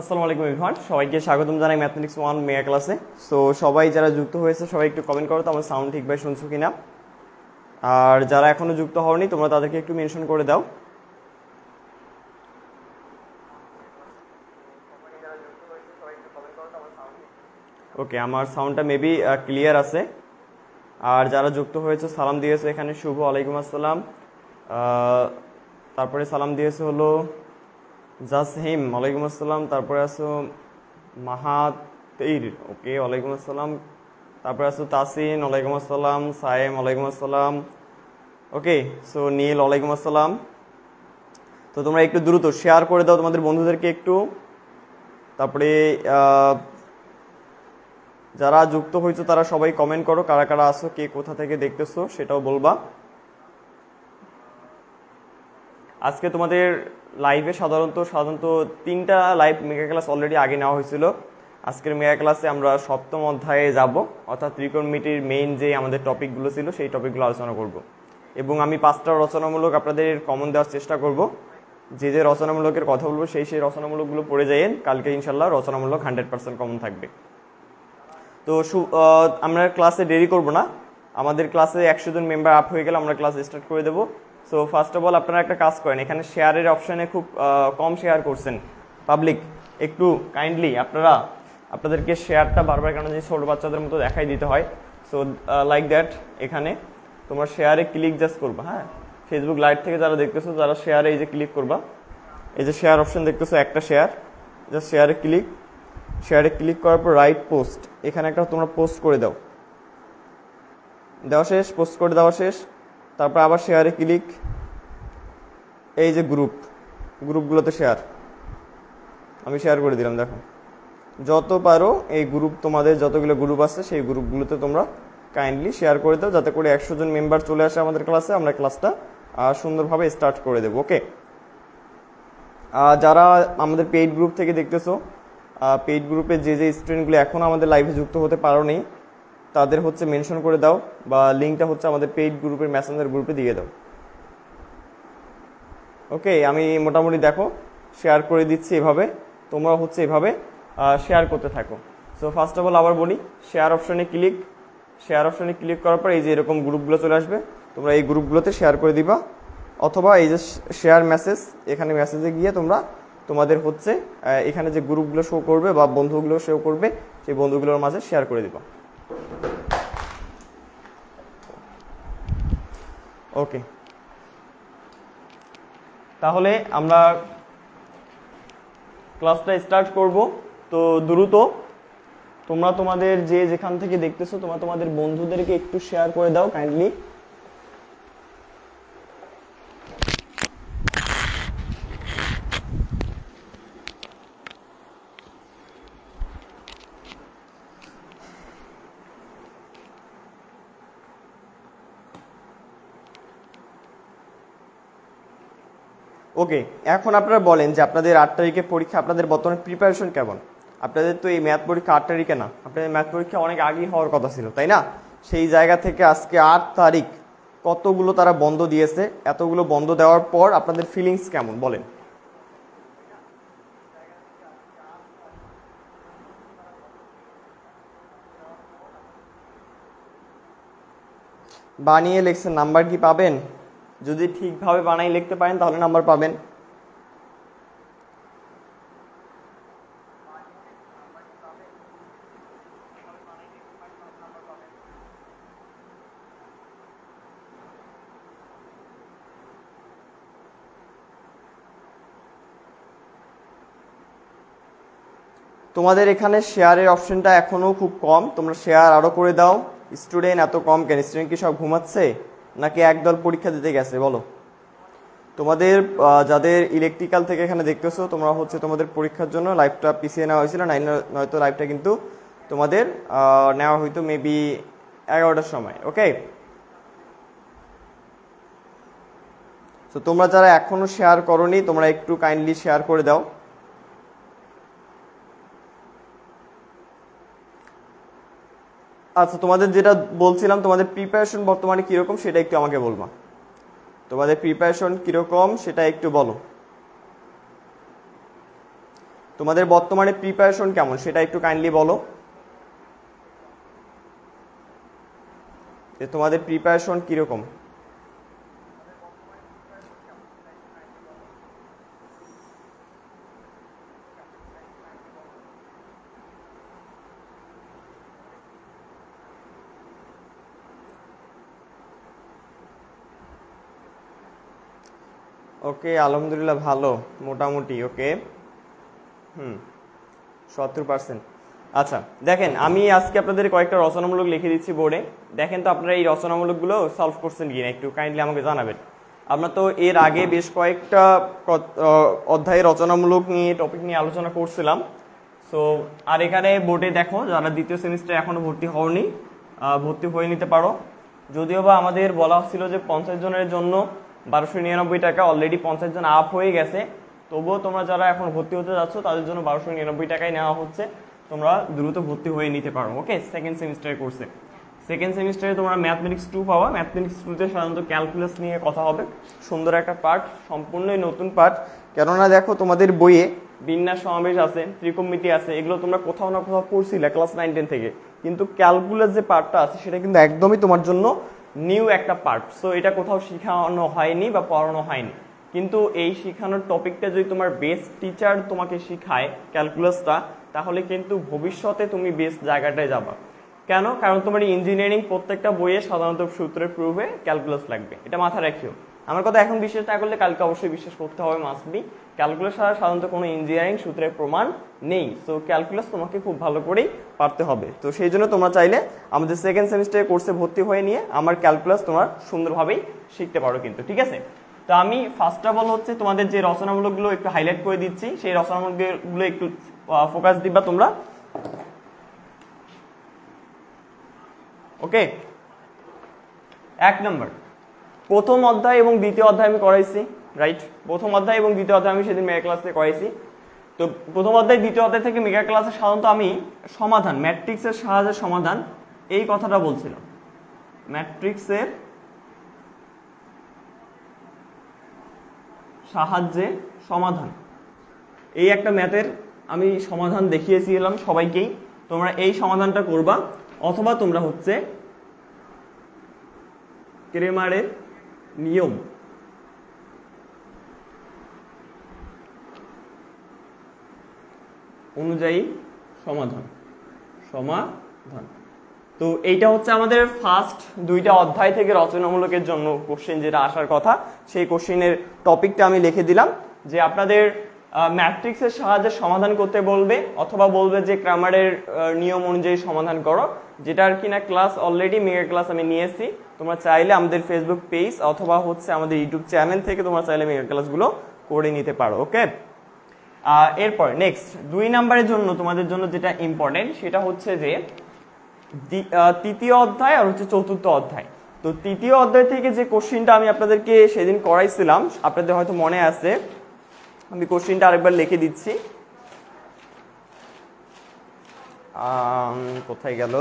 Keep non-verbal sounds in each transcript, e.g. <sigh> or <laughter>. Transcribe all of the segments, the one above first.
আসসালামু আলাইকুম ইভান সবাইকে স্বাগতম জানাই ম্যাথমেটিক্স ওয়ান মেয়া ক্লাসে সো সবাই যারা যুক্ত হয়েছে সবাই একটু কমেন্ট করো তো আমার সাউন্ড ঠিকভাবে শুনছো কি না আর যারা এখনো যুক্ত হওনি তোমরা তাদেরকে একটু মেনশন করে দাও ওকে আমার সাউন্ডটা মেবি ক্লিয়ার আছে আর যারা যুক্ত হয়েছে সালাম দিয়েছে এখানে শুভ আলাইকুম আসসালাম তারপরে সালাম দিয়েছে হলো জাসহিম ওয়ালাইকুম আসসালাম তারপরে আসো মাহাতির ওকে ওয়ালাইকুম আসসালাম তারপরে আসো তাসিন ওয়ালাইকুম আসসালাম সায়েম ওয়ালাইকুম আসসালাম ওকে সো নীল ওয়ালাইকুম আসসালাম তো তোমরা একটু দ্রুত শেয়ার করে দাও তোমাদের বন্ধুদেরকে একটু তারপরে যারা যুক্ত হয়েছো তারা সবাই কমেন্ট করো কারা কারা আসো কে কোথা থেকে দেখতেছো সেটাও বলবা আজকে তোমাদের লাইভে সাধারণত সাধারণত তিনটা লাইভ মেগা ক্লাস অলরেডি আগে নেওয়া হয়েছিল আজকের মেগা ক্লাসে আমরা সপ্তম অধ্যায়ে যাব অর্থাৎ মিটির মেইন যে আমাদের টপিকগুলো ছিল সেই টপিকগুলো আলোচনা করব এবং আমি পাঁচটা রচনামূলক আপনাদের কমন দেওয়ার চেষ্টা করব যে যে রচনামূলকের কথা বলবো সেই সেই রচনামূলকগুলো পড়ে যাইয়েন কালকে ইনশাল্লাহ রচনামূলক হান্ড্রেড পার্সেন্ট কমন থাকবে তো আমরা ক্লাসে দেরি করব না আমাদের ক্লাসে একশো জন মেম্বার আপ হয়ে গেলে আমরা ক্লাস স্টার্ট করে দেবো সো ফার্স্ট অফ অল আপনারা একটা কাজ করেন এখানে শেয়ারের অপশানে খুব কম শেয়ার করছেন পাবলিক একটু কাইন্ডলি আপনারা আপনাদেরকে শেয়ারটা বারবার কারণ যে ছোট বাচ্চাদের মতো দেখাই দিতে হয় সো লাইক দ্যাট এখানে তোমার শেয়ারে ক্লিক জাস্ট করবা হ্যাঁ ফেসবুক লাইভ থেকে যারা দেখতেছো যারা শেয়ারে এই যে ক্লিক করবা এই যে শেয়ার অপশন দেখতেছো একটা শেয়ার জাস্ট শেয়ারে ক্লিক শেয়ারে ক্লিক করার পর রাইট পোস্ট এখানে একটা তোমরা পোস্ট করে দাও দেওয়া শেষ পোস্ট করে দেওয়া শেষ তারপর আবার শেয়ারে ক্লিক এই যে গ্রুপ গ্রুপগুলোতে শেয়ার আমি শেয়ার করে দিলাম দেখো যত পারো এই গ্রুপ তোমাদের যতগুলো গ্রুপ আছে সেই গ্রুপগুলোতে তোমরা কাইন্ডলি শেয়ার করে দাও যাতে করে একশো জন মেম্বার চলে আসে আমাদের ক্লাসে আমরা ক্লাসটা সুন্দরভাবে স্টার্ট করে দেবো ওকে যারা আমাদের পেইড গ্রুপ থেকে দেখতেছো পেইড গ্রুপে যে যে স্টুডেন্টগুলো এখনও আমাদের লাইভে যুক্ত হতে পারো নেই তাদের হচ্ছে মেনশন করে দাও বা লিঙ্কটা হচ্ছে আমাদের পেইড গ্রুপের মেসেঞ্জার গ্রুপে দিয়ে দাও ওকে আমি মোটামুটি দেখো শেয়ার করে দিচ্ছি এভাবে তোমরা হচ্ছে এভাবে শেয়ার করতে থাকো সো ফার্স্ট অফ অল আবার বলি শেয়ার অপশনে ক্লিক শেয়ার অপশনে ক্লিক করার পর এই যে এরকম গ্রুপগুলো চলে আসবে তোমরা এই গ্রুপগুলোতে শেয়ার করে দিবা অথবা এই যে শেয়ার মেসেজ এখানে মেসেজে গিয়ে তোমরা তোমাদের হচ্ছে এখানে যে গ্রুপগুলো শো করবে বা বন্ধুগুলো শো করবে সেই বন্ধুগুলোর মাঝে শেয়ার করে দিবা ওকে তাহলে আমরা ক্লাসটা স্টার্ট করব তো দ্রুত তোমরা তোমাদের যে যেখান থেকে দেখতেছো তোমরা তোমাদের বন্ধুদেরকে একটু শেয়ার করে দাও কাইন্ডলি ওকে এখন আপনারা বলেন যে আপনাদের আট তারিখে পরীক্ষা আপনাদের বর্তমানে প্রিপারেশন কেমন আপনাদের তো এই ম্যাথ পরীক্ষা আট তারিখে না আপনাদের ম্যাথ পরীক্ষা অনেক আগেই হওয়ার কথা ছিল তাই না সেই জায়গা থেকে আজকে আট তারিখ কতগুলো তারা বন্ধ দিয়েছে এতগুলো বন্ধ দেওয়ার পর আপনাদের ফিলিংস কেমন বলেন বানিয়ে লেখছেন নাম্বার কি পাবেন যদি ঠিকভাবে বানাই লিখতে পারেন তাহলে নাম্বার পাবেন তোমাদের এখানে শেয়ারের অপশনটা এখনো খুব কম তোমরা শেয়ার আরো করে দাও স্টুডেন্ট এত কম কেন স্টুডেন্ট কি সব ঘুমাচ্ছে নাকি একদল পরীক্ষা দিতে গেছে বলো তোমাদের যাদের ইলেকট্রিক্যাল থেকে এখানে দেখতেছো তোমরা হচ্ছে তোমাদের পরীক্ষার জন্য লাইফটা পিছিয়ে নেওয়া হয়েছিল নাইন নয়তো লাইফটা কিন্তু তোমাদের নেওয়া হইতো মেবি এগারোটার সময় ওকে তো তোমরা যারা এখনো শেয়ার করনি তোমরা একটু কাইন্ডলি শেয়ার করে দাও আচ্ছা তোমাদের যেটা বলছিলাম তোমাদের প্রিপারেশন বর্তমানে কীরকম সেটা একটু আমাকে বলবা তোমাদের প্রিপারেশন কীরকম সেটা একটু বলো তোমাদের বর্তমানে প্রিপারেশন কেমন সেটা একটু কাইন্ডলি বলো যে তোমাদের প্রিপারেশন কীরকম ওকে আলহামদুলিল্লাহ ভালো মোটামুটি ওকে হুম সত্তর পার্সেন্ট আচ্ছা দেখেন আমি আজকে আপনাদের কয়েকটা রচনামূলক লিখে দিচ্ছি বোর্ডে দেখেন তো আপনারা এই রচনামূলকগুলো সলভ করছেন কি না একটু কাইন্ডলি আমাকে জানাবেন আমরা তো এর আগে বেশ কয়েকটা অধ্যায়ে রচনামূলক নিয়ে টপিক নিয়ে আলোচনা করছিলাম সো আর এখানে বোর্ডে দেখো যারা দ্বিতীয় সেমিস্টার এখনও ভর্তি হওনি ভর্তি হয়ে নিতে পারো যদিও বা আমাদের বলা হচ্ছিল যে পঞ্চাশ জনের জন্য বারোশো নিরানব্বই টাকা অলরেডি পঞ্চাশ জন আপ হয়ে গেছে তবুও তোমরা যারা এখন ভর্তি হতে যাচ্ছ তাদের জন্য বারোশো নিরানব্বই টাকায় নেওয়া হচ্ছে তোমরা দ্রুত ভর্তি হয়ে নিতে পারো ওকে সেকেন্ড সেমিস্টারে কোর্সে সেকেন্ড সেমিস্টারে তোমরা ম্যাথমেটিক্স টু পাওয়া ম্যাথমেটিক্স টুতে সাধারণত ক্যালকুলাস নিয়ে কথা হবে সুন্দর একটা পার্ট সম্পূর্ণই নতুন পার্ট কেননা দেখো তোমাদের বইয়ে বিন্যাস সমাবেশ আছে ত্রিকোণমিতি আছে এগুলো তোমরা কোথাও না কোথাও পড়ছিলে ক্লাস নাইন টেন থেকে কিন্তু ক্যালকুলাস যে পার্টটা আছে সেটা কিন্তু একদমই তোমার জন্য নিউ একটা পার্ট সো এটা কোথাও শেখানো হয়নি বা পড়ানো হয়নি কিন্তু এই শেখানোর টপিকটা যদি তোমার বেস্ট টিচার তোমাকে শেখায় ক্যালকুলাসটা তাহলে কিন্তু ভবিষ্যতে তুমি বেস্ট জায়গাটায় যাবা কেন কারণ তোমার ইঞ্জিনিয়ারিং প্রত্যেকটা বইয়ে সাধারণত সূত্রের প্রুভে ক্যালকুলাস লাগবে এটা মাথায় রাখিও আমার কথা এখন বিশ্বাস না করলে কালকে অবশ্যই বিশ্বাস করতে হবে মাস্ট বি ক্যালকুলাস ছাড়া সাধারণত কোনো ইঞ্জিনিয়ারিং সূত্রের প্রমাণ নেই সো ক্যালকুলাস তোমাকে খুব ভালো করেই পারতে হবে তো সেই জন্য তোমরা চাইলে আমাদের সেকেন্ড সেমিস্টারের কোর্সে ভর্তি হয়ে নিয়ে আমার ক্যালকুলাস তোমার সুন্দরভাবেই শিখতে পারো কিন্তু ঠিক আছে তো আমি ফার্স্ট অফ অল হচ্ছে তোমাদের যে রচনামূলকগুলো একটু হাইলাইট করে দিচ্ছি সেই রচনামূলকগুলো একটু ফোকাস দিবা তোমরা ওকে এক নম্বর প্রথম অধ্যায় এবং দ্বিতীয় অধ্যায় আমি করাইছি রাইট প্রথম অধ্যায় এবং দ্বিতীয় অধ্যায় আমি সেদিন মেগা ক্লাসে করাইছি করেছি তো প্রথম অধ্যায় দ্বিতীয় অধ্যায় থেকে মেগা ক্লাসে সাধারণত আমি সমাধান ম্যাট্রিক্সের সাহায্যে সমাধান এই কথাটা বলছিলাম ম্যাট্রিক্সের সাহায্যে সমাধান এই একটা ম্যাথের আমি সমাধান দেখিয়েছিলাম সবাইকেই তোমরা এই সমাধানটা করবা অথবা তোমরা হচ্ছে ক্রেমারের নিয়ম অনুযায়ী সমাধান সমাধান তো এইটা হচ্ছে আমাদের ফার্স্ট দুইটা অধ্যায় থেকে রচনামূলকের জন্য কোশ্চেন যেটা আসার কথা সেই কোশ্চেনের টপিকটা আমি লিখে দিলাম যে আপনাদের ম্যাট্রিক্সের সাহায্যে সমাধান করতে বলবে অথবা বলবে যে ক্রামারের নিয়ম অনুযায়ী সমাধান করো যেটা আর কি না ক্লাস অলরেডি মেগা ক্লাস আমি নিয়েছি তোমরা চাইলে আমাদের ফেসবুক পেজ অথবা হচ্ছে আমাদের ইউটিউব চ্যানেল থেকে তোমরা চাইলে মেগা ক্লাসগুলো করে নিতে পারো ওকে এরপর নেক্সট দুই নাম্বারের জন্য তোমাদের জন্য যেটা ইম্পর্টেন্ট সেটা হচ্ছে যে তৃতীয় অধ্যায় আর হচ্ছে চতুর্থ অধ্যায় তো তৃতীয় অধ্যায় থেকে যে কোশ্চিনটা আমি আপনাদেরকে সেদিন করাইছিলাম আপনাদের হয়তো মনে আছে আমি কোশ্চিনটা আরেকবার লিখে দিচ্ছি কোথায় গেল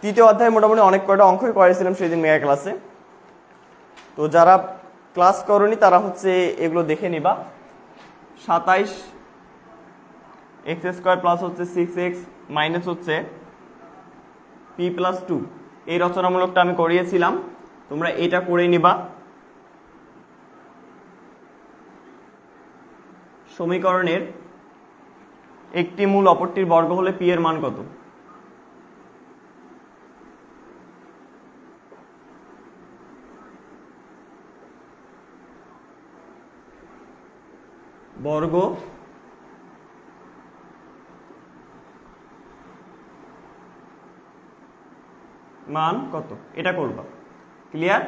তৃতীয় অধ্যায় মোটামুটি অনেক কয়টা অঙ্কই করেছিলাম সেদিন মেগা ক্লাসে তো যারা ক্লাস করনি তারা হচ্ছে এগুলো দেখে নিবা সাতাইশ এক্স স্কোয়ার প্লাস হচ্ছে সিক্স এক্স মাইনাস হচ্ছে পি প্লাস টু এই রচনামূলকটা আমি করিয়েছিলাম তোমরা এটা করে নিবা সমীকরণের একটি মূল অপরটির বর্গ হলে পি এর মান কত বর্গ মান কত এটা করবা ক্লিয়ার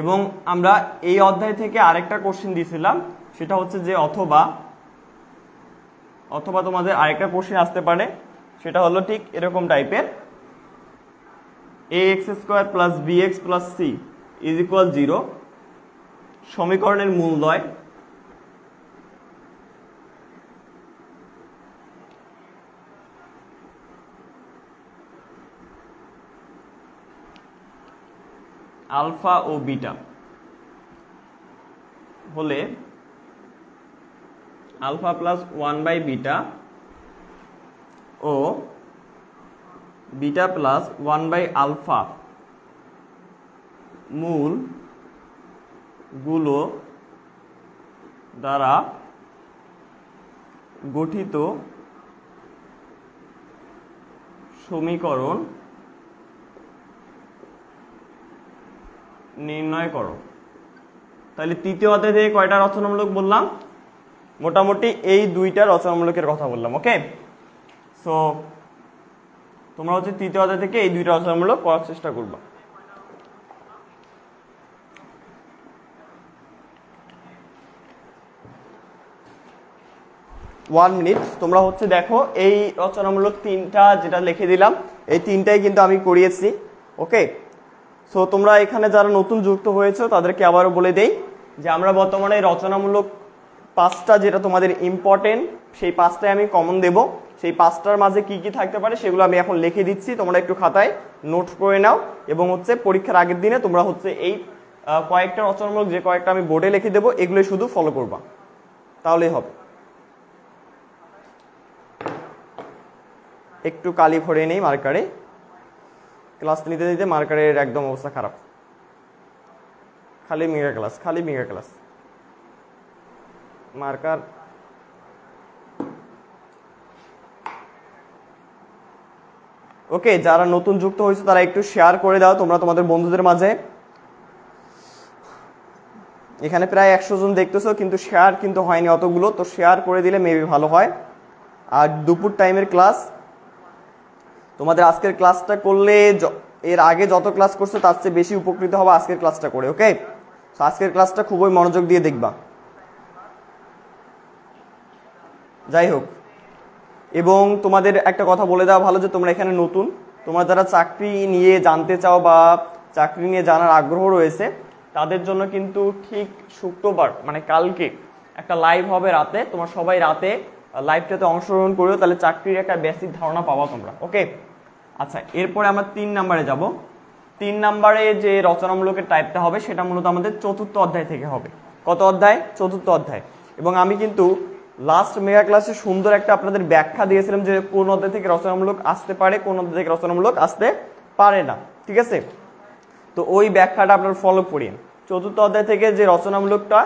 এবং আমরা এই অধ্যায় থেকে আরেকটা কোশ্চেন দিয়েছিলাম সেটা হচ্ছে যে অথবা অথবা তোমাদের আরেকটা কোশ্চেন আসতে পারে সেটা হলো ঠিক এরকম টাইপের a x square plus b x plus C is equal zero সমীকরণের মূল্যয় আলফা ও বিটা হলে alpha plus one by beta ও beta plus one by alpha মূল গুলো দ্বারা গঠিত সমীকরণ নির্ণয় করো তাহলে তৃতীয় অধ্যায় থেকে কয়টা রচনামূলক বললাম মোটামুটি এই দুইটা রচনামূলকের কথা বললাম ওকে সো তোমরা হচ্ছে তৃতীয় অধ্যায় থেকে এই দুইটা রচনামূলক করার চেষ্টা করবা ওয়ান মিনিট তোমরা হচ্ছে দেখো এই রচনামূলক তিনটা যেটা লিখে দিলাম এই তিনটাই কিন্তু আমি করিয়েছি ওকে সো তোমরা এখানে যারা নতুন যুক্ত হয়েছে তাদেরকে আবারও বলে দেই যে আমরা বর্তমানে রচনামূলক পাঁচটা যেটা তোমাদের ইম্পর্টেন্ট সেই পাঁচটায় আমি কমন দেব সেই পাঁচটার মাঝে কি কি থাকতে পারে সেগুলো আমি এখন লিখে দিচ্ছি তোমরা একটু খাতায় নোট করে নাও এবং হচ্ছে পরীক্ষার আগের দিনে তোমরা হচ্ছে এই কয়েকটা রচনামূলক যে কয়েকটা আমি বোর্ডে লিখে দেবো এগুলোই শুধু ফলো করবা তাহলেই হবে একটু কালি ভরে নেই মার্কারে ক্লাস নিতে নিতে মার্কারের একদম অবস্থা খারাপ খালি মেগা ক্লাস খালি মেগা ক্লাস মার্কার ওকে যারা নতুন যুক্ত হয়েছে তারা একটু শেয়ার করে দাও তোমরা তোমাদের বন্ধুদের মাঝে এখানে প্রায় একশো জন দেখতেছো কিন্তু শেয়ার কিন্তু হয়নি অতগুলো তো শেয়ার করে দিলে মেবি ভালো হয় আর দুপুর টাইমের ক্লাস তোমাদের আজকের ক্লাসটা করলে এর আগে যত ক্লাস করছে তার চেয়ে বেশি উপকৃত হবে আজকের ক্লাসটা করে ওকে তো আজকের ক্লাসটা খুবই মনোযোগ দিয়ে দেখবা যাই হোক এবং তোমাদের একটা কথা বলে দেওয়া ভালো যে তোমরা এখানে নতুন তোমরা যারা চাকরি নিয়ে জানতে চাও বা চাকরি নিয়ে জানার আগ্রহ রয়েছে তাদের জন্য কিন্তু ঠিক শুক্রবার মানে কালকে একটা লাইভ হবে রাতে তোমার সবাই রাতে লাইভটাতে অংশগ্রহণ করিও তাহলে চাকরির একটা বেসিক ধারণা পাবা তোমরা ওকে আচ্ছা এরপরে আমরা তিন নাম্বারে যাব তিন নাম্বারে যে রচনামূলকের টাইপটা হবে সেটা মূলত আমাদের চতুর্থ অধ্যায় থেকে হবে কত অধ্যায় চতুর্থ অধ্যায় এবং আমি কিন্তু লাস্ট মেগা ক্লাসে সুন্দর একটা আপনাদের ব্যাখ্যা দিয়েছিলাম যে কোন অধ্যায় থেকে রচনামূলক আসতে পারে কোন অধ্যায় থেকে রচনামূলক আসতে পারে না ঠিক আছে তো ওই ব্যাখ্যাটা আপনার ফলো করিন চতুর্থ অধ্যায় থেকে যে রচনামূলকটা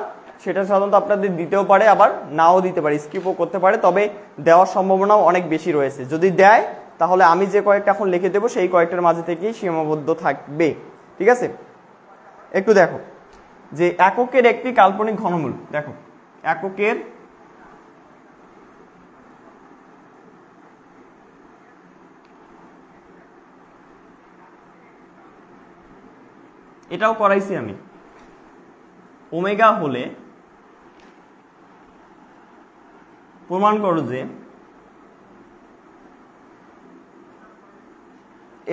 সেটা সাধারণত আপনাদের দিতেও পারে আবার নাও দিতে পারে স্কিপও করতে পারে তবে দেওয়ার সম্ভাবনাও অনেক বেশি রয়েছে যদি দেয় তাহলে আমি যে কয়েকটা এখন লিখে দেবো সেই কয়েকটার মাঝে থেকেই সীমাবদ্ধ থাকবে ঠিক আছে একটু দেখো যে এককের একটি কাল্পনিক ঘনমূল দেখো এককের এটাও করাইছি আমি ওমেগা হলে প্রমাণ করো যে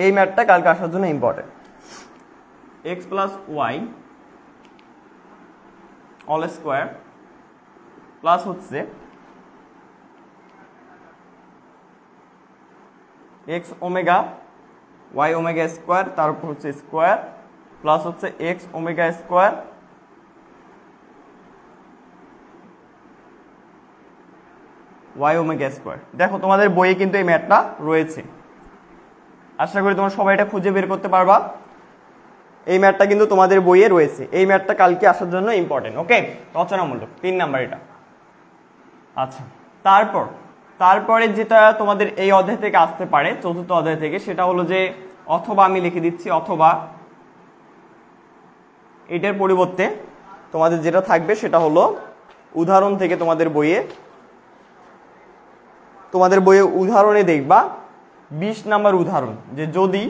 এই ম্যাটটা কালকে আসার জন্য important x plus y all square plus হচ্ছে x omega y omega square তার উপর হচ্ছে স্কোয়ার প্লাস হচ্ছে x omega square y omega square দেখো তোমাদের বইয়ে কিন্তু এই ম্যাটটা রয়েছে আশা করি তোমরা সবাই এটা খুঁজে বের করতে পারবা এই ম্যাটটা কিন্তু তোমাদের বইয়ে রয়েছে এই ম্যাটটা কালকে আসার জন্য ইম্পর্টেন্ট ওকে রচনামূলক তিন নাম্বার এটা আচ্ছা তারপর তারপরে যেটা তোমাদের এই অধ্যায় থেকে আসতে পারে চতুর্থ অধ্যায় থেকে সেটা হলো যে অথবা আমি লিখে দিচ্ছি অথবা এটার পরিবর্তে তোমাদের যেটা থাকবে সেটা হলো উদাহরণ থেকে তোমাদের বইয়ে তোমাদের বইয়ে উদাহরণে দেখবা বিশ নাম্বার উদাহরণ যে যদি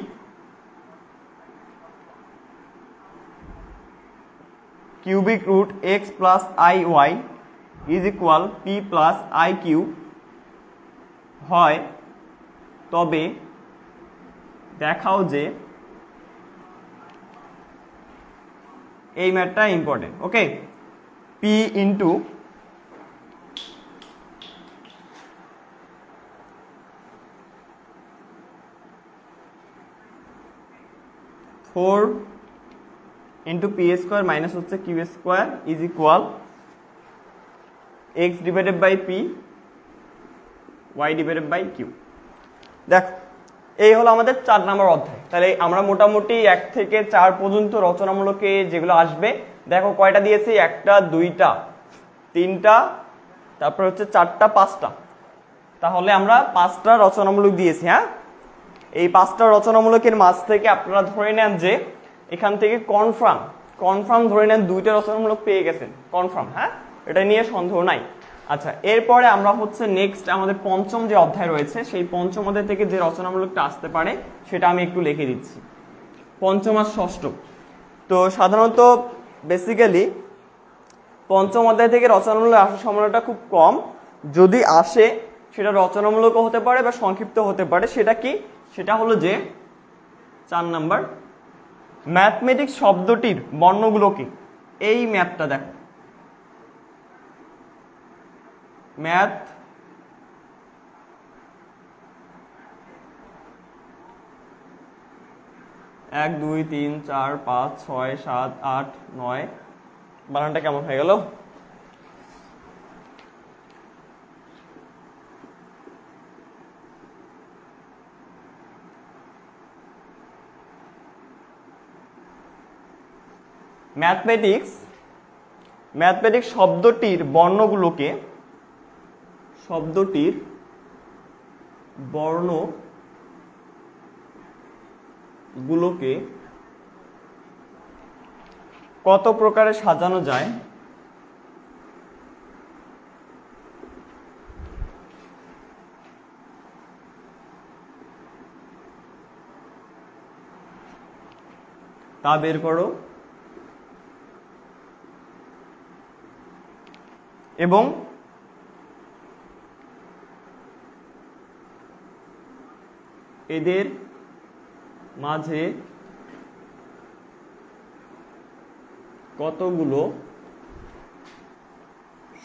cubic root x plus i y is equal p plus i q হয় তবে দেখাও যে এই ম্যাটটা important okay p into four into p square minus হচ্ছে q square is equal x divided by p y divided by q দেখ এই হলো আমাদের চার নম্বর অধ্যায় তাহলে আমরা মোটামুটি এক থেকে চার পর্যন্ত রচনামূলকে যেগুলো আসবে দেখো কয়টা দিয়েছি একটা দুইটা তিনটা তারপর হচ্ছে চারটা পাঁচটা তাহলে আমরা পাঁচটা রচনামূলক দিয়েছি হ্যাঁ এই পাঁচটা রচনামূলকের মাঝ থেকে আপনারা ধরে নেন যে এখান থেকে কনফার্ম কনফার্ম ধরে নেন দুইটা রচনামূলক পেয়ে গেছেন কনফার্ম হ্যাঁ এটা নিয়ে সন্দেহ নাই আচ্ছা এরপরে আমরা হচ্ছে নেক্সট আমাদের পঞ্চম যে অধ্যায় রয়েছে সেই পঞ্চম অধ্যায় থেকে যে রচনামূলকটা আসতে পারে সেটা আমি একটু লিখে দিচ্ছি পঞ্চম আর ষষ্ঠ তো সাধারণত বেসিক্যালি পঞ্চম অধ্যায় থেকে রচনামূলক আসার সম্ভাবনাটা খুব কম যদি আসে সেটা রচনামূলকও হতে পারে বা সংক্ষিপ্ত হতে পারে সেটা কি সেটা হলো যে চার নাম্বার ম্যাথমেটিক্স শব্দটির বর্ণগুলো কি এই ম্যাথটা দেখো ম্যাথ এক দুই তিন চার পাঁচ ছয় সাত আট নয় বানানটা কেমন হয়ে গেল ম্যাথমেটিক্স ম্যাথমেটিক্স শব্দটির বর্ণগুলোকে শব্দটির বর্ণগুলোকে কত প্রকারে সাজানো যায় তা বের করো এবং এদের মাঝে কতগুলো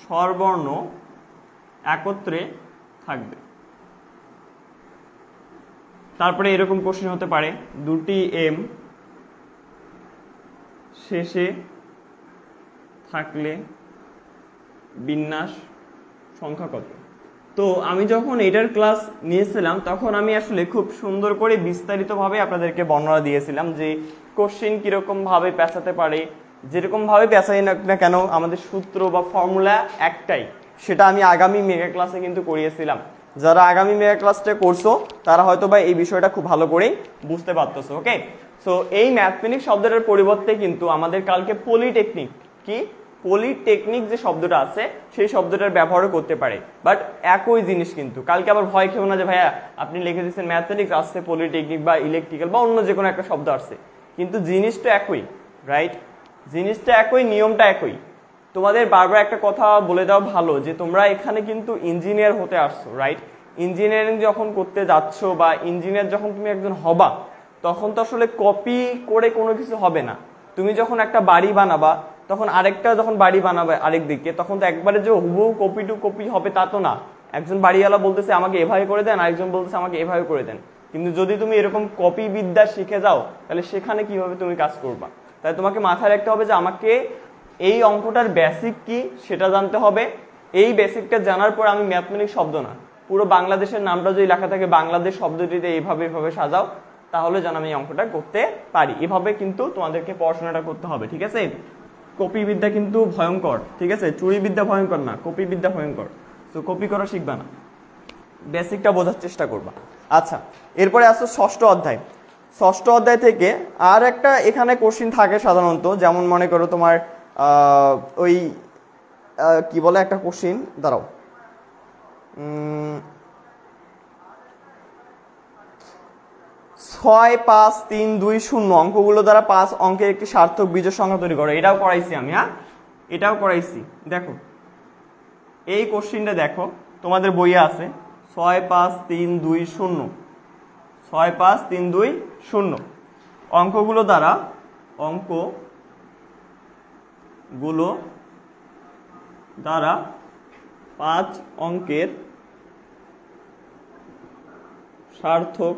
স্বরবর্ণ একত্রে থাকবে তারপরে এরকম কোশ্চেন হতে পারে দুটি এম শেষে থাকলে বিন্যাস সংখ্যা কত তো আমি যখন এটার ক্লাস নিয়েছিলাম তখন আমি আসলে খুব সুন্দর করে বিস্তারিতভাবে আপনাদেরকে বর্ণনা দিয়েছিলাম যে কোশ্চেন কীরকমভাবে পেঁচাতে পারে যেরকমভাবে পেঁচাই না না কেন আমাদের সূত্র বা ফর্মুলা একটাই সেটা আমি আগামী মেগা ক্লাসে কিন্তু করিয়েছিলাম যারা আগামী মেগা ক্লাসটা করছো তারা হয়তো বা এই বিষয়টা খুব ভালো করেই বুঝতে পারতেছো ওকে সো এই ম্যাথমেটিক্স শব্দটার পরিবর্তে কিন্তু আমাদের কালকে পলিটেকনিক কি পলিটেকনিক যে শব্দটা আছে সেই শব্দটার ব্যবহারও করতে পারে বাট একই জিনিস কিন্তু কালকে আবার ভয় খেয়েও না যে ভাইয়া আপনি লিখে দিচ্ছেন ম্যাথমেটিক্স আসছে পলিটেকনিক বা ইলেকট্রিক্যাল বা অন্য যে কোনো একটা শব্দ আসছে কিন্তু জিনিসটা একই রাইট জিনিসটা একই নিয়মটা একই তোমাদের বারবার একটা কথা বলে দেওয়া ভালো যে তোমরা এখানে কিন্তু ইঞ্জিনিয়ার হতে আসছো রাইট ইঞ্জিনিয়ারিং যখন করতে যাচ্ছ বা ইঞ্জিনিয়ার যখন তুমি একজন হবা তখন তো আসলে কপি করে কোনো কিছু হবে না তুমি যখন একটা বাড়ি বানাবা তখন আরেকটা যখন বাড়ি বানাবে আরেক দিকে তখন তো একবারে যে হুবহু কপি টু কপি হবে তা তো না একজন বাড়িওয়ালা বলতেছে আমাকে এভাবে করে দেন আরেকজন বলতেছে আমাকে এভাবে করে দেন কিন্তু যদি তুমি এরকম কপি বিদ্যা শিখে যাও তাহলে সেখানে কিভাবে তুমি কাজ করবা তাই তোমাকে মাথায় রাখতে হবে যে আমাকে এই অঙ্কটার বেসিক কি সেটা জানতে হবে এই বেসিকটা জানার পর আমি ম্যাথমেটিক শব্দ না পুরো বাংলাদেশের নামটা যদি লেখা থাকে বাংলাদেশ শব্দটিতে এইভাবে এভাবে সাজাও তাহলে যেন আমি অঙ্কটা করতে পারি এভাবে কিন্তু তোমাদেরকে পড়াশোনাটা করতে হবে ঠিক আছে কপি বিদ্যা কিন্তু ভয়ঙ্কর ঠিক আছে চুরি বিদ্যা ভয়ঙ্কর না কপি বিদ্যা ভয়ঙ্কর সো কপি করা শিখবা না বেসিকটা বোঝার চেষ্টা করবা আচ্ছা এরপরে আসো ষষ্ঠ অধ্যায় ষষ্ঠ অধ্যায় থেকে আর একটা এখানে কোশ্চিন থাকে সাধারণত যেমন মনে করো তোমার ওই কি বলে একটা কোশ্চিন দাঁড়াও ছয় পাঁচ তিন দুই শূন্য অঙ্কগুলো দ্বারা পাঁচ অঙ্কের একটি সার্থক বীজ সংখ্যা তৈরি করো এটাও করাইছি আমি হ্যাঁ এটাও করাইছি দেখো এই কোশ্চিনটা দেখো তোমাদের বইয়ে আছে ছয় পাঁচ তিন দুই শূন্য ছয় পাঁচ তিন দুই শূন্য অঙ্কগুলো দ্বারা অঙ্ক গুলো দ্বারা পাঁচ অঙ্কের সার্থক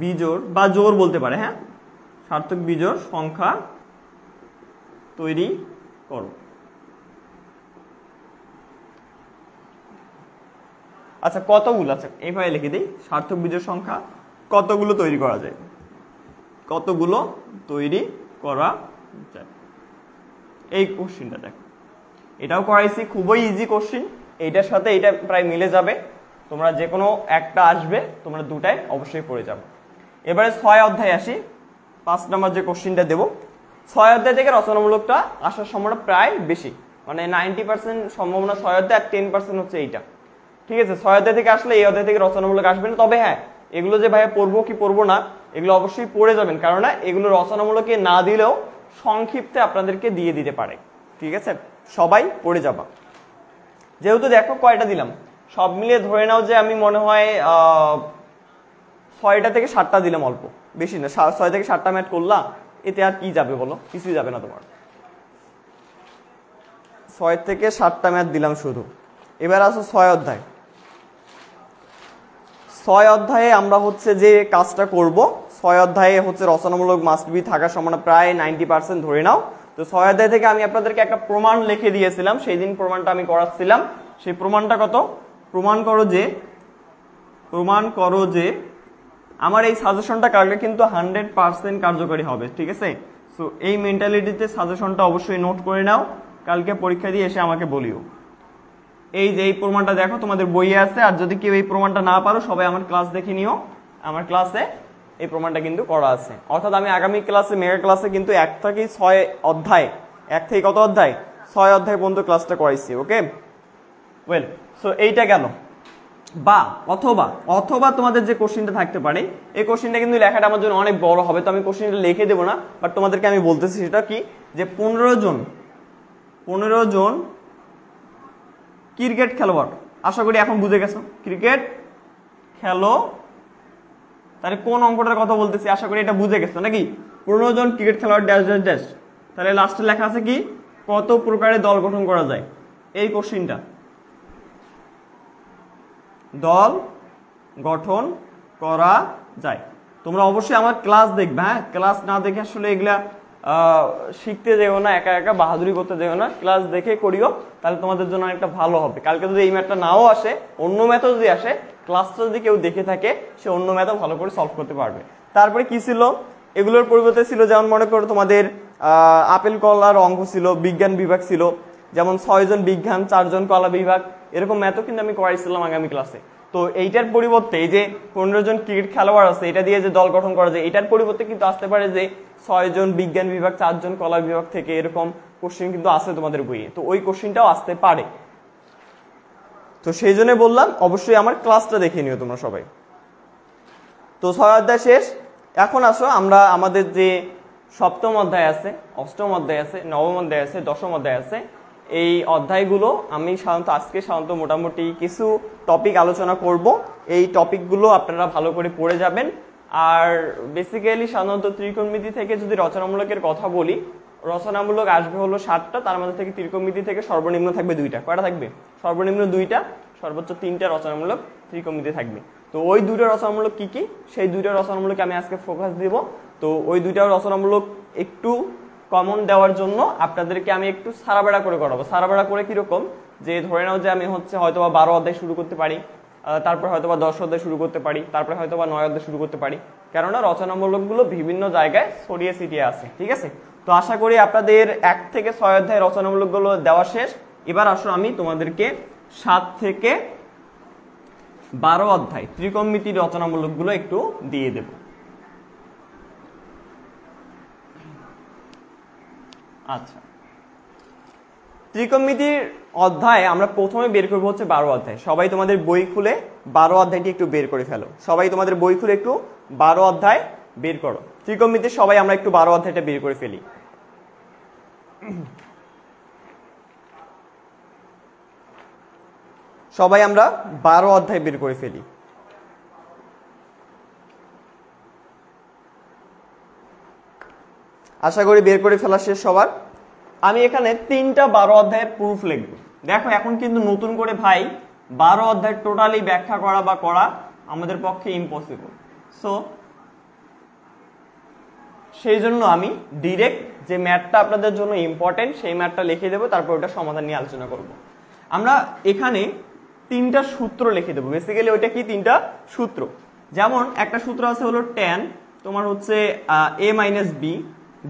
বিজোর বা জোর বলতে পারে হ্যাঁ সার্থক বিজোর সংখ্যা তৈরি করো আচ্ছা কতগুলো আচ্ছা এইভাবে লিখে দিই সার্থক বীজের সংখ্যা কতগুলো তৈরি করা যায় কতগুলো তৈরি করা যায় এই কোশ্চিনটা দেখো এটাও করাইছি খুবই ইজি কোশ্চিন এইটার সাথে এটা প্রায় মিলে যাবে তোমরা যে কোনো একটা আসবে তোমরা দুটায় অবশ্যই পড়ে যাবে এবারে ছয় অধ্যায় আসি পাঁচ নম্বর যে কোশ্চিনটা দেবো ছয় অধ্যায় থেকে রচনামূলকটা আসার সম্ভাবনা প্রায় বেশি মানে নাইনটি পার্সেন্ট সম্ভাবনা ছয় অধ্যায় আর টেন পার্সেন্ট হচ্ছে এইটা ঠিক আছে ছয় অধ্যায় থেকে আসলে এই অধ্যায় থেকে রচনামূলক আসবে না তবে হ্যাঁ এগুলো যে ভাইয়া পড়বো কি পড়বো না এগুলো অবশ্যই পড়ে যাবেন কারণ এগুলো রচনামূলকে না দিলেও সংক্ষিপ্তে আপনাদেরকে দিয়ে দিতে পারে ঠিক আছে সবাই পড়ে যাবা যেহেতু দেখো কয়টা দিলাম সব মিলিয়ে ধরে নাও যে আমি মনে হয় ছয়টা থেকে সাতটা দিলাম অল্প বেশি না ছয় থেকে সাতটা ম্যাট করলাম এতে আর কি যাবে বলো কিছুই যাবে না তোমার ছয় থেকে সাতটা ম্যাচ দিলাম শুধু এবার আসো ছয় অধ্যায় ছয় অধ্যায়ে আমরা হচ্ছে যে কাজটা করব ছয় অধ্যায়ে হচ্ছে রচনামূলক মাস্টবি থাকার সম্ভাবনা প্রায় নাইনটি পার্সেন্ট ধরে নাও তো ছয় অধ্যায় থেকে আমি আপনাদেরকে একটা প্রমাণ লিখে দিয়েছিলাম সেই দিন প্রমাণটা আমি করাচ্ছিলাম সেই প্রমাণটা কত প্রমাণ করো যে প্রমাণ করো যে আমার এই সাজেশনটা কালকে কিন্তু হান্ড্রেড পার্সেন্ট কার্যকরী হবে ঠিক আছে সো এই মেন্টালিটিতে সাজেশনটা অবশ্যই নোট করে নাও কালকে পরীক্ষা দিয়ে এসে আমাকে বলিও এই যে এই প্রমাণটা দেখো তোমাদের বইয়ে আছে আর যদি কেউ এই প্রমাণটা না পারো সবাই আমার ক্লাস দেখে নিও আমার ক্লাসে এই প্রমাণটা কিন্তু করা আছে অর্থাৎ আমি আগামী ক্লাসে মেগা ক্লাসে কিন্তু এক থেকে ছয় অধ্যায় এক থেকে কত অধ্যায় ছয় অধ্যায় পর্যন্ত ক্লাসটা করাইছি ওকে ওয়েল সো এইটা কেন বা অথবা অথবা তোমাদের যে কোশ্চেনটা থাকতে পারে এই কোশ্চেনটা কিন্তু লেখাটা আমার জন্য অনেক বড় হবে তো আমি কোশ্চিনটা লিখে দেবো না বাট তোমাদেরকে আমি বলতেছি সেটা কি যে পনেরো জন পনেরো জন ক্রিকেট খেলোয়াড় আশা করি এখন বুঝে গেছো ক্রিকেট খেলো তাহলে কোন অঙ্কটার কথা বলতেছি আশা করি এটা বুঝে গেছো নাকি পনেরো জন ক্রিকেট খেলোয়াড় ড্যাশ ড্যাশ ড্যাশ তাহলে লাস্টে লেখা আছে কি কত প্রকারে দল গঠন করা যায় এই কোশ্চিনটা দল গঠন করা যায় তোমরা অবশ্যই আমার ক্লাস দেখবে হ্যাঁ ক্লাস না দেখে আসলে এগুলা শিখতে যেও না একা একা বাহাদুরি করতে যেও না ক্লাস দেখে করিও তাহলে তোমাদের জন্য অনেকটা ভালো হবে কালকে যদি এই ম্যাথটা নাও আসে অন্য ম্যাথও যদি আসে ক্লাসটা যদি কেউ দেখে থাকে সে অন্য ম্যাথও ভালো করে সলভ করতে পারবে তারপরে কি ছিল এগুলোর পরিবর্তে ছিল যেমন মনে করো তোমাদের আপেল কলার অঙ্ক ছিল বিজ্ঞান বিভাগ ছিল যেমন ছয়জন বিজ্ঞান চারজন কলা বিভাগ এরকম ম্যাথও কিন্তু আমি করাইছিলাম আগামী ক্লাসে তো এইটার পরিবর্তে এই যে পনেরো জন ক্রিকেট খেলোয়াড় আছে এটা দিয়ে যে দল গঠন করা যায় এটার পরিবর্তে কিন্তু আসতে পারে যে ছয়জন বিজ্ঞান বিভাগ চারজন কলা বিভাগ থেকে এরকম কোশ্চিন কিন্তু আছে তোমাদের বইয়ে তো ওই কোশ্চিনটাও আসতে পারে তো সেই জন্য বললাম অবশ্যই আমার ক্লাসটা দেখে নিও তোমরা সবাই তো ছয় অধ্যায় শেষ এখন আসো আমরা আমাদের যে সপ্তম অধ্যায় আছে অষ্টম অধ্যায় আছে নবম অধ্যায় আছে দশম অধ্যায় আছে এই অধ্যায়গুলো আমি সাধারণত আজকে সাধারণত মোটামুটি কিছু টপিক আলোচনা করব এই টপিকগুলো আপনারা ভালো করে পড়ে যাবেন আর বেসিক্যালি সাধারণত ত্রিকোণমিতি থেকে যদি রচনামূলকের কথা বলি রচনামূলক আসবে হলো সাতটা তার মধ্যে থেকে ত্রিকোণমিতি থেকে সর্বনিম্ন থাকবে দুইটা কয়টা থাকবে সর্বনিম্ন দুইটা সর্বোচ্চ তিনটা রচনামূলক ত্রিকোণমিতি থাকবে তো ওই দুটো রচনামূলক কি কি সেই দুইটা রচনামূলকে আমি আজকে ফোকাস দিব তো ওই দুইটা রচনামূলক একটু কমন দেওয়ার জন্য আপনাদেরকে আমি একটু সারাবেড়া করে করাবো সারাবেড়া করে কীরকম যে ধরে নাও যে আমি হচ্ছে হয়তো বা বারো অধ্যায় শুরু করতে পারি তারপর হয়তো বা দশ অধ্যায় শুরু করতে পারি তারপরে হয়তো বা নয় অধ্যায় শুরু করতে পারি কেননা রচনামূলকগুলো বিভিন্ন জায়গায় ছড়িয়ে ছিটিয়ে আছে ঠিক আছে তো আশা করি আপনাদের এক থেকে ছয় অধ্যায় রচনামূলকগুলো দেওয়া শেষ এবার আসো আমি তোমাদেরকে সাত থেকে বারো অধ্যায় ত্রিকমিতির রচনামূলকগুলো একটু দিয়ে দেবো আচ্ছা ত্রিকোণমিতির অধ্যায় আমরা প্রথমে বের করবো হচ্ছে বারো অধ্যায় সবাই তোমাদের বই খুলে বারো অধ্যায়টি একটু বের করে ফেলো সবাই তোমাদের বই খুলে একটু বারো অধ্যায় বের করো ত্রিকোণমিতির সবাই আমরা একটু বারো অধ্যায়টা বের করে ফেলি সবাই আমরা বারো অধ্যায় বের করে ফেলি আশা করি বের করে ফেলা শেষ সবার আমি এখানে তিনটা বারো অধ্যায়ের প্রুফ লিখব দেখো এখন কিন্তু নতুন করে ভাই বারো অধ্যায় টোটালি ব্যাখ্যা করা বা করা আমাদের পক্ষে ইম্পসিবল সো সেই জন্য আমি ডিরেক্ট যে ম্যাথটা আপনাদের জন্য ইম্পর্টেন্ট সেই ম্যাথটা লিখে দেবো তারপর ওটা সমাধান নিয়ে আলোচনা করব আমরা এখানে তিনটা সূত্র লিখে দেবো বেসিক্যালি ওইটা কি তিনটা সূত্র যেমন একটা সূত্র আছে হলো ট্যান তোমার হচ্ছে a minus b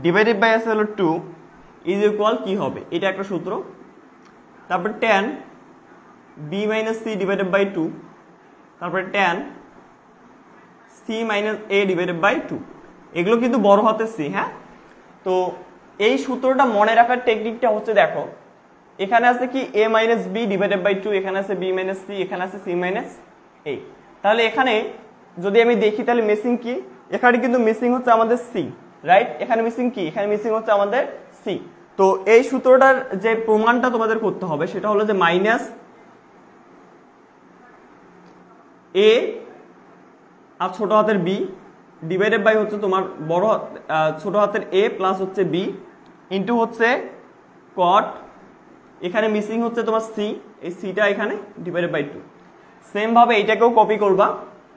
divided by আছে হলো টু ইজ ইকুয়াল কী হবে এটা একটা সূত্র তারপর tan B minus C divided by two তারপরে tan c minus a divided by two এগুলো কিন্তু বড় হাতে সি হ্যাঁ তো এই সূত্রটা মনে রাখার টেকনিকটা হচ্ছে দেখো এখানে আছে কি এ minus b divided by two এখানে আছে বি মাইনাস সি এখানে আছে সি মাইনাস এ তাহলে এখানে যদি আমি দেখি তাহলে মিসিং কি এখানে কিন্তু মিসিং হচ্ছে আমাদের সি রাইট এখানে মিসিং কি এখানে মিসিং হচ্ছে আমাদের সি তো এই সূত্রটার যে প্রমাণটা তোমাদের করতে হবে সেটা হলো যে মাইনাস এ আর ছোট হাতের বি ডিভাইডেড বাই হচ্ছে তোমার বড় ছোট হাতের এ প্লাস হচ্ছে বি ইন্টু হচ্ছে কট এখানে মিসিং হচ্ছে তোমার সি এই সিটা এখানে ডিভাইডেড বাই টু সেমভাবে এইটাকেও কপি করবা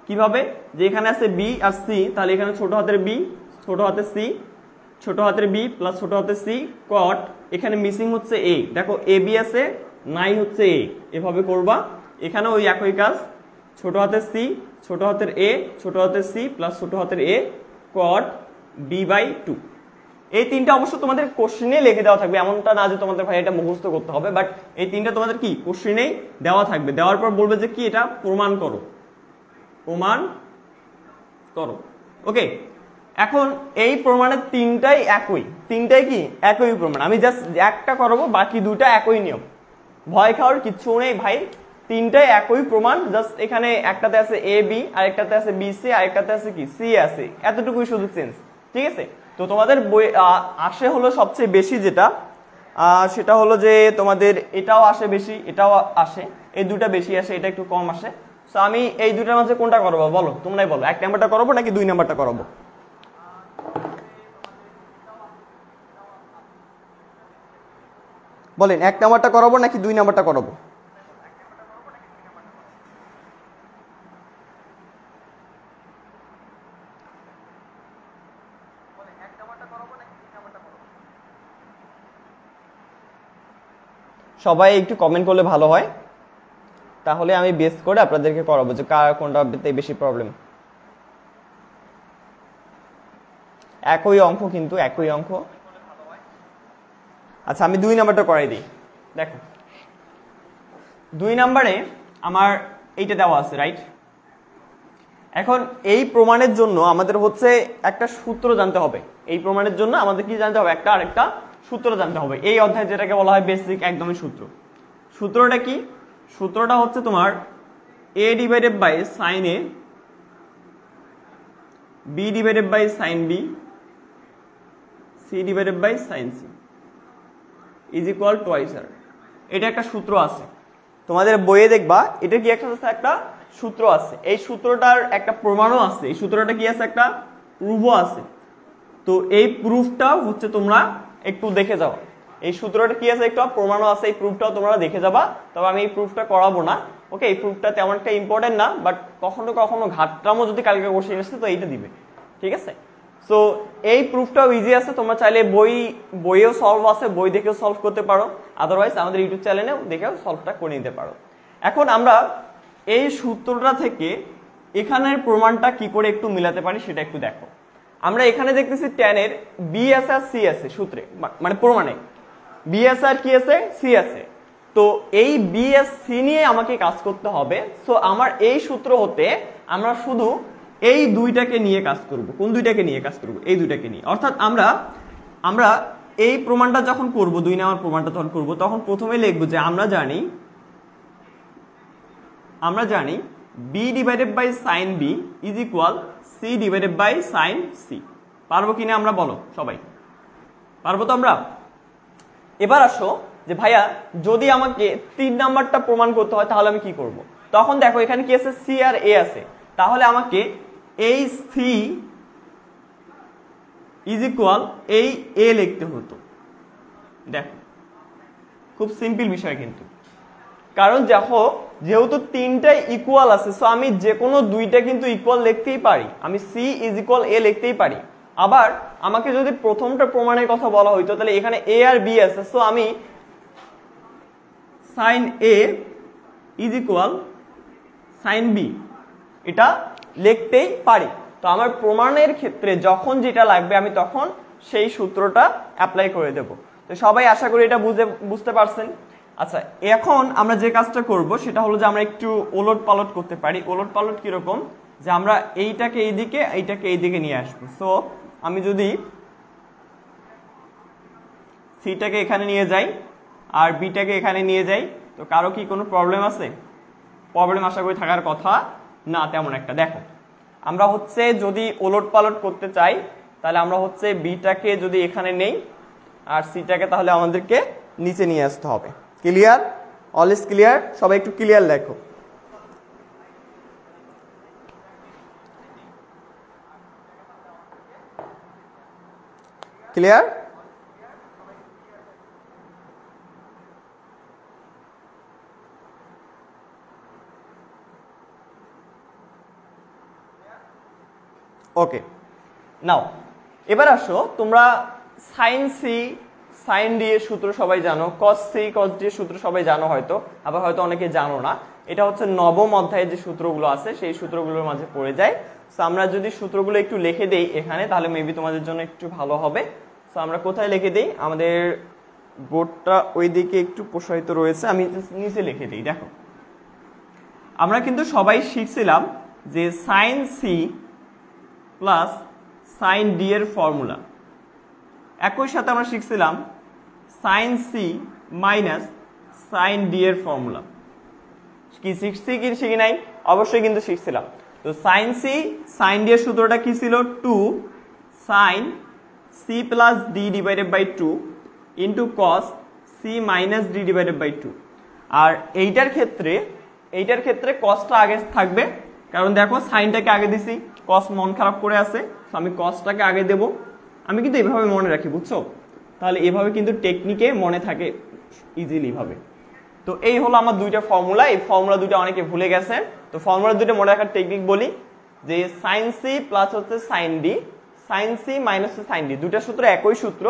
কিভাবে যে এখানে আছে বি আর সি তাহলে এখানে ছোট হাতের বি ছোট হাতের সি ছোট হাতের বি প্লাস ছোট হাতের সি কট এখানে মিসিং হচ্ছে এ দেখো এ বি আছে নাই হচ্ছে এ এভাবে করবা এখানে ওই একই কাজ ছোট হাতের সি ছোট হাতের এ ছোট হাতের সি প্লাস ছোট হাতের a cot b by two এই তিনটা অবশ্য তোমাদের কোশ্চিনে লিখে দেওয়া থাকবে এমনটা না যে তোমাদের ভাই এটা মুখস্থ করতে হবে বাট এই তিনটা তোমাদের কি কোশ্চিনেই দেওয়া থাকবে দেওয়ার পর বলবে যে কি এটা প্রমাণ করো প্রমাণ করো ওকে এখন এই প্রমাণের তিনটাই একই তিনটাই কি একই প্রমাণ আমি জাস্ট একটা করবো বাকি দুটা একই নিয়ম ভয় খাওয়ার কিচ্ছু নেই ভাই তিনটাই একই প্রমাণ জাস্ট এখানে একটাতে আছে এ বি আর একটাতে আছে বি সি একটাতে আছে কি সি আছে e। এতটুকুই শুধু চেঞ্জ ঠিক আছে তো তোমাদের বই আসে হলো সবচেয়ে বেশি যেটা সেটা হলো যে তোমাদের এটাও আসে বেশি এটাও আসে এই দুটা বেশি আসে এটা একটু কম আসে তো আমি এই দুটার মাঝে কোনটা করবো বলো তোমরাই বলো এক নাম্বারটা করবো নাকি দুই নাম্বারটা করবো বলেন এক নাম্বারটা করাবো নাকি দুই নাম্বারটা করাবো সবাই একটু কমেন্ট করলে ভালো হয় তাহলে আমি বেস করে আপনাদেরকে করাবো যে কার কোনটা বেশি প্রবলেম একই অঙ্ক কিন্তু একই অঙ্ক আচ্ছা আমি দুই নাম্বারটা করাই দিই দেখো দুই নাম্বারে আমার এইটা দেওয়া আছে রাইট এখন এই প্রমাণের জন্য আমাদের হচ্ছে একটা সূত্র জানতে হবে এই প্রমাণের জন্য আমাদের কি জানতে হবে একটা আরেকটা সূত্র জানতে হবে এই অধ্যায় যেটাকে বলা হয় বেসিক একদমই সূত্র সূত্রটা কি সূত্রটা হচ্ছে তোমার a divided by sine a b divided by sine b c divided by sine c is equal twice আর এটা একটা সূত্র আছে তোমাদের বইয়ে দেখবা এটা কি একটা আছে একটা সূত্র আছে এই সূত্রটার একটা প্রমাণও আছে এই সূত্রটা কি আছে একটা প্রুভও আছে তো এই প্রুফটা হচ্ছে তোমরা একটু দেখে যাও এই সূত্রটা কি আছে একটা প্রমাণও আছে এই প্রুফটাও তোমরা দেখে যাবা তবে আমি এই প্রুফটা করাবো না ওকে এই প্রুফটা তেমন একটা ইম্পর্টেন্ট না বাট কখনো কখনো ঘাটটামও যদি কালকে কোশ্চেন আসছে তো এইটা দিবে ঠিক আছে সো এই প্রুফটাও ইজি আছে তোমরা চাইলে বই বইয়েও সলভ আছে বই দেখেও সলভ করতে পারো আদারওয়াইজ আমাদের ইউটিউব চ্যানেলেও দেখেও সলভটা করে নিতে পারো এখন আমরা এই সূত্রটা থেকে এখানের প্রমাণটা কি করে একটু মিলাতে পারি সেটা একটু দেখো আমরা এখানে দেখতেছি ট্যানের বি এস আর সি আছে সূত্রে মানে প্রমাণে বি এস আর কি আছে সি আছে তো এই বি এস সি নিয়ে আমাকে কাজ করতে হবে সো আমার এই সূত্র হতে আমরা শুধু এই দুইটাকে নিয়ে কাজ করব কোন দুইটাকে নিয়ে কাজ করব এই দুইটাকে নিয়ে অর্থাৎ আমরা আমরা এই প্রমাণটা যখন করব দুই নাম্বার প্রমাণটা যখন করব তখন প্রথমে লিখব যে আমরা জানি আমরা জানি b divided by sine b is equal c divided by sine c পারবো কিনা আমরা বলো সবাই পারবো তো আমরা এবার আসো যে ভাইয়া যদি আমাকে তিন নাম্বারটা প্রমাণ করতে হয় তাহলে আমি কি করব। তখন দেখো এখানে কি আছে সি আর এ আছে তাহলে আমাকে এই সি ইজ ইকুয়াল এই এ লিখতে হতো দেখো খুব সিম্পল বিষয় কিন্তু কারণ দেখো যেহেতু তিনটাই ইকুয়াল আছে সো আমি যে কোনো দুইটা কিন্তু ইকুয়াল লিখতেই পারি আমি সি ইজ ইকুয়াল এ লিখতেই পারি আবার আমাকে যদি প্রথমটা প্রমাণের কথা বলা হইতো তাহলে এখানে এ আর বি আছে সো আমি sine a is equal sine b এটা লিখতেই পারি তো আমার প্রমাণের ক্ষেত্রে যখন যেটা লাগবে আমি তখন সেই সূত্রটা অ্যাপ্লাই করে দেব তো সবাই আশা করি এটা বুঝে বুঝতে পারছেন আচ্ছা এখন আমরা যে কাজটা করব সেটা হলো যে আমরা একটু ওলট পালট করতে পারি ওলট পালট কীরকম যে আমরা এইটাকে এইদিকে এইটাকে এইদিকে নিয়ে আসবো সো আমি যদি সিটাকে এখানে নিয়ে যাই আর বিটাকে এখানে নিয়ে যাই তো কারো কি কোনো প্রবলেম আছে প্রবলেম আশা করি থাকার কথা না তেমন একটা দেখো আমরা হচ্ছে যদি ওলট পালট করতে চাই তাহলে আমরা হচ্ছে বিটাকে যদি এখানে নেই আর সিটাকে তাহলে আমাদেরকে নিচে নিয়ে আসতে হবে ক্লিয়ার অল ইজ ক্লিয়ার সবাই একটু ক্লিয়ার লেখো ক্লিয়ার ওকে নাও এবার আসো তোমরা সাইন সি সাইন ডি এর সূত্র সবাই জানো কস সি কস ডি এর সূত্র সবাই জানো হয়তো আবার হয়তো অনেকে জানো না এটা হচ্ছে নবম অধ্যায়ের যে সূত্রগুলো আছে সেই সূত্রগুলোর মাঝে পড়ে যায় সো আমরা যদি সূত্রগুলো একটু লিখে দেই এখানে তাহলে মেবি তোমাদের জন্য একটু ভালো হবে সো আমরা কোথায় লিখে দিই আমাদের বোর্ডটা ওই দিকে একটু প্রসারিত রয়েছে আমি নিচে লিখে দিই দেখো আমরা কিন্তু সবাই শিখছিলাম যে sine c plus sine d এর ফর্মুলা একই সাথে আমরা শিখছিলাম sine C minus sine d এর ফর্মুলা কি শিখছি কি শিখি নাই অবশ্যই কিন্তু শিখছিলাম তো সাইন সি সাইন ডি এর সূত্রটা কি ছিল two sine c plus D divided by two into cos C minus D divided by two আর এইটার ক্ষেত্রে এইটার ক্ষেত্রে কসটা আগে থাকবে কারণ দেখো সাইনটাকে আগে দিছি কস্ট মন খারাপ করে আছে তো আমি কস্টটাকে আগে দেব আমি কিন্তু এভাবে মনে রাখি বুঝছো তাহলে এভাবে কিন্তু টেকনিকে মনে থাকে ইজিলিভাবে তো এই হলো আমার দুইটা ফর্মুলা এই ফর্মুলা দুইটা অনেকে ভুলে গেছে তো ফর্মুলা দুইটা মনে রাখার টেকনিক বলি যে সাইন সি প্লাস হচ্ছে sine d sine C minus sine d দুটা সূত্র একই সূত্র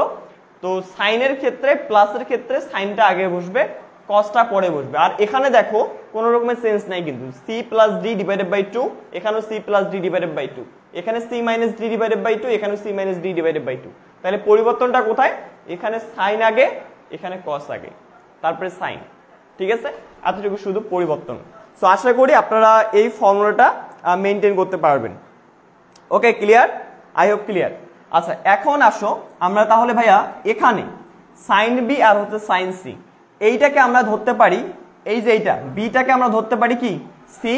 তো সাইনের ক্ষেত্রে প্লাসের ক্ষেত্রে সাইনটা আগে বসবে কস্টটা পরে বসবে আর এখানে দেখো কোনো রকমের সেন্স নাই কিন্তু c plus D divided by two এখানেও c plus D divided by two এখানে c minus D divided by two এখানে c minus D divided by two তাহলে পরিবর্তনটা কোথায় এখানে সাইন আগে এখানে কস আগে তারপরে সাইন ঠিক আছে এতটুকু শুধু পরিবর্তন সো আশা করি আপনারা এই ফর্মুলাটা মেনটেন করতে পারবেন okay clear I hope clear আচ্ছা এখন আসো আমরা তাহলে ভাইয়া এখানে সাইন বি আর হচ্ছে সাইন সি এইটাকে আমরা ধরতে পারি এই যে এইটা বিটাকে আমরা ধরতে পারি কি সি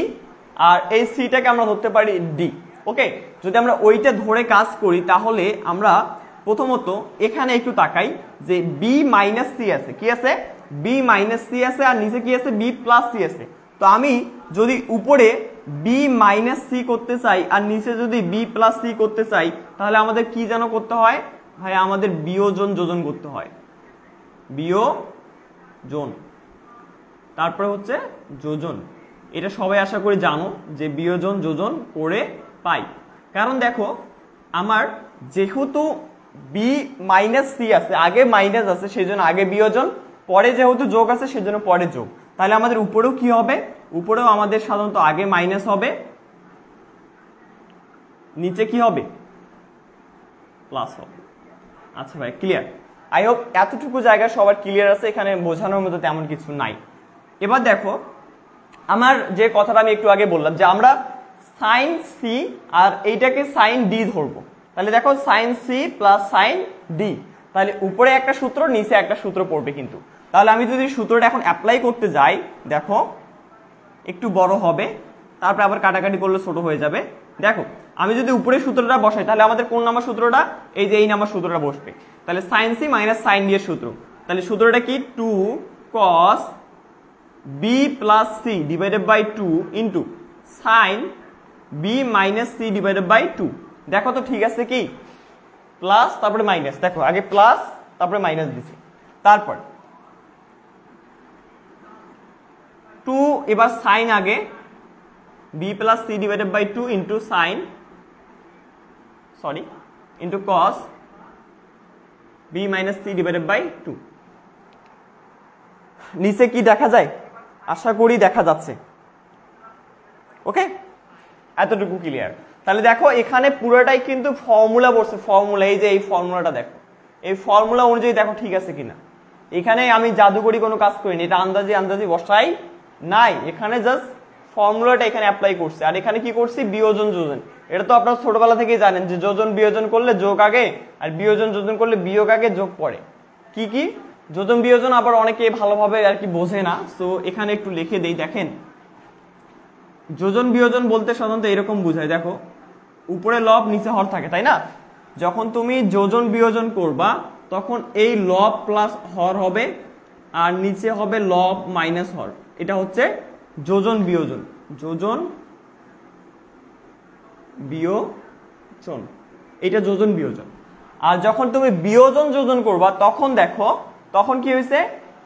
আর এই সিটাকে আমরা ধরতে পারি ডি ওকে যদি আমরা ওইটা ধরে কাজ করি তাহলে আমরা প্রথমত এখানে একটু তাকাই যে বি মাইনাস সি আছে কি আছে বি মাইনাস সি আছে আর নিচে কি আছে বি প্লাস সি আছে তো আমি যদি উপরে বি মাইনাস সি করতে চাই আর নিচে যদি বি প্লাস সি করতে চাই তাহলে আমাদের কি যেন করতে হয় ভাই আমাদের বিয়োজন যোজন করতে হয় বিয়োজন জোন তারপরে হচ্ছে যোজন এটা সবাই আশা করি জানো যে বিয়োজন যোজন করে পাই কারণ দেখো আমার যেহেতু বি মাইনাস সি আছে আগে মাইনাস আছে সেই জন্য আগে বিয়োজন পরে যেহেতু যোগ আছে সেই জন্য পরে যোগ তাহলে আমাদের উপরেও কি হবে উপরেও আমাদের সাধারণত আগে মাইনাস হবে নিচে কি হবে প্লাস হবে আচ্ছা ভাই ক্লিয়ার আই হোপ এতটুকু জায়গা সবার ক্লিয়ার আছে এখানে বোঝানোর মতো তেমন কিছু নাই এবার দেখো আমার যে কথাটা আমি একটু আগে বললাম যে আমরা সাইন সি আর এইটাকে সাইন ডি ধরবো তাহলে দেখো sine c plus sine d তাহলে উপরে একটা সূত্র নিচে একটা সূত্র পড়বে কিন্তু তাহলে আমি যদি সূত্রটা এখন অ্যাপ্লাই করতে যাই দেখো একটু বড় হবে তারপরে আবার কাটাকাটি করলে ছোট হয়ে যাবে দেখো আমি যদি উপরে সূত্রটা বসাই তাহলে আমাদের কোন নাম্বার সূত্রটা এই যে এই নাম্বার সূত্রটা বসবে তাহলে sine C minus sine b এর সূত্র তাহলে সূত্রটা কি two cos B plus C divided by two into sine B minus C divided by two দেখো তো ঠিক আছে কি প্লাস তারপরে মাইনাস দেখো আগে প্লাস তারপরে মাইনাস দিছি তারপর টু এবার সাইন আগে b plus C divided by two into sine sorry into cos B minus C divided by two নিচে কি দেখা যায় আশা করি দেখা যাচ্ছে ওকে এতটুকু ক্লিয়ার তাহলে দেখো এখানে পুরোটাই কিন্তু ফর্মুলা পড়ছে ফর্মুলা এই যে এই ফর্মুলাটা দেখো এই ফর্মুলা অনুযায়ী দেখো ঠিক আছে কিনা এখানে আমি জাদুকরি কোনো কাজ করিনি এটা আন্দাজি আন্দাজি বসাই নাই এখানে জাস্ট ফর্মুলাটা এখানে অ্যাপ্লাই করছে আর এখানে কি করছি বিয়োজন যোজন এটা তো আপনারা ছোটবেলা থেকেই জানেন যে যোজন বিয়োজন করলে যোগ আগে আর বিয়োজন যোজন করলে বিয়োগ আগে যোগ পরে কি কি যোজন বিয়োজন আবার অনেকে ভালোভাবে আর কি বোঝে না তো এখানে একটু লিখে দেই দেখেন যোজন বিয়োজন বলতে সাধারণত এরকম বুঝায় দেখো উপরে লব নিচে হর থাকে তাই না যখন তুমি যোজন বিয়োজন করবা তখন এই লব প্লাস হর হবে আর নিচে হবে লব মাইনাস হর এটা হচ্ছে যোজন বিয়োজন যোজন বিয়োজন এটা যোজন বিয়োজন আর যখন তুমি বিয়োজন যোজন করবা তখন দেখো তখন কি হয়েছে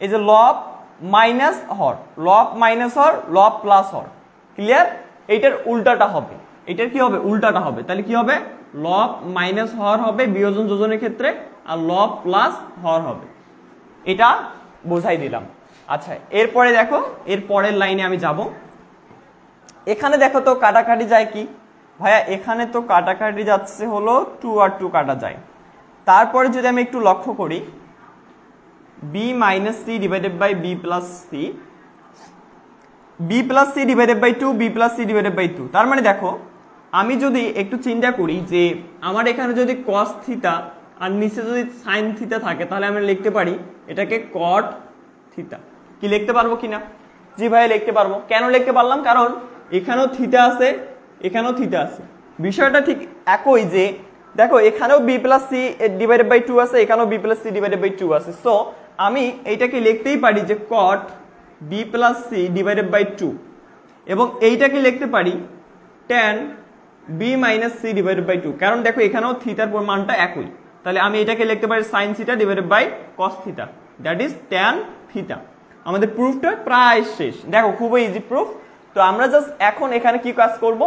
এই যে লব মাইনাস হর লব মাইনাস হর লব প্লাস হর ক্লিয়ার এইটার উল্টাটা হবে এটার কি হবে উল্টাটা হবে তাহলে কি হবে লব মাইনাস হর হবে বিয়োজন যোজনের ক্ষেত্রে আর লব প্লাস হর হবে এটা বোঝাই দিলাম আচ্ছা এরপরে দেখো এর পরের লাইনে আমি যাব এখানে দেখো তো কাটাকাটি যায় কি ভাইয়া এখানে তো কাটাকাটি যাচ্ছে হলো টু আর টু কাটা যায় তারপরে যদি আমি একটু লক্ষ্য করি b minus C divided by b plus c b plus C divided by two b plus C divided by two তার মানে দেখো আমি যদি একটু চিন্তা করি যে আমার এখানে যদি কস থিতা আর নিচে যদি সাইন থিতা থাকে তাহলে আমি লিখতে পারি এটাকে কট থিতা কি লিখতে পারবো কিনা জি ভাই লিখতে পারবো কেন লিখতে পারলাম কারণ এখানেও থিটা আছে এখানেও থিটা আছে বিষয়টা ঠিক একই যে দেখো এখানেও b plus C divided by two আছে এখানেও b plus C divided by two আছে সো আমি এইটাকে লিখতেই পারি যে cot b plus C divided by two এবং এইটাকে লিখতে পারি tan B minus C divided by two কারণ দেখো এখানেও থিতার পরিমাণটা একই তাহলে আমি এটাকে লিখতে পারি sine theta divided by cos theta that is tan theta আমাদের প্রুফটা প্রায় শেষ দেখো খুবই ইজি প্রুফ তো আমরা জাস্ট এখন এখানে কি কাজ করব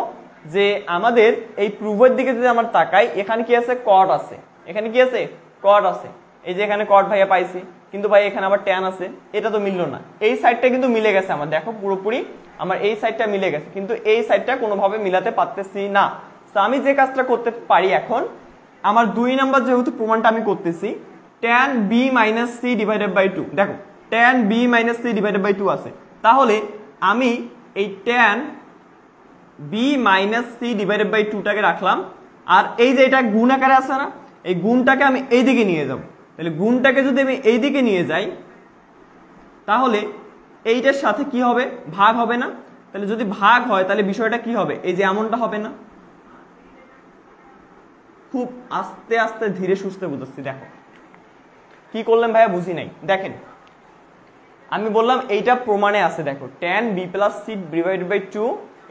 যে আমাদের এই প্রুফের দিকে যদি আমরা তাকাই এখানে কি আছে কট আছে এখানে কি আছে কট আছে এই যে এখানে কট ভাইয়া পাইছি কিন্তু ভাই এখানে আবার ট্যান আছে এটা তো মিললো না এই সাইডটা কিন্তু মিলে গেছে আমার দেখো পুরোপুরি আমার এই সাইডটা মিলে গেছে কিন্তু এই সাইডটা কোনোভাবে মিলাতে পারতেছি না তো আমি যে কাজটা করতে পারি এখন আমার দুই নাম্বার যেহেতু প্রমাণটা আমি করতেছি tan B minus C divided by two দেখো tan B minus C divided by two আছে তাহলে আমি এই tan B minus C divided by টুটাকে রাখলাম আর এই যে এটা গুণ আকারে আছে না এই গুণটাকে আমি এই দিকে নিয়ে যাব তাহলে গুণটাকে যদি আমি এই দিকে নিয়ে যাই তাহলে এইটার সাথে কি হবে ভাগ হবে না তাহলে যদি ভাগ হয় তাহলে বিষয়টা কি হবে এই যে এমনটা হবে না খুব আস্তে আস্তে ধীরে সুস্থে বুঝাচ্ছি দেখো কি করলেন ভাইয়া বুঝি নাই দেখেন আমি বললাম এইটা প্রমাণে আছে দেখো tan B plus C divide by two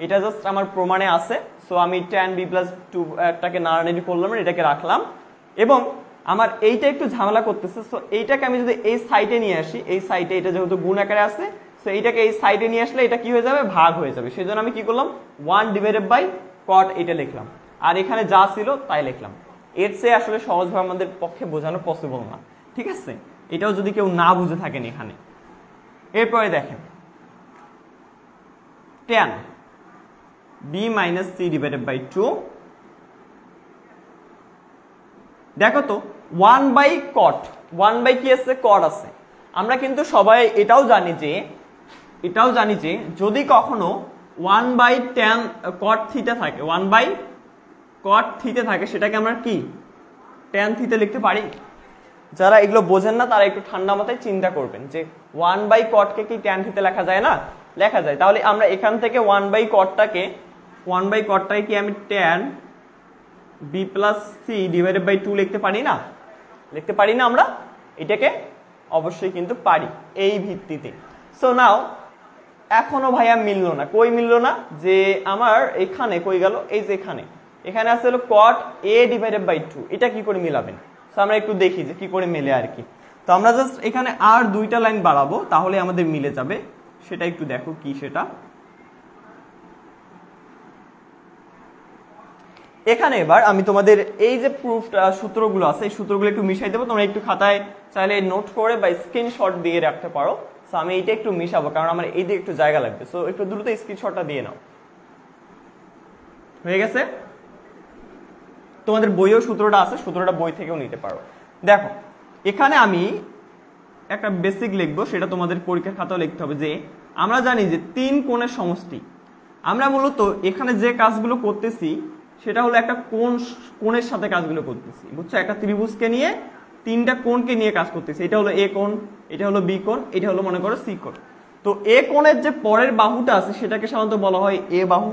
এটা জাস্ট আমার প্রমাণে আছে সো আমি ট্যান বি প্লাস টু একটাকে নারানি করলাম এটাকে রাখলাম এবং আমার এইটা একটু ঝামেলা করতেছে সো এইটাকে আমি যদি এই সাইডে নিয়ে আসি এই সাইডে এটা যেহেতু গুণ আকারে আছে সো এইটাকে এই সাইডে নিয়ে আসলে এটা কি হয়ে যাবে ভাগ হয়ে যাবে সেই জন্য আমি কি করলাম ওয়ান ডিভাইডেড বাই কট এটা লিখলাম আর এখানে যা ছিল তাই লিখলাম এর চেয়ে আসলে সহজভাবে আমাদের পক্ষে বোঝানো পসিবল না ঠিক আছে এটাও যদি কেউ না বুঝে থাকেন এখানে এরপরে দেখেন tan B minus C divided by two দেখো তো one by cot one by কি আছে কট আছে আমরা কিন্তু সবাই এটাও জানি যে এটাও জানি যে যদি কখনো ওয়ান বাই টেন কট থিতে থাকে ওয়ান বাই কট থিতে থাকে সেটাকে আমরা কি টেন থিতে লিখতে পারি যারা এগুলো বোঝেন না তারা একটু ঠান্ডা মাথায় চিন্তা করবেন যে ওয়ান বাই কটকে কি ট্যান থিতে লেখা যায় না লেখা যায় তাহলে আমরা এখান থেকে ওয়ান বাই কটটাকে ওয়ান বাই কটটাকে কি আমি tan B plus C divided by two লিখতে পারি না লিখতে পারি না আমরা এটাকে অবশ্যই কিন্তু পারি এই ভিত্তিতে সো নাও এখনো ভাইয়া মিললো না কই মিললো না যে আমার এখানে কই গেল এই যে এখানে এখানে আছে হলো cot A divided by two এটা কি করে মিলাবেন তো আমরা একটু দেখি যে কি করে মেলে আর কি তো আমরা জাস্ট এখানে আর দুইটা লাইন বাড়াবো তাহলে আমাদের মিলে যাবে সেটা একটু দেখো কি সেটা এখানে এবার আমি তোমাদের এই যে প্রুফ সূত্রগুলো আছে এই সূত্রগুলো একটু মিশাই দেবো তোমরা একটু খাতায় চাইলে নোট করে বা স্ক্রিনশট দিয়ে রাখতে পারো সো আমি এইটা একটু মিশাবো কারণ আমার এই দিকে একটু জায়গা লাগবে সো একটু দ্রুত স্ক্রিনশটটা দিয়ে নাও হয়ে গেছে তোমাদের বইয়েও সূত্রটা আছে সূত্রটা বই থেকেও নিতে পারো দেখো এখানে আমি একটা বেসিক লিখবো সেটা তোমাদের পরীক্ষার খাতাও লিখতে হবে যে আমরা জানি যে তিন কোণের সমষ্টি আমরা মূলত এখানে যে কাজগুলো করতেছি সেটা হলো একটা কোন কোণের সাথে কাজগুলো করতেছি বুঝছো একটা ত্রিভুজকে নিয়ে তিনটা কোণকে নিয়ে কাজ করতেছি এটা হলো এ কোণ এটা হলো বি কোণ এটা হলো মনে করো সি কোণ তো এ কোণের যে পরের বাহুটা আছে সেটাকে সাধারণত বলা হয় এ বাহু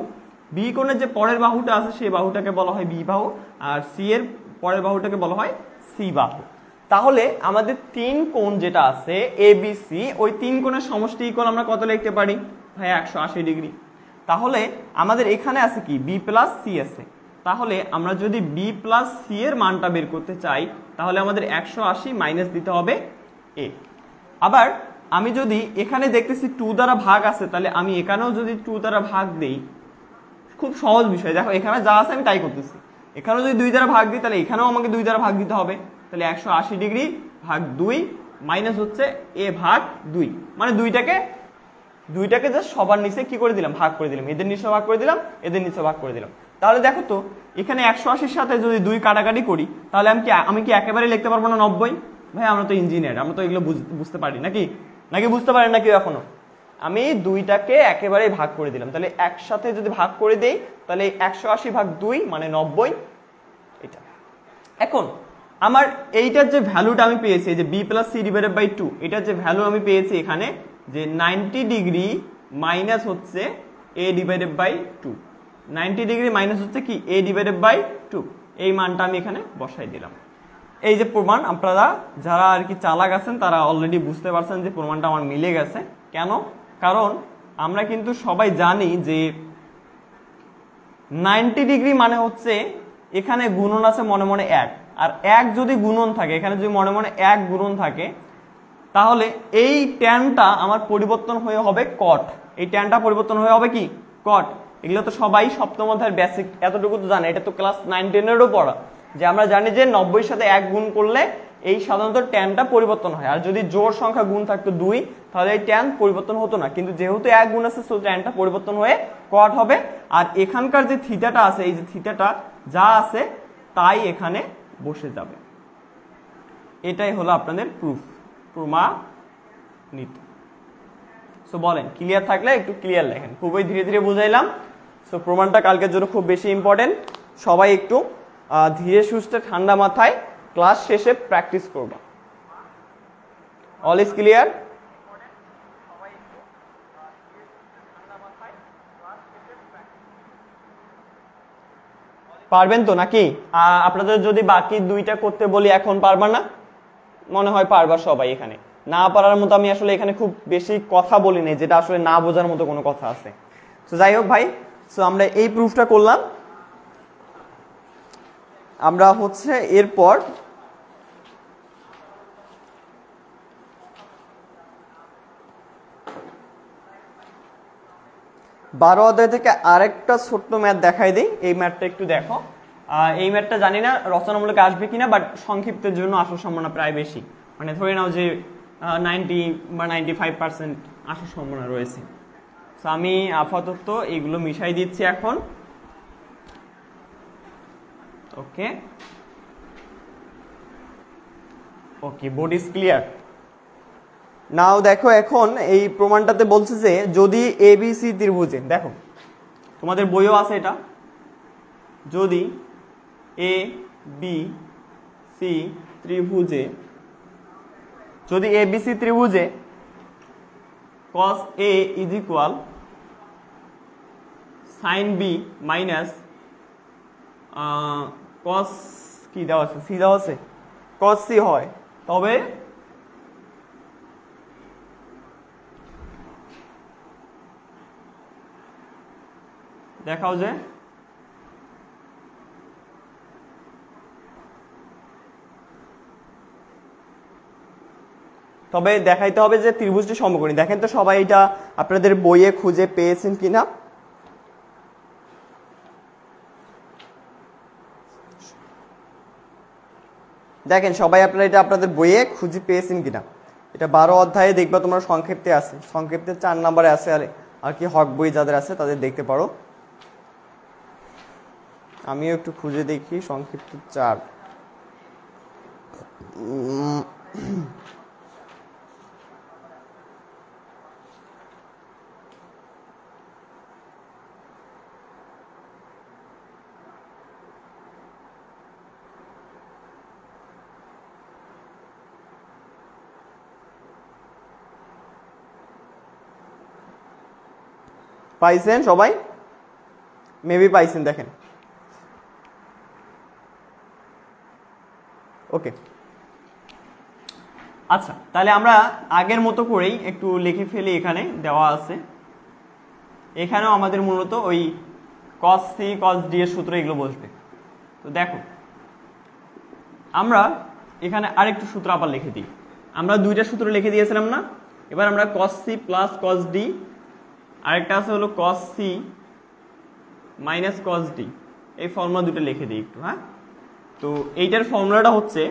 বি কোণের যে পরের বাহুটা আছে সেই বাহুটাকে বলা হয় বি বাহু আর সি এর পরের বাহুটাকে বলা হয় সি বাহু তাহলে আমাদের তিন কোণ যেটা আছে এ বি সি ওই তিন কোণের সমষ্টি কোণ আমরা কত লিখতে পারি ভাই একশো আশি ডিগ্রি তাহলে আমাদের এখানে আছে কি বি প্লাস সি আছে তাহলে আমরা যদি বি প্লাস সি এর মানটা বের করতে চাই তাহলে আমাদের একশো আশি মাইনাস দিতে হবে এ আবার আমি যদি এখানে দেখতেছি টু দ্বারা ভাগ আছে তাহলে আমি এখানেও যদি টু দ্বারা ভাগ দিই খুব সহজ বিষয় দেখো এখানে যা আছে আমি তাই করতেছি এখানেও যদি দুই দ্বারা ভাগ দিই তাহলে এখানেও আমাকে দুই দ্বারা ভাগ দিতে হবে তাহলে একশো আশি ডিগ্রি ভাগ দুই মাইনাস হচ্ছে এ ভাগ দুই মানে দুইটাকে দুইটাকে জাস্ট সবার নিচে কি করে দিলাম ভাগ করে দিলাম এদের নিচে ভাগ করে দিলাম এদের নিচে ভাগ করে দিলাম তাহলে দেখো তো এখানে একশো আশির সাথে যদি দুই কাটাকাটি করি তাহলে আমি কি আমি কি একেবারে লিখতে পারবো না নব্বই ভাই আমরা তো ইঞ্জিনিয়ার আমরা তো এগুলো বুঝতে পারি নাকি নাকি বুঝতে পারেন না এখনো আমি দুইটাকে একেবারেই ভাগ করে দিলাম তাহলে একসাথে যদি ভাগ করে দেই তাহলে একশো আশি ভাগ দুই মানে নব্বই এটা এখন আমার এইটার যে ভ্যালুটা আমি পেয়েছি যে B plus C divided by two এটার যে ভ্যালু আমি পেয়েছি এখানে যে নাইনটি ডিগ্রি মাইনাস হচ্ছে A divided by two ninety degree minus হচ্ছে কি এ ডিভাইডেড বাই টু এই মানটা আমি এখানে বসাই দিলাম এই যে প্রমাণ আপনারা যারা আর কি চালাক আছেন তারা অলরেডি বুঝতে পারছেন যে প্রমাণটা আমার মিলে গেছে কেন কারণ আমরা কিন্তু সবাই জানি যে নাইনটি ডিগ্রি মানে হচ্ছে এখানে গুণন আছে মনে মনে এক আর এক যদি গুণন থাকে এখানে যদি মনে মনে এক গুণন থাকে তাহলে এই ট্যানটা আমার পরিবর্তন হয়ে হবে কট এই ট্যানটা পরিবর্তন হয়ে হবে কি কট এগুলো তো সবাই সপ্তম অধ্যায়ের বেসিক এতটুকু তো জানে এটা তো ক্লাস নাইন টেনেরও পড়া যে আমরা জানি যে নব্বই সাথে এক গুণ করলে এই সাধারণত ট্যানটা পরিবর্তন হয় আর যদি জোর সংখ্যা গুণ থাকতো দুই তাহলে এই ট্যান পরিবর্তন হতো না কিন্তু যেহেতু এক গুণ আছে সো ট্যানটা পরিবর্তন হয়ে কট হবে আর এখানকার যে থিটাটা আছে এই যে থিটাটা যা আছে তাই এখানে বসে যাবে এটাই হলো আপনাদের প্রুফ প্রমাণিত সো বলেন ক্লিয়ার থাকলে একটু ক্লিয়ার লেখেন খুবই ধীরে ধীরে বুঝাইলাম সো প্রমাণটা কালকের জন্য খুব বেশি ইম্পর্টেন্ট সবাই একটু ধীরে সুস্থে ঠান্ডা মাথায় ক্লাস শেষে প্র্যাকটিস করবা অল ইজ ক্লিয়ার পারবেন তো নাকি আপনাদের যদি বাকি দুইটা করতে বলি এখন পারবা না মনে হয় পারবা সবাই এখানে না পারার মতো আমি আসলে এখানে খুব বেশি কথা বলি যেটা আসলে না বোঝার মতো কোনো কথা আছে তো যাই হোক ভাই সো আমরা এই প্রুফটা করলাম আমরা হচ্ছে এরপর বারো অধ্যায় থেকে আরেকটা ছোট্ট ম্যাথ দেখাই দিই এই ম্যাথটা একটু দেখো এই ম্যাথটা জানি না রচনামূলক আসবে কিনা বাট সংক্ষিপ্তের জন্য আসার সম্ভাবনা প্রায় বেশি মানে ধরে নাও যে নাইনটি বা নাইনটি ফাইভ পার্সেন্ট আসার সম্ভাবনা রয়েছে তো আমি আপাতত এগুলো মিশাই দিচ্ছি এখন okay okay board is clear now দেখো এখন এই প্রমাণটাতে বলছে যে যদি এ বি সি ত্রিভুজে দেখো তোমাদের বইও আছে এটা যদি এ বি সি ত্রিভুজে যদি এ বি সি ত্রিভুজে cos A is equal sine B minus cos কি দেওয়া আছে সি দেওয়া আছে কস সি হয় তবে দেখাও যে তবে দেখাইতে হবে যে ত্রিভুজটি সমকোণী দেখেন তো সবাই এটা আপনাদের বইয়ে খুঁজে পেয়েছেন কিনা দেখেন সবাই আপনারা এটা আপনাদের বইয়ে খুঁজে পেয়েছেন কিনা এটা বারো অধ্যায়ে দেখবা তোমরা সংক্ষেপে আছে সংক্ষেপে চার নাম্বারে আছে আর কি হক বই যাদের আছে তাদের দেখতে পারো আমিও একটু খুঁজে দেখি সংক্ষিপ্ত চার পাইছেন সবাই মেবি পাইছেন দেখেন ওকে আচ্ছা তাহলে আমরা আগের মতো করেই একটু লিখে ফেলি এখানে দেওয়া আছে এখানেও আমাদের মূলত ওই কস সি কস ডি এর সূত্র এগুলো বসবে তো দেখো আমরা এখানে আরেকটু সূত্র আবার লিখে দিই আমরা দুইটা সূত্র লিখে দিয়েছিলাম না এবার আমরা cos C plus cos D আরেকটা আছে হলো cos C minus cos D এই ফর্মুলা দুটো লিখে দিই একটু হ্যাঁ তো এইটার ফর্মুলাটা হচ্ছে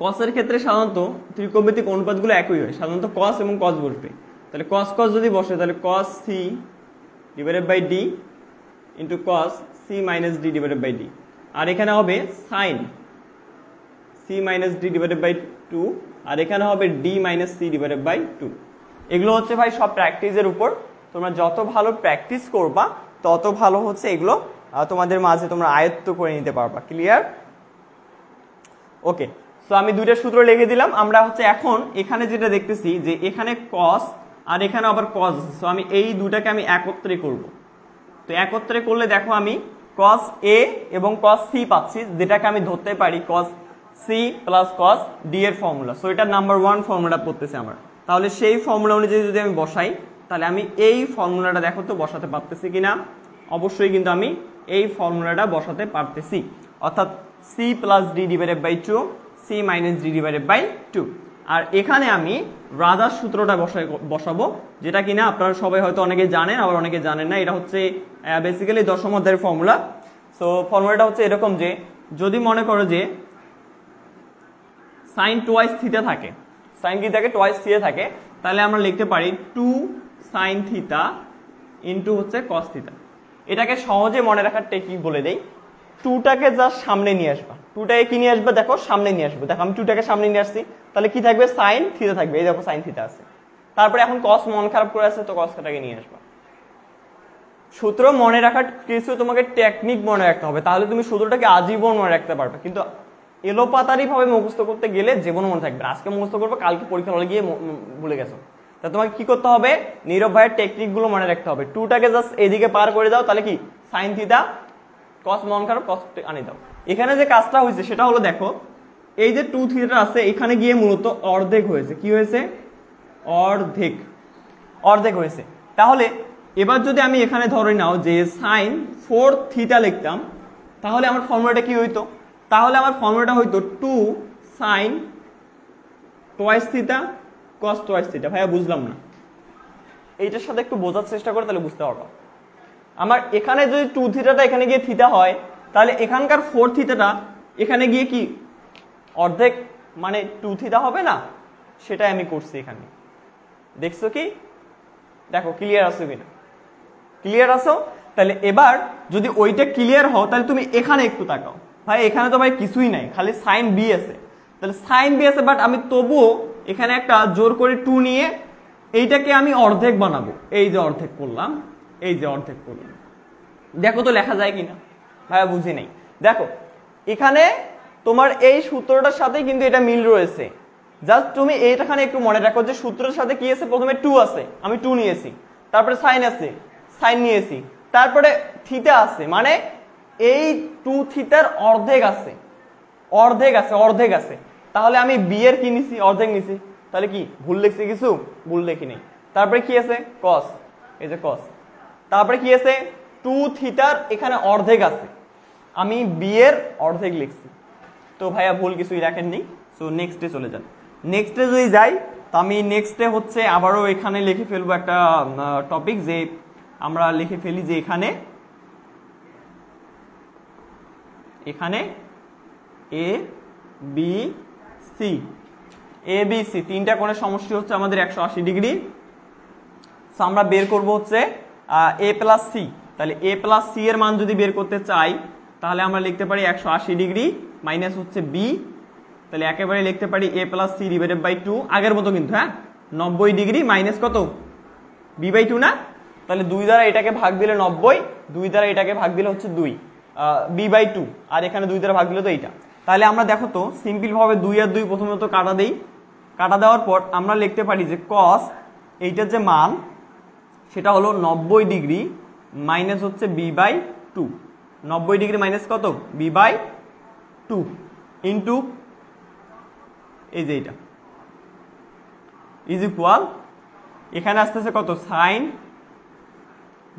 কসের ক্ষেত্রে সাধারণত ত্রিকোণমিতিক অনুপাতগুলো একই হয় সাধারণত কস এবং কস বসবে তাহলে কস কস যদি বসে তাহলে cos C divided by D into cos C minus D divided by D আর এখানে হবে sine C minus D divided by two আর এখানে হবে D minus C divided by two এগুলো হচ্ছে ভাই সব প্র্যাকটিসের উপর তোমরা যত ভালো প্র্যাকটিস করবা তত ভালো হচ্ছে এগুলো তোমাদের মাঝে তোমরা আয়ত্ত করে নিতে পারবা ক্লিয়ার ওকে সো আমি দুইটা সূত্র লিখে দিলাম আমরা হচ্ছে এখন এখানে যেটা দেখতেছি যে এখানে কস আর এখানে আবার কস আছে সো আমি এই দুটাকে আমি একত্রে করব তো একত্রে করলে দেখো আমি কস এ এবং কস সি পাচ্ছি যেটাকে আমি ধরতে পারি cos C plus cos D এর ফর্মুলা সো এটা নাম্বার ওয়ান ফর্মুলা পড়তেছে আমার তাহলে সেই ফর্মুলা অনুযায়ী যদি আমি বসাই তাহলে আমি এই ফর্মুলাটা দেখো তো বসাতে পারতেছি কিনা অবশ্যই কিন্তু আমি এই ফর্মুলাটা বসাতে পারতেছি অর্থাৎ C plus D divided by two C minus D divided by two আর এখানে আমি রাজার সূত্রটা বসাই বসাবো যেটা কিনা আপনারা সবাই হয়তো অনেকে জানেন আবার অনেকে জানেন না এটা হচ্ছে বেসিক্যালি দশম অধ্যায়ের ফর্মুলা সো ফর্মুলাটা হচ্ছে এরকম যে যদি মনে করো যে সাইন টুয়াইস থিতে থাকে সাইন কি থাকে টোয়াইস থিতে থাকে তাহলে আমরা লিখতে পারি টু সাইন থিতা ইন্টু হচ্ছে কস থিতা এটাকে সহজে মনে রাখার টেকনিক বলে দেই টুটাকে যা সামনে নিয়ে আসবা টুটাকে কি নিয়ে আসবা দেখো সামনে নিয়ে আসবো দেখো আমি টুটাকে সামনে নিয়ে আসছি তাহলে কি থাকবে সাইন থিতা থাকবে এই দেখো সাইন থিতা আছে তারপরে এখন কস মন খারাপ করে আছে তো কসটাকে নিয়ে আসবা সূত্র মনে রাখার কিছু তোমাকে টেকনিক মনে রাখতে হবে তাহলে তুমি সূত্রটাকে আজীবন মনে রাখতে পারবে কিন্তু এলোপাতারি ভাবে মুখস্থ করতে গেলে জীবন মনে থাকবে আজকে মুখস্থ করবো কালকে পরীক্ষা হলে গিয়ে ভুলে গেছো তা তোমাকে কি করতে হবে নীরব ভাইয়ের টেকনিকগুলো মনে রাখতে হবে টুটাকে জাস্ট এদিকে পার করে দাও তাহলে কি সাইন থিতা কস মন খারাপ কস আনি দাও এখানে যে কাজটা হয়েছে সেটা হলো দেখো এই যে টু থিটা আছে এখানে গিয়ে মূলত অর্ধেক হয়েছে কি হয়েছে অর্ধেক অর্ধেক হয়েছে তাহলে এবার যদি আমি এখানে ধরে নাও যে সাইন ফোর থিটা লিখতাম তাহলে আমার ফর্মুলাটা কি হইতো তাহলে আমার ফর্মুলাটা হইতো two sine twice theta cos twice theta ভাইয়া বুঝলাম না এইটার সাথে একটু বোঝার চেষ্টা করে তাহলে বুঝতে পারবা আমার এখানে যদি টু থিটাটা এখানে গিয়ে থিটা হয় তাহলে এখানকার ফোর থিটাটা এখানে গিয়ে কি অর্ধেক মানে টু থিটা হবে না সেটাই আমি করছি এখানে দেখছো কি দেখো ক্লিয়ার আছো কিনা ক্লিয়ার আছো তাহলে এবার যদি ওইটা ক্লিয়ার হও তাহলে তুমি এখানে একটু তাকাও ভাই এখানে তো ভাই কিছুই নাই খালি সাইন বি আছে তাহলে সাইন বি আছে বাট আমি তবুও এখানে একটা জোর করে টু নিয়ে এইটাকে আমি অর্ধেক বানাবো এই যে অর্ধেক করলাম এই যে অর্ধেক করলাম দেখো তো লেখা যায় কিনা ভাইয়া বুঝি নাই দেখো এখানে তোমার এই সূত্রটার সাথে কিন্তু এটা মিল রয়েছে জাস্ট তুমি এইটাখানে একটু মনে রাখো যে সূত্রের সাথে কি আছে প্রথমে টু আছে আমি টু নিয়েছি তারপরে সাইন আছে সাইন নিয়েছি তারপরে থিতা আছে মানে এই টু থিতার অর্ধেক আছে অর্ধেক আছে অর্ধেক আছে তাহলে আমি বি এর কি নিছি অর্ধেক নিছি তাহলে কি ভুল লিখছি কিছু ভুল দেখি নেই তারপরে কি আছে কস এই যে কস তারপরে কি আছে টু থিটার এখানে অর্ধেক আছে আমি বি এর অর্ধেক লিখছি তো ভাইয়া ভুল কিছুই রাখেননি সো নেক্সটে চলে যান নেক্সটে যদি যাই তো আমি নেক্সটে হচ্ছে আবারও এখানে লিখে ফেলবো একটা টপিক যে আমরা লিখে ফেলি যে এখানে এখানে A B C A B C তিনটা কোণের সমষ্টি হচ্ছে আমাদের একশো আশি ডিগ্রি আমরা বের করব হচ্ছে এ প্লাস সি তাহলে এ প্লাস সি এর মান যদি বের করতে চাই তাহলে আমরা লিখতে পারি একশো আশি ডিগ্রি মাইনাস হচ্ছে বি তাহলে একেবারে লিখতে পারি A plus C divided by two আগের মতো কিন্তু হ্যাঁ নব্বই ডিগ্রি মাইনাস কত বি বাই টু না তাহলে দুই দ্বারা এটাকে ভাগ দিলে নব্বই দুই দ্বারা এটাকে ভাগ দিলে হচ্ছে দুই বি বাই টু আর এখানে দুই দ্বারা ভাগ দিলে তো এইটা তাহলে আমরা দেখো তো ভাবে দুই আর দুই প্রথমে তো কাটা দেই কাটা দেওয়ার পর আমরা লিখতে পারি যে কস এইটার যে মান সেটা হলো নব্বই ডিগ্রি মাইনাস হচ্ছে বি বাই টু নব্বই ডিগ্রি মাইনাস কত বি বাই টু ইন্টু এই যে এইটা ইজ ইকুয়াল এখানে আসতেছে কত sine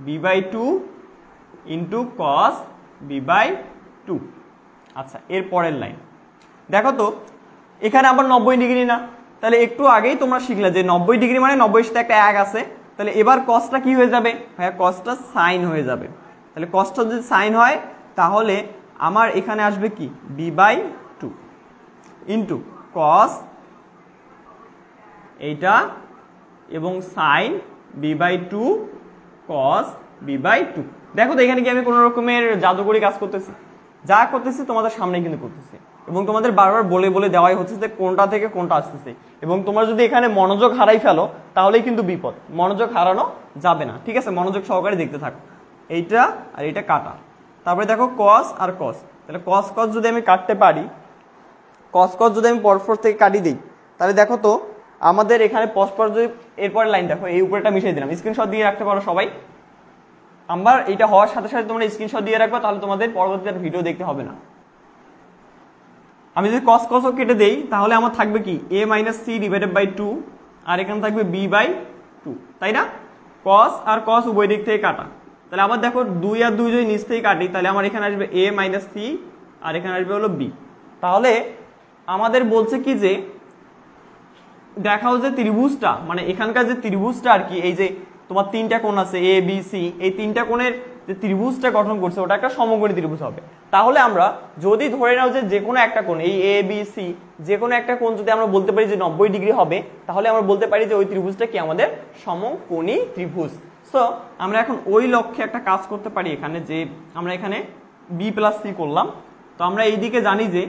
B by two into cos B by two আচ্ছা এর পরের লাইন দেখো তো এখানে আবার নব্বই ডিগ্রি না তাহলে একটু আগেই তোমরা শিখলে যে নব্বই ডিগ্রি মানে নব্বই সাথে একটা এক আছে তাহলে এবার কস্টটা কি হয়ে যাবে ভাইয়া কস্টটা সাইন হয়ে যাবে তাহলে কস্টটা যদি সাইন হয় তাহলে আমার এখানে আসবে কি B by two into cos এইটা এবং sine B by two cos B by two দেখো তো এখানে কি আমি কোনো রকমের জাদুকরি কাজ করতেছি যা করতেছি তোমাদের সামনে কিন্তু করতেছি এবং তোমাদের বারবার বলে বলে দেওয়াই হচ্ছে যে কোনটা থেকে কোনটা আসতেছে এবং তোমরা যদি এখানে মনোযোগ হারাই ফেলো তাহলেই কিন্তু বিপদ মনোযোগ হারানো যাবে না ঠিক আছে মনোযোগ সহকারে দেখতে থাকো এইটা আর এটা কাটা তারপরে দেখো কস আর কস তাহলে কস কস যদি আমি কাটতে পারি কস কস যদি আমি পরপর থেকে কাটি দিই তাহলে দেখো তো আমাদের এখানে পরস্পর যদি এরপরে লাইন দেখো এই উপরেটা মিশিয়ে দিলাম স্ক্রিনশট দিয়ে রাখতে পারো সবাই আমার এটা হওয়ার সাথে সাথে তোমরা স্ক্রিনশট দিয়ে রাখবে তাহলে তোমাদের পরবর্তীতে আর ভিডিও দেখতে হবে না আমি যদি কস কস কেটে দেই তাহলে আমার থাকবে কি এ minus C divided by two আর এখানে থাকবে বি বাই টু তাই না কস আর কস উভয় দিক থেকে কাটা তাহলে আবার দেখো দুই আর দুই যদি নিচ থেকে কাটি তাহলে আমার এখানে আসবে এ মাইনাস সি আর এখানে আসবে হলো বি তাহলে আমাদের বলছে কি যে দেখাও যে ত্রিভুজটা মানে এখানকার যে ত্রিভুজটা আর কি এই যে তোমার তিনটা কোণ আছে এ বি সি এই তিনটা কোণের যে ত্রিভুজটা গঠন করছে ওটা একটা সমকোণী ত্রিভুজ হবে তাহলে আমরা যদি ধরে নাও যে যে কোনো একটা কোণ এই এ বি সি যে কোনো একটা কোণ যদি আমরা বলতে পারি যে নব্বই ডিগ্রি হবে তাহলে আমরা বলতে পারি যে ওই ত্রিভুজটা কি আমাদের সমকোণী ত্রিভুজ সো আমরা এখন ওই লক্ষ্যে একটা কাজ করতে পারি এখানে যে আমরা এখানে বি প্লাস সি করলাম তো আমরা এই দিকে জানি যে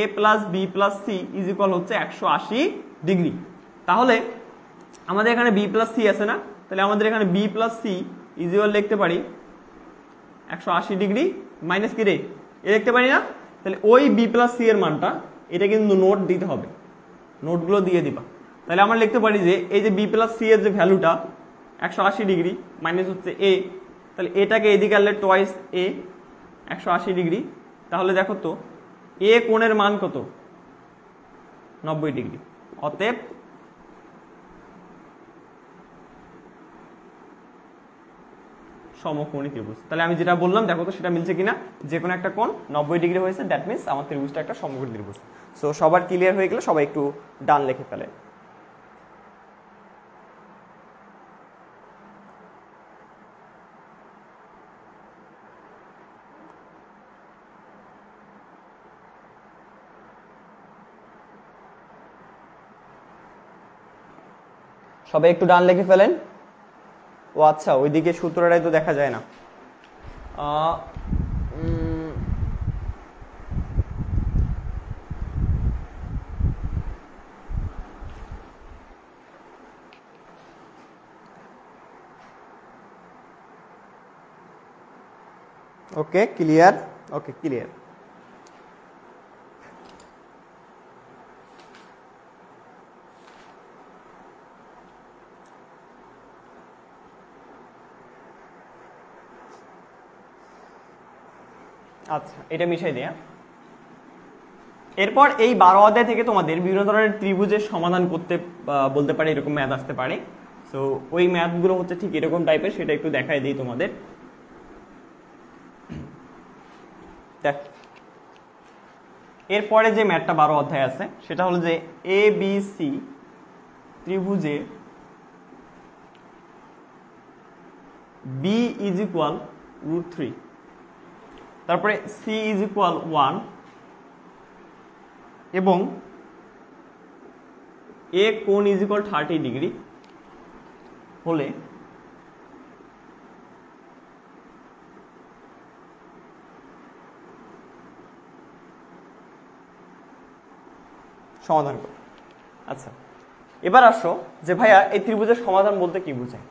A plus B plus C is equal হচ্ছে একশো আশি ডিগ্রি তাহলে আমাদের এখানে বি প্লাস সি আছে না তাহলে আমাদের এখানে বি প্লাস সি ইজিওয়াল লিখতে পারি একশো আশি ডিগ্রি মাইনাস কি রে এ দেখতে পারি না তাহলে ওই বি প্লাস সি এর মানটা এটা কিন্তু নোট দিতে হবে নোটগুলো দিয়ে দিবা তাহলে আমরা লিখতে পারি যে এই যে বি প্লাস সি এর যে ভ্যালুটা একশো আশি ডিগ্রি মাইনাস হচ্ছে এ তাহলে এটাকে এদিকে আনলে টয়েস এ একশো আশি ডিগ্রি তাহলে দেখো তো এ কোণের মান কত নব্বই ডিগ্রি অতএব সমকোণী ত্রিভুজ তাহলে আমি যেটা বললাম দেখো তো সেটা মিলছে কিনা যে কোনো একটা কোণ নব্বই ডিগ্রি হয়েছে দ্যাট মিনস আমার ত্রিভুজটা একটা সমকোণী ত্রিভুজ সো সবার ক্লিয়ার হয়ে গেলে সবাই একটু ডান লেখে ফেলে সবাই একটু ডান লেখে ফেলেন ও আচ্ছা ওইদিকে সূত্রটাই তো দেখা যায় না ওকে ক্লিয়ার ওকে ক্লিয়ার আচ্ছা এটা মিশাই দেয়া হ্যাঁ? এরপর এই বারো অধ্যায় থেকে তোমাদের বিভিন্ন ধরনের ত্রিভুজের সমাধান করতে বলতে পারে এরকম ম্যাথ আসতে পারে সো ওই ম্যাথগুলো হচ্ছে ঠিক এরকম টাইপের সেটা একটু দেখাই দিই তোমাদের দেখ এরপরে যে ম্যাথটা বারো অধ্যায় আছে সেটা হলো যে এ বি সি ত্রিভুজে B is equal root three তারপরে সি ইজ ইকুয়াল ওয়ান এবং এ কোন ইজ ইকুয়াল থার্টি ডিগ্রি হলে সমাধান করো আচ্ছা এবার আসো যে ভাইয়া এই ত্রিভুজের সমাধান বলতে কি বোঝায়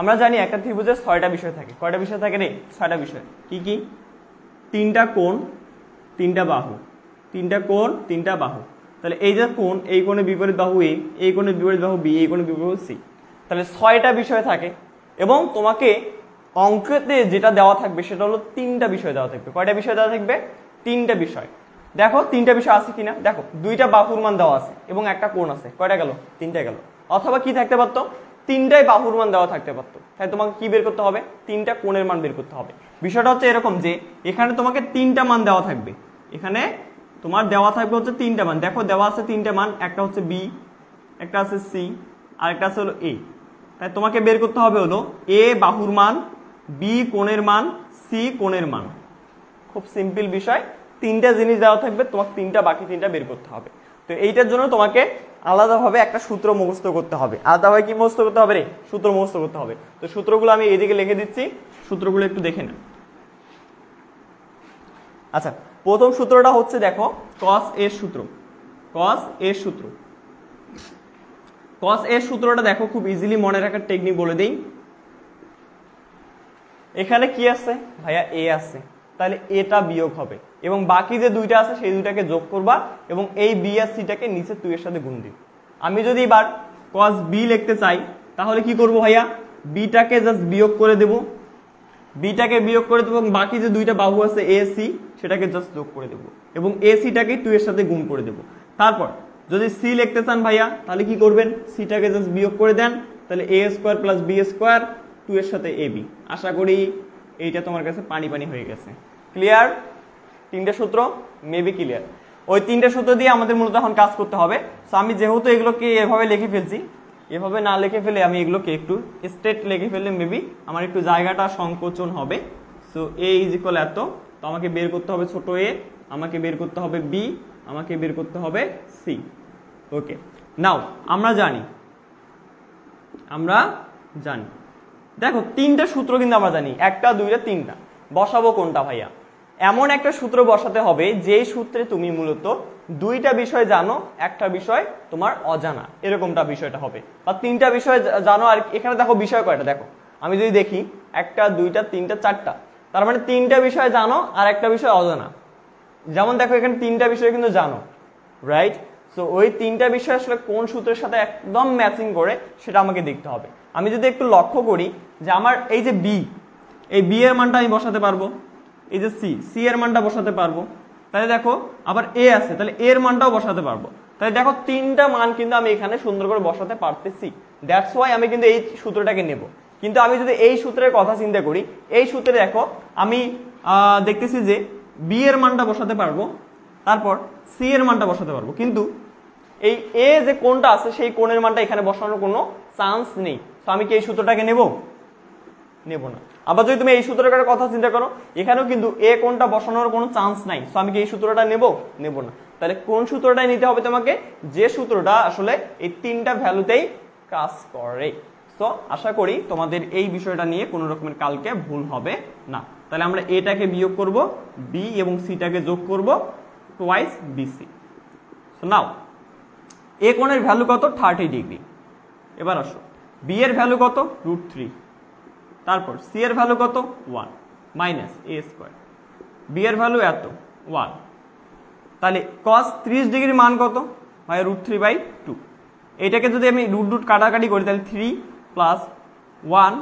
আমরা জানি একটা ত্রিভুজের ছয়টা বিষয় থাকে কয়টা বিষয় থাকে রে ছয়টা বিষয় কি কি তিনটা কোণ তিনটা বাহু তিনটা কোণ তিনটা বাহু তাহলে এই যে কোণ এই কোণে বিপরীত বাহু এ এই কোণে বিপরীত বাহু বি এই কোণে বিপরীত সি তাহলে ছয়টা বিষয় থাকে এবং তোমাকে অঙ্কতে যেটা দেওয়া থাকবে সেটা হলো তিনটা বিষয় দেওয়া থাকবে কয়টা বিষয় দেওয়া থাকবে তিনটা বিষয় দেখো তিনটা বিষয় আছে কিনা দেখো দুইটা বাহুর মান দেওয়া আছে এবং একটা কোণ আছে কয়টা গেল তিনটা গেল অথবা কি থাকতে পারতো তিনটাই বাহুর মান দেওয়া থাকতে পারতো তাই তোমাকে কি বের করতে হবে তিনটা কোণের মান বের করতে হবে বিষয়টা হচ্ছে এরকম যে এখানে তোমাকে তিনটা মান দেওয়া থাকবে এখানে তোমার দেওয়া থাকবে হচ্ছে তিনটা মান দেখো দেওয়া আছে তিনটা মান একটা হচ্ছে বি একটা আছে সি আর একটা আছে হলো এ তাই তোমাকে বের করতে হবে হলো এ বাহুর মান বি কোণের মান সি কোণের মান খুব সিম্পল বিষয় তিনটা জিনিস দেওয়া থাকবে তোমাকে তিনটা বাকি তিনটা বের করতে হবে তো এইটার জন্য তোমাকে আলাদাভাবে একটা সূত্র মুখস্থ করতে হবে আলাদাভাবে কি মুখস্থ করতে হবে রে সূত্র মুখস্থ করতে হবে তো সূত্রগুলো আমি এদিকে লিখে দিচ্ছি সূত্রগুলো একটু দেখে নেন আচ্ছা প্রথম সূত্রটা হচ্ছে দেখো কস এর সূত্র কস এর সূত্র কস এর সূত্রটা দেখো খুব ইজিলি মনে রাখার টেকনিক বলে দিই এখানে কি আছে ভাইয়া এ আছে তাহলে এটা বিয়োগ হবে এবং বাকি যে দুইটা আছে সেই দুইটাকে যোগ করবা এবং এই বি আর সিটাকে নিচে তুই এর সাথে গুণ দিবি আমি যদি এবার কস বি লিখতে চাই তাহলে কি করব ভাইয়া বিটাকে জাস্ট বিয়োগ করে দেব বিটাকে বিয়োগ করে দেবো এবং বাকি যে দুইটা বাহু আছে এ সি সেটাকে জাস্ট যোগ করে দেব এবং এ সিটাকে টু এর সাথে গুণ করে দেব তারপর যদি সি লিখতে চান ভাইয়া তাহলে কি করবেন সিটাকে জাস্ট বিয়োগ করে দেন তাহলে A square plus B square two এর সাথে এ বি আশা করি এইটা তোমার কাছে পানি পানি হয়ে গেছে ক্লিয়ার তিনটা সূত্র মেবি ক্লিয়ার ওই তিনটা সূত্র দিয়ে আমাদের মূলত এখন কাজ করতে হবে সো আমি যেহেতু এগুলোকে এভাবে লিখে ফেলছি এভাবে না লিখে ফেলে আমি এগুলোকে একটু স্ট্রেট লিখে ফেললে মেবি আমার একটু জায়গাটা সংকোচন হবে সো এ ইজ ইকুয়াল এত তো আমাকে বের করতে হবে ছোট এ আমাকে বের করতে হবে বি আমাকে বের করতে হবে সি ওকে নাও আমরা জানি আমরা জানি দেখো তিনটা সূত্র কিন্তু আমরা জানি একটা দুইটা তিনটা বসাবো কোনটা ভাইয়া এমন একটা সূত্র বসাতে হবে যে সূত্রে তুমি মূলত দুইটা বিষয় জানো একটা বিষয় তোমার অজানা এরকমটা বিষয়টা হবে বা তিনটা বিষয় জানো আর এখানে দেখো বিষয় কয়টা দেখো আমি যদি দেখি একটা দুইটা তিনটা চারটা তার মানে তিনটা বিষয় জানো আর একটা বিষয় অজানা যেমন দেখো এখানে তিনটা বিষয় কিন্তু জানো রাইট সো ওই তিনটা বিষয় আসলে কোন সূত্রের সাথে একদম ম্যাচিং করে সেটা আমাকে দেখতে হবে আমি যদি একটু লক্ষ্য করি যে আমার এই যে বি এই বি এর মানটা আমি বসাতে পারবো এই যে সি সি এর মানটা বসাতে পারবো তাহলে দেখো আবার এ আছে তাহলে এর মানটাও বসাতে পারবো তাহলে দেখো তিনটা মান কিন্তু আমি এখানে সুন্দর করে বসাতে পারতেছি দ্যাটস ওয়াই আমি কিন্তু এই সূত্রটাকে নেব কিন্তু আমি যদি এই সূত্রের কথা চিন্তা করি এই সূত্রে দেখো আমি দেখতেছি যে বি এর মানটা বসাতে পারবো তারপর সি এর মানটা বসাতে পারবো কিন্তু এই এ যে কোনটা আছে সেই কোণের মানটা এখানে বসানোর কোনো চান্স নেই তো আমি কি এই সূত্রটাকে নেব নেব না আবার যদি তুমি এই সূত্রটার কথা চিন্তা করো এখানেও কিন্তু এ কোনটা বসানোর কোনো চান্স নাই সো আমি কি এই সূত্রটা নেব নেব না তাহলে কোন সূত্রটাই নিতে হবে তোমাকে যে সূত্রটা আসলে এই তিনটা ভ্যালুতেই কাজ করে তো আশা করি তোমাদের এই বিষয়টা নিয়ে কোনো রকমের কালকে ভুল হবে না তাহলে আমরা এটাকে বিয়োগ করব বি এবং সিটাকে যোগ করব twice BC so now A কোণের ভ্যালু কত থার্টি ডিগ্রি এবার আসো বি এর ভ্যালু কত রুট থ্রি তারপর সি এর ভ্যালু কত one minus A square B এর ভ্যালু এত ওয়ান তাহলে কস ত্রিশ ডিগ্রির মান কত হয় রুট থ্রি বাই টু এটাকে যদি আমি রুট রুট কাটাকাটি করি তাহলে three plus one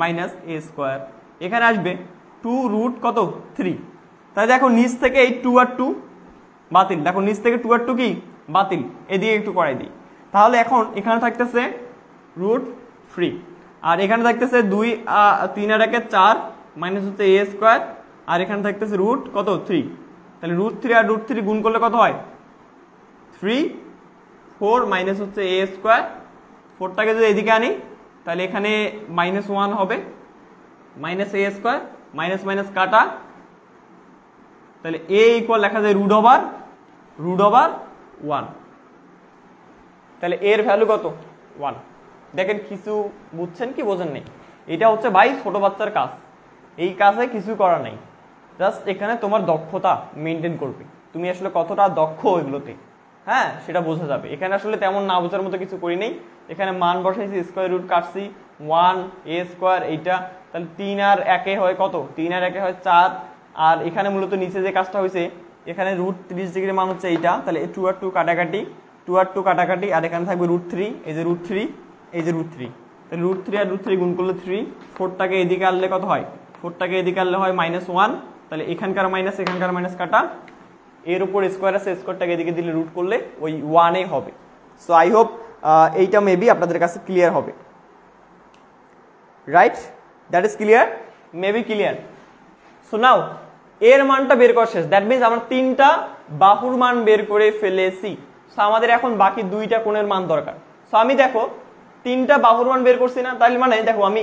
minus A square এখানে আসবে টু রুট কত থ্রি তাহলে দেখো নিচ থেকে এই টু আর টু বাতিল দেখো নিচ থেকে টু আর টু কি বাতিল এদিকে একটু করাই দিই তাহলে এখন এখানে থাকতেছে রুট ফ্রি আর এখানে থাকতেছে দুই তিন আর একে চার মাইনাস হচ্ছে এ স্কোয়ার আর এখানে থাকতেছে রুট কত থ্রি তাহলে রুট থ্রি আর রুট থ্রি গুণ করলে কত হয় থ্রি ফোর মাইনাস হচ্ছে এ স্কোয়ার ফোরটাকে যদি এদিকে আনি তাহলে এখানে মাইনাস ওয়ান হবে minus A square minus minus কাটা তাহলে এ ইকুয়াল লেখা যায় root over root over one তাহলে এর ভ্যালু কত ওয়ান দেখেন কিছু বুঝছেন কি বোঝেন নেই এটা হচ্ছে ভাই ছোট বাচ্চার কাজ এই কাজে কিছু করা নেই জাস্ট এখানে তোমার দক্ষতা মেনটেন করবে তুমি আসলে কতটা দক্ষ ওইগুলোতে হ্যাঁ সেটা বোঝা যাবে এখানে আসলে তেমন না বোঝার মতো কিছু করি নেই এখানে মান বসাইছি স্কোয়ার রুট কাটছি ওয়ান এ স্কোয়ার এইটা তাহলে তিন আর একে হয় কত তিন আর একে হয় চার আর এখানে মূলত নিচে যে কাজটা হয়েছে এখানে রুট তিরিশ ডিগ্রি মান হচ্ছে এইটা তাহলে টু আর টু কাটাকাটি টু আর টু কাটাকাটি আর এখানে থাকবে রুট থ্রি এই যে রুট থ্রি এই যে রুট থ্রি তাহলে রুট থ্রি আর রুট থ্রি গুণ করলে থ্রি ফোরটাকে এদিকে আনলে কত হয় ফোরটাকে এদিকে আনলে হয় মাইনাস ওয়ান তাহলে এখানকার মাইনাস এখানকার মাইনাস কাটা এর উপর স্কোয়ার আছে স্কোয়ারটাকে এদিকে দিলে রুট করলে ওই ওয়ানে হবে সো আই হোপ এইটা মেবি আপনাদের কাছে ক্লিয়ার হবে right that is clear maybe clear so now এর মানটা বের কর শেষ দ্যাট মিনস আমরা তিনটা বাহুর মান বের করে ফেলেছি সো আমাদের এখন বাকি দুইটা কোণের মান দরকার সো আমি দেখো তিনটা বাহুর মান বের করছি না তাহলে মানে দেখো আমি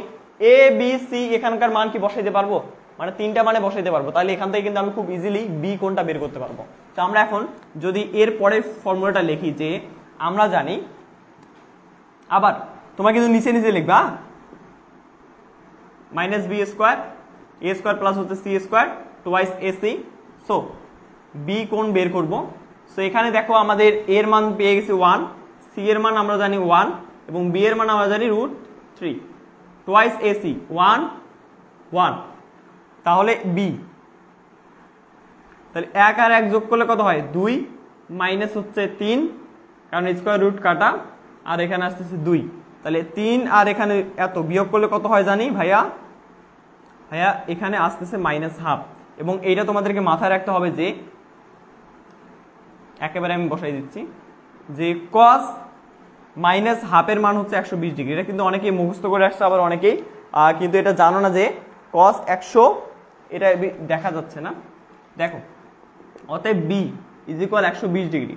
এ বি সি এখানকার মান কি বসাইতে পারবো মানে তিনটা মানে বসাইতে পারবো তাহলে এখান থেকে কিন্তু আমি খুব ইজিলি বি কোনটা বের করতে পারবো তো আমরা এখন যদি এর পরে ফর্মুলাটা লিখি যে আমরা জানি আবার তোমার কিন্তু নিচে নিচে লিখবা minus B square A square plus হচ্ছে C square twice A C so B কোন বের করব সো এখানে দেখো আমাদের এর মান পেয়ে গেছে ওয়ান সি এর মান আমরা জানি ওয়ান এবং বি এর মান আমরা জানি root three twice AC one one তাহলে বি তাহলে এক আর এক যোগ করলে কত হয় দুই মাইনাস হচ্ছে তিন কারণ স্কোয়ার রুট কাটা আর এখানে আসতেছে দুই তাহলে তিন আর এখানে এত বিয়োগ করলে কত হয় জানি ভাইয়া ভাইয়া এখানে আসতেছে মাইনাস হাফ এবং এইটা তোমাদেরকে মাথায় রাখতে হবে যে একেবারে আমি বসাই দিচ্ছি যে কস মাইনাস হাফের মান হচ্ছে একশো বিশ ডিগ্রি এটা কিন্তু অনেকেই মুখস্থ করে আসছে আবার অনেকেই কিন্তু এটা জানো না যে কস একশো এটা দেখা যাচ্ছে না দেখো অতএব বি ইজ ইকুয়াল একশো বিশ ডিগ্রি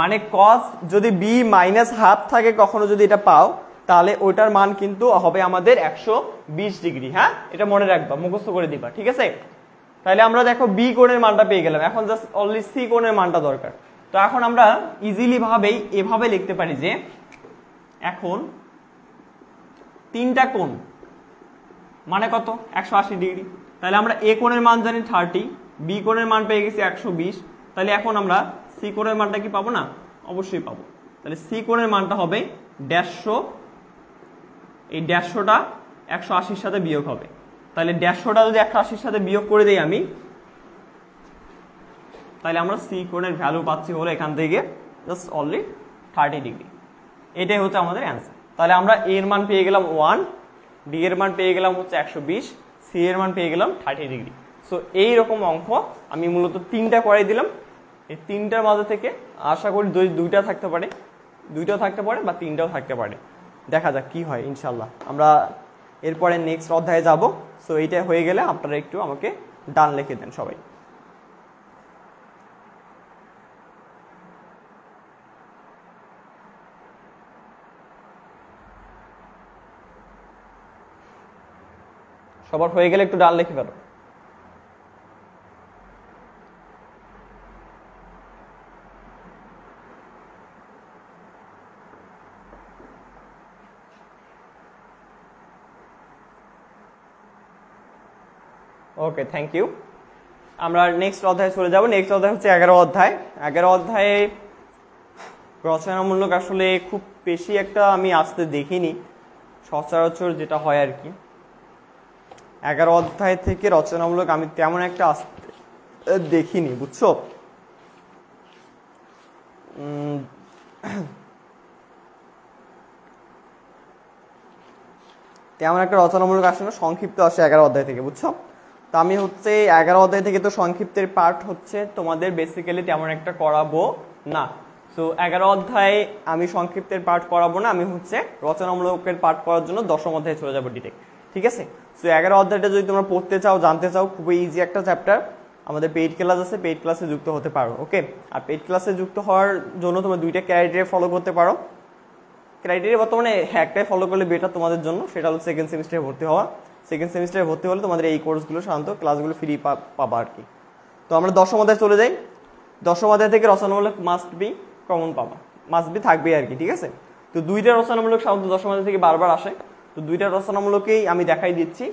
মানে কস যদি বি মাইনাস হাফ থাকে কখনো যদি এটা পাও তাহলে ওইটার মান কিন্তু হবে আমাদের একশো বিশ ডিগ্রি হ্যাঁ এটা মনে রাখবা মুখস্থ করে দিবা ঠিক আছে তাহলে আমরা দেখো বি কোণের মানটা পেয়ে গেলাম এখন জাস্ট অনলি সি কোণের মানটা দরকার তো এখন আমরা ইজিলিভাবেই এভাবে লিখতে পারি যে এখন তিনটা কোণ মানে কত একশো আশি ডিগ্রি তাহলে আমরা এ কোণের মান জানি থার্টি বি কোণের মান পেয়ে গেছি একশো বিশ তাহলে এখন আমরা সি কোণের মানটা কি পাবো না অবশ্যই পাবো তাহলে সি কোণের মানটা হবে দেড়শো এই দেড়শোটা একশো আশির সাথে বিয়োগ হবে তাহলে দেড়শোটা যদি একশো আশির সাথে বিয়োগ করে দিই আমি তাহলে আমরা সি কোণের ভ্যালু পাচ্ছি হলো এখান থেকে জাস্ট অনলি থার্টি ডিগ্রি এটাই হচ্ছে আমাদের অ্যান্সার তাহলে আমরা এ এর মান পেয়ে গেলাম ওয়ান ডি এর মান পেয়ে গেলাম হচ্ছে একশো বিশ সি এর মান পেয়ে গেলাম থার্টি ডিগ্রি সো এই রকম অঙ্ক আমি মূলত তিনটা করাই দিলাম এই তিনটার মাঝে থেকে আশা করি দুই দুইটা থাকতে পারে দুইটাও থাকতে পারে বা তিনটাও থাকতে পারে দেখা যাক কি হয় ইনশাল্লাহ আমরা এরপরে নেক্সট অধ্যায়ে যাব সো এইটা হয়ে গেলে আপনারা একটু আমাকে ডান লিখে দেন সবাই সবার হয়ে গেলে একটু ডাল লিখে ফেলো ওকে থ্যাংক ইউ আমরা নেক্সট অধ্যায়ে চলে যাবো নেক্সট অধ্যায় হচ্ছে এগারো অধ্যায় এগারো অধ্যায়ে রচনামূলক আসলে খুব বেশি একটা আমি আসতে দেখিনি সচরাচর যেটা হয় আর কি এগারো অধ্যায় থেকে রচনামূলক আমি তেমন একটা দেখিনি বুঝছো তেমন একটা রচনামূলক আসলে সংক্ষিপ্ত আসে এগারো অধ্যায় থেকে বুঝছো তো আমি হচ্ছে এগারো অধ্যায় থেকে তো সংক্ষিপ্তের পার্ট হচ্ছে তোমাদের বেসিক্যালি তেমন একটা করাবো না তো এগারো অধ্যায়ে আমি সংক্ষিপ্তের পাঠ করাবো না আমি হচ্ছে রচনামূলকের পাঠ করার জন্য দশম অধ্যায়ে চলে যাবো ডিটেক ঠিক আছে সো এগারো অধ্যায়টা যদি তোমরা পড়তে চাও জানতে চাও খুবই ইজি একটা চ্যাপ্টার আমাদের পেইড ক্লাস আছে পেইড ক্লাসে যুক্ত হতে পারো ওকে আর পেইড ক্লাসে যুক্ত হওয়ার জন্য তোমরা দুইটা ক্রাইটেরিয়া ফলো করতে পারো ক্রাইটেরিয়া বর্তমানে হ্যাঁ একটাই ফলো করলে বেটার তোমাদের জন্য সেটা হলো সেকেন্ড সেমিস্টারে ভর্তি হওয়া সেকেন্ড সেমিস্টারে ভর্তি হলে তোমাদের এই কোর্সগুলো সাধারণত ক্লাসগুলো ফ্রি পাবা আর কি তো আমরা দশম অধ্যায় চলে যাই দশম অধ্যায় থেকে রচনামূলক মাস্ট বি কমন পাবা মাস্ট বি থাকবে আর কি ঠিক আছে তো দুইটা রচনামূলক সাধারণত দশম অধ্যায় থেকে বারবার আসে তো দুইটা রচনামূলকেই আমি দেখাই দিচ্ছি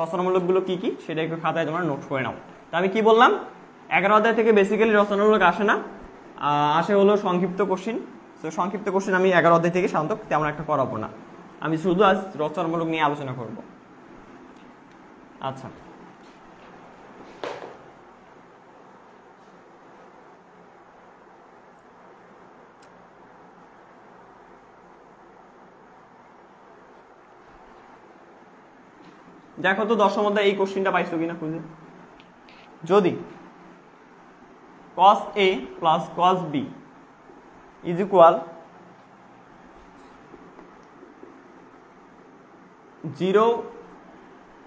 রচনামূলকগুলো কি কি সেটা একটু খাতায় তোমরা নোট করে নাও তো আমি কি বললাম এগারো অধ্যায় থেকে বেসিক্যালি রচনামূলক আসে না আসে হলো সংক্ষিপ্ত কোশ্চিন তো সংক্ষিপ্ত কোশ্চিন আমি এগারো অধ্যায় থেকে শান্ত তেমন একটা করাবো না আমি শুধু আজ রচনামূলক নিয়ে আলোচনা করব আচ্ছা দেখো তো দশম অধ্যায় এই কোশ্চেনটা পাইছো কিনা খুঁজে যদি cos a plus cos b is equal 0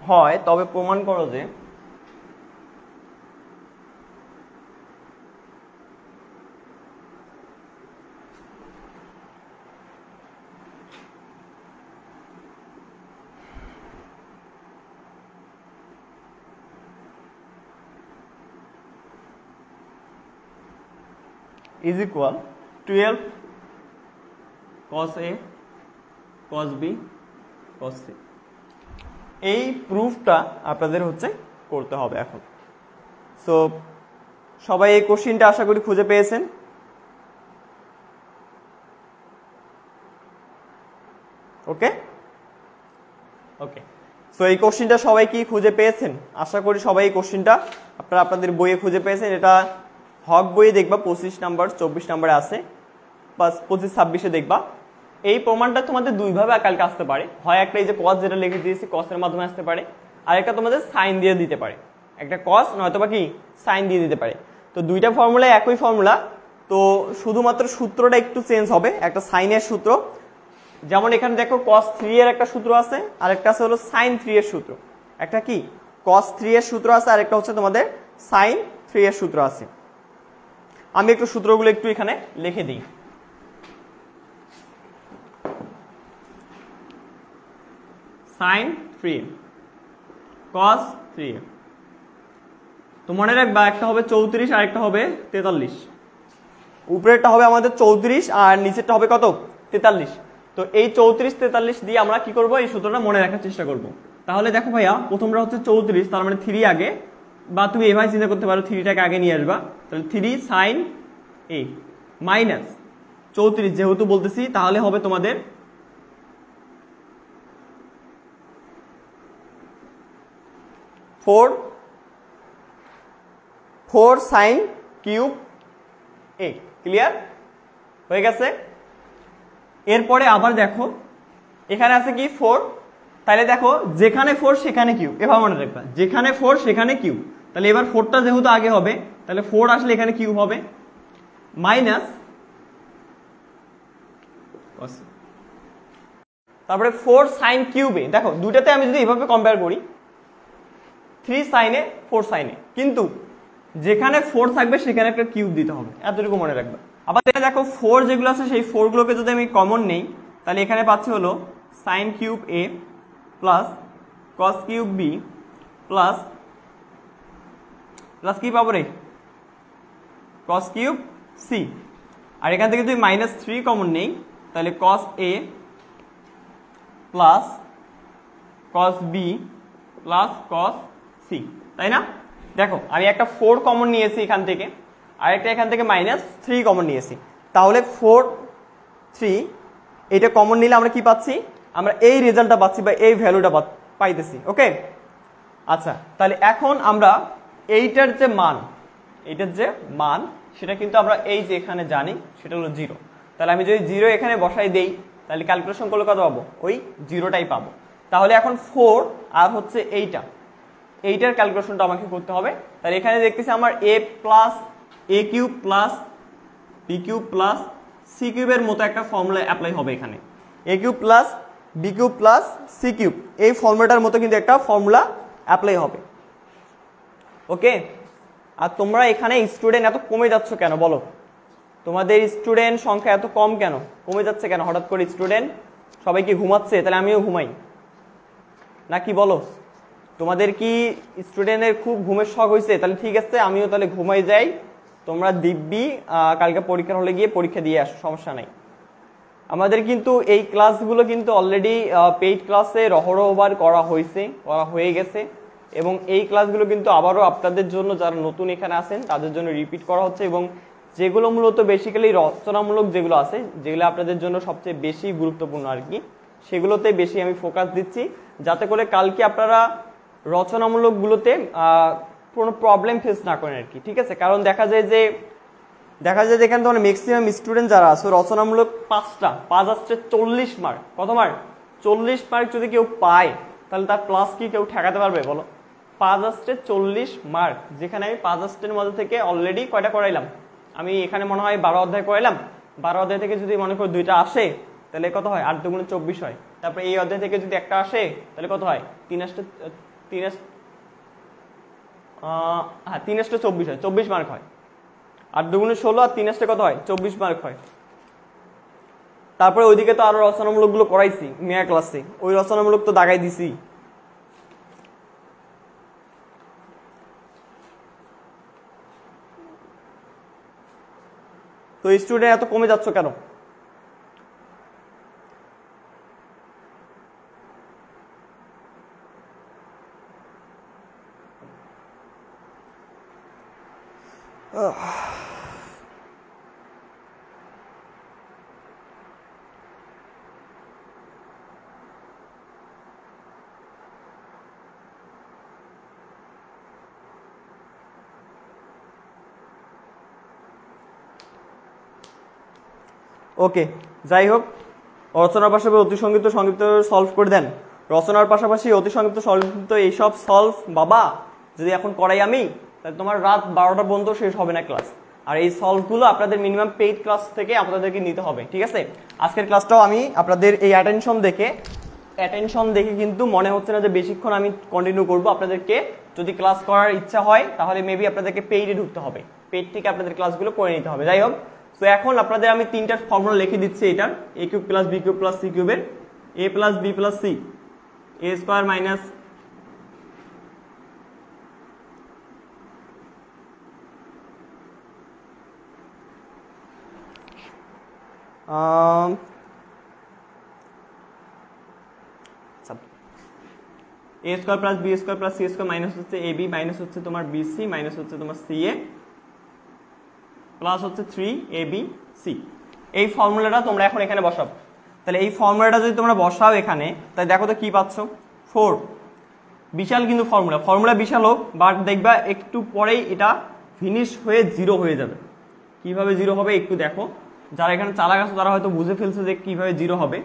হয় তবে প্রমাণ করো যে is equal 12 cos A cos B cos C এই প্রুফটা আপনাদের হচ্ছে করতে হবে এখন সো সবাই এই কোশ্চিনটা আশা করি খুঁজে পেয়েছেন ওকে ওকে সো এই কোশ্চিনটা সবাই কি খুঁজে পেয়েছেন আশা করি সবাই এই কোশ্চিনটা আপনারা আপনাদের বইয়ে খুঁজে পেয়েছেন এটা হক বইয়ে দেখবা পঁচিশ নাম্বার চব্বিশ নাম্বারে আছে প্লাস পঁচিশ ছাব্বিশে দেখবা এই প্রমাণটা তোমাদের দুইভাবে আকালকে আসতে পারে হয় একটা এই যে কস যেটা লিখে দিয়েছি কসের মাধ্যমে আসতে পারে আর একটা তোমাদের সাইন দিয়ে দিতে পারে একটা কস নয়তো বা কি সাইন দিয়ে দিতে পারে তো দুইটা ফর্মুলা একই ফর্মুলা তো শুধুমাত্র সূত্রটা একটু চেঞ্জ হবে একটা সাইনের সূত্র যেমন এখানে দেখো কস থ্রি এর একটা সূত্র আছে আর একটা আছে হলো সাইন থ্রি এর সূত্র একটা কি কস থ্রি এর সূত্র আছে আর একটা হচ্ছে তোমাদের সাইন থ্রি এর সূত্র আছে আমি একটু সূত্রগুলো একটু এখানে লিখে দিই সাইন থ্রি কস থ্রি তো মনে রাখবা একটা হবে চৌত্রিশ আর একটা হবে তেতাল্লিশ উপরেরটা হবে আমাদের চৌত্রিশ আর নিচেরটা হবে কত তেতাল্লিশ তো এই চৌত্রিশ তেতাল্লিশ দিয়ে আমরা কি করব এই সূত্রটা মনে রাখার চেষ্টা করব তাহলে দেখো ভাইয়া প্রথমটা হচ্ছে চৌত্রিশ তার মানে থ্রি আগে বা তুমি এভাবে চিন্তা করতে পারো থ্রিটাকে আগে নিয়ে আসবা তাহলে থ্রি সাইন এ মাইনাস চৌত্রিশ যেহেতু বলতেছি তাহলে হবে তোমাদের four four sine cube A clear হয়ে গেছে এরপরে আবার দেখো এখানে আছে কি ফোর তাহলে দেখো যেখানে ফোর সেখানে কিউ এভাবে মনে রাখবা যেখানে ফোর সেখানে কিউ তাহলে এবার ফোরটা যেহেতু আগে হবে তাহলে ফোর আসলে এখানে কিউব হবে মাইনাস তারপরে ফোর সাইন কিউবে দেখো দুটাতে আমি যদি এভাবে কম্পেয়ার করি থ্রি সাইনে ফোর সাইনে কিন্তু যেখানে ফোর থাকবে সেখানে একটা কিউব দিতে হবে এতটুকু মনে রাখবে আবার দেখো ফোর যেগুলো আছে সেই ফোরগুলোকে যদি আমি কমন নেই তাহলে এখানে পাচ্ছি হলো sine cube A plus cos cube B plus plus কি পাবো রে কস কিউব সি আর এখান থেকে যদি মাইনাস থ্রি কমন নেই তাহলে cos A plus cos B plus cos C তাই না দেখো আমি একটা ফোর কমন নিয়েছি এখান থেকে আর একটা এখান থেকে মাইনাস থ্রি কমন নিয়েছি তাহলে ফোর থ্রি এটা কমন নিলে আমরা কি পাচ্ছি আমরা এই রেজাল্টটা পাচ্ছি বা এই ভ্যালুটা পাইতেছি ওকে আচ্ছা তাহলে এখন আমরা এইটার যে মান এইটার যে মান সেটা কিন্তু আমরা এই যে এখানে জানি সেটা হলো জিরো তাহলে আমি যদি জিরো এখানে বসাই দেই তাহলে ক্যালকুলেশন করলে কত পাবো ওই জিরোটাই পাবো তাহলে এখন ফোর আর হচ্ছে এইটা এইটার ক্যালকুলেশনটা আমাকে করতে হবে তাহলে এখানে দেখতেছি আমার A plus A cube plus B cube plus C কিউবের মতো একটা ফর্মুলা অ্যাপ্লাই হবে এখানে A cube plus B cube plus C cube এই ফর্মুলাটার মতো কিন্তু একটা ফর্মুলা অ্যাপ্লাই হবে ওকে আর তোমরা এখানে স্টুডেন্ট এত কমে যাচ্ছ কেন বলো তোমাদের স্টুডেন্ট সংখ্যা এত কম কেন কমে যাচ্ছে কেন হঠাৎ করে স্টুডেন্ট সবাই কি ঘুমাচ্ছে তাহলে আমিও ঘুমাই নাকি বলো তোমাদের কি স্টুডেন্টের খুব ঘুমের শখ হয়েছে তাহলে ঠিক আছে আমিও তাহলে ঘুমাই যাই তোমরা দিব্যি কালকে পরীক্ষার হলে গিয়ে পরীক্ষা দিয়ে আসো সমস্যা নাই আমাদের কিন্তু এই ক্লাসগুলো কিন্তু অলরেডি পেইড ক্লাসে রহরহবার করা হয়েছে করা হয়ে গেছে এবং এই ক্লাসগুলো কিন্তু আবারও আপনাদের জন্য যারা নতুন এখানে আসেন তাদের জন্য রিপিট করা হচ্ছে এবং যেগুলো মূলত বেসিক্যালি রচনামূলক যেগুলো আছে যেগুলো আপনাদের জন্য সবচেয়ে বেশি গুরুত্বপূর্ণ আর কি সেগুলোতে বেশি আমি ফোকাস দিচ্ছি যাতে করে কালকে আপনারা রচনামূলকগুলোতে কোনো প্রবলেম ফেস না করেন আর কি ঠিক আছে কারণ দেখা যায় যে দেখা যায় যে এখানে তোমার ম্যাক্সিমাম স্টুডেন্ট যারা আছে রচনামূলক পাঁচটা পাঁচ আসছে চল্লিশ মার্ক কত মার্ক চল্লিশ মার্ক যদি কেউ পায় তাহলে তার প্লাস কি কেউ ঠেকাতে পারবে বলো পাঁচ আসতে চল্লিশ মার্ক যেখানে আমি পাঁচ আসটের মধ্যে থেকে অলরেডি কয়টা করাইলাম আমি এখানে মনে হয় বারো অধ্যায় করাইলাম বারো অধ্যায় থেকে যদি মনে করি দুইটা আসে তাহলে কত হয় আট দুগুণে চব্বিশ হয় তারপরে এই অধ্যায় থেকে যদি একটা আসে তাহলে কত হয় তিন আসতে তিন হ্যাঁ তিন আসতে চব্বিশ হয় চব্বিশ মার্ক হয় আট দুগুণে ষোলো আর তিন আসতে কত হয় চব্বিশ মার্ক হয় তারপরে ওইদিকে তো আরো রচনামূলকগুলো করাইছি মেয়া ক্লাসে ওই রচনামূলক তো দাগাই দিছি তো স্টুডেন্ট এত কমে যাচ্ছ কেন Ugh. ওকে যাই হোক রচনার পাশাপাশি অতি সংক্ষিপ্ত সংক্ষিপ্ত সলভ করে দেন রচনার পাশাপাশি অতি সংক্ষিপ্ত সংক্ষিপ্ত এইসব সলভ বাবা যদি এখন করাই আমি তাহলে তোমার রাত বারোটা পর্যন্ত শেষ হবে না ক্লাস আর এই সলভগুলো আপনাদের মিনিমাম পেইড ক্লাস থেকে আপনাদেরকে নিতে হবে ঠিক আছে আজকের ক্লাসটাও আমি আপনাদের এই অ্যাটেনশন দেখে অ্যাটেনশন দেখে কিন্তু মনে হচ্ছে না যে বেশিক্ষণ আমি কন্টিনিউ করব আপনাদেরকে যদি ক্লাস করার ইচ্ছা হয় তাহলে মেবি আপনাদেরকে পেইডে ঢুকতে হবে পেইড থেকে আপনাদের ক্লাসগুলো করে নিতে হবে যাই হোক তো এখন আপনাদের আমি তিনটা ফর্মুলা লিখে দিচ্ছি এটার A cube plus B cube plus C কিউবের A plus B plus C A square minus A square plus B square plus C square minus হচ্ছে এ বি মাইনাস হচ্ছে তোমার বি সি মাইনাস হচ্ছে তোমার C A plus হচ্ছে three A B C এই ফর্মুলাটা তোমরা এখন এখানে বসাও তাহলে এই ফর্মুলাটা যদি তোমরা বসাও এখানে তাই দেখো তো কী পাচ্ছ ফোর বিশাল কিন্তু ফর্মুলা ফর্মুলা বিশাল হোক বাট দেখবা একটু পরেই এটা ফিনিশ হয়ে জিরো হয়ে যাবে কিভাবে জিরো হবে একটু দেখো যারা এখানে চালা গেছো তারা হয়তো বুঝে ফেলছে যে কিভাবে জিরো হবে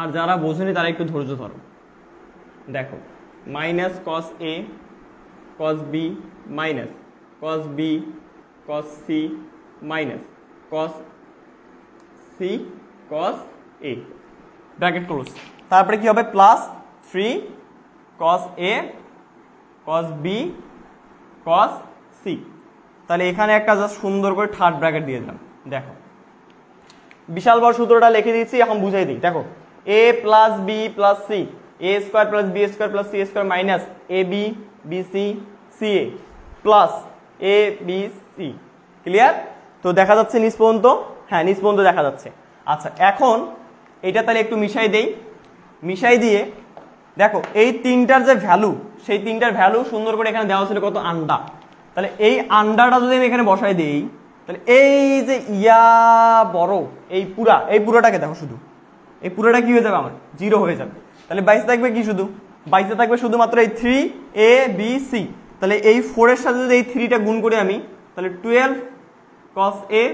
আর যারা বোঝেনি তারা একটু ধৈর্য ধরো দেখো minus cos A cos B minus cos B cos c minus cos c cos a bracket close তারপরে কি হবে plus three cos A cos B cos C তাহলে এখানে একটা জাস্ট সুন্দর করে থার্ড ব্র্যাকেট দিয়ে দিলাম দেখো বিশাল বড় সূত্রটা লিখে দিয়েছি এখন বুঝাই দিই দেখো A plus B plus C A square plus B square plus C square minus A B B C C A plus A B C clear তো দেখা যাচ্ছে নিচ পর্যন্ত হ্যাঁ নিচ পর্যন্ত দেখা যাচ্ছে আচ্ছা এখন এটা তাহলে একটু মিশাই দেই মিশাই দিয়ে দেখো এই তিনটার যে ভ্যালু সেই তিনটার ভ্যালু সুন্দর করে এখানে দেওয়া ছিল কত আন্ডা তাহলে এই আন্ডাটা যদি আমি এখানে বসাই দিই তাহলে এই যে ইয়া বড় এই পুরা এই পুরাটাকে দেখো শুধু এই পুরাটা কি হয়ে যাবে আমার জিরো হয়ে যাবে তাহলে বাইশে থাকবে কি শুধু বাইশে থাকবে শুধুমাত্র এই থ্রি এ বি সি তাহলে এই ফোরের সাথে যদি এই থ্রিটা গুণ করি আমি তাহলে twelve cos A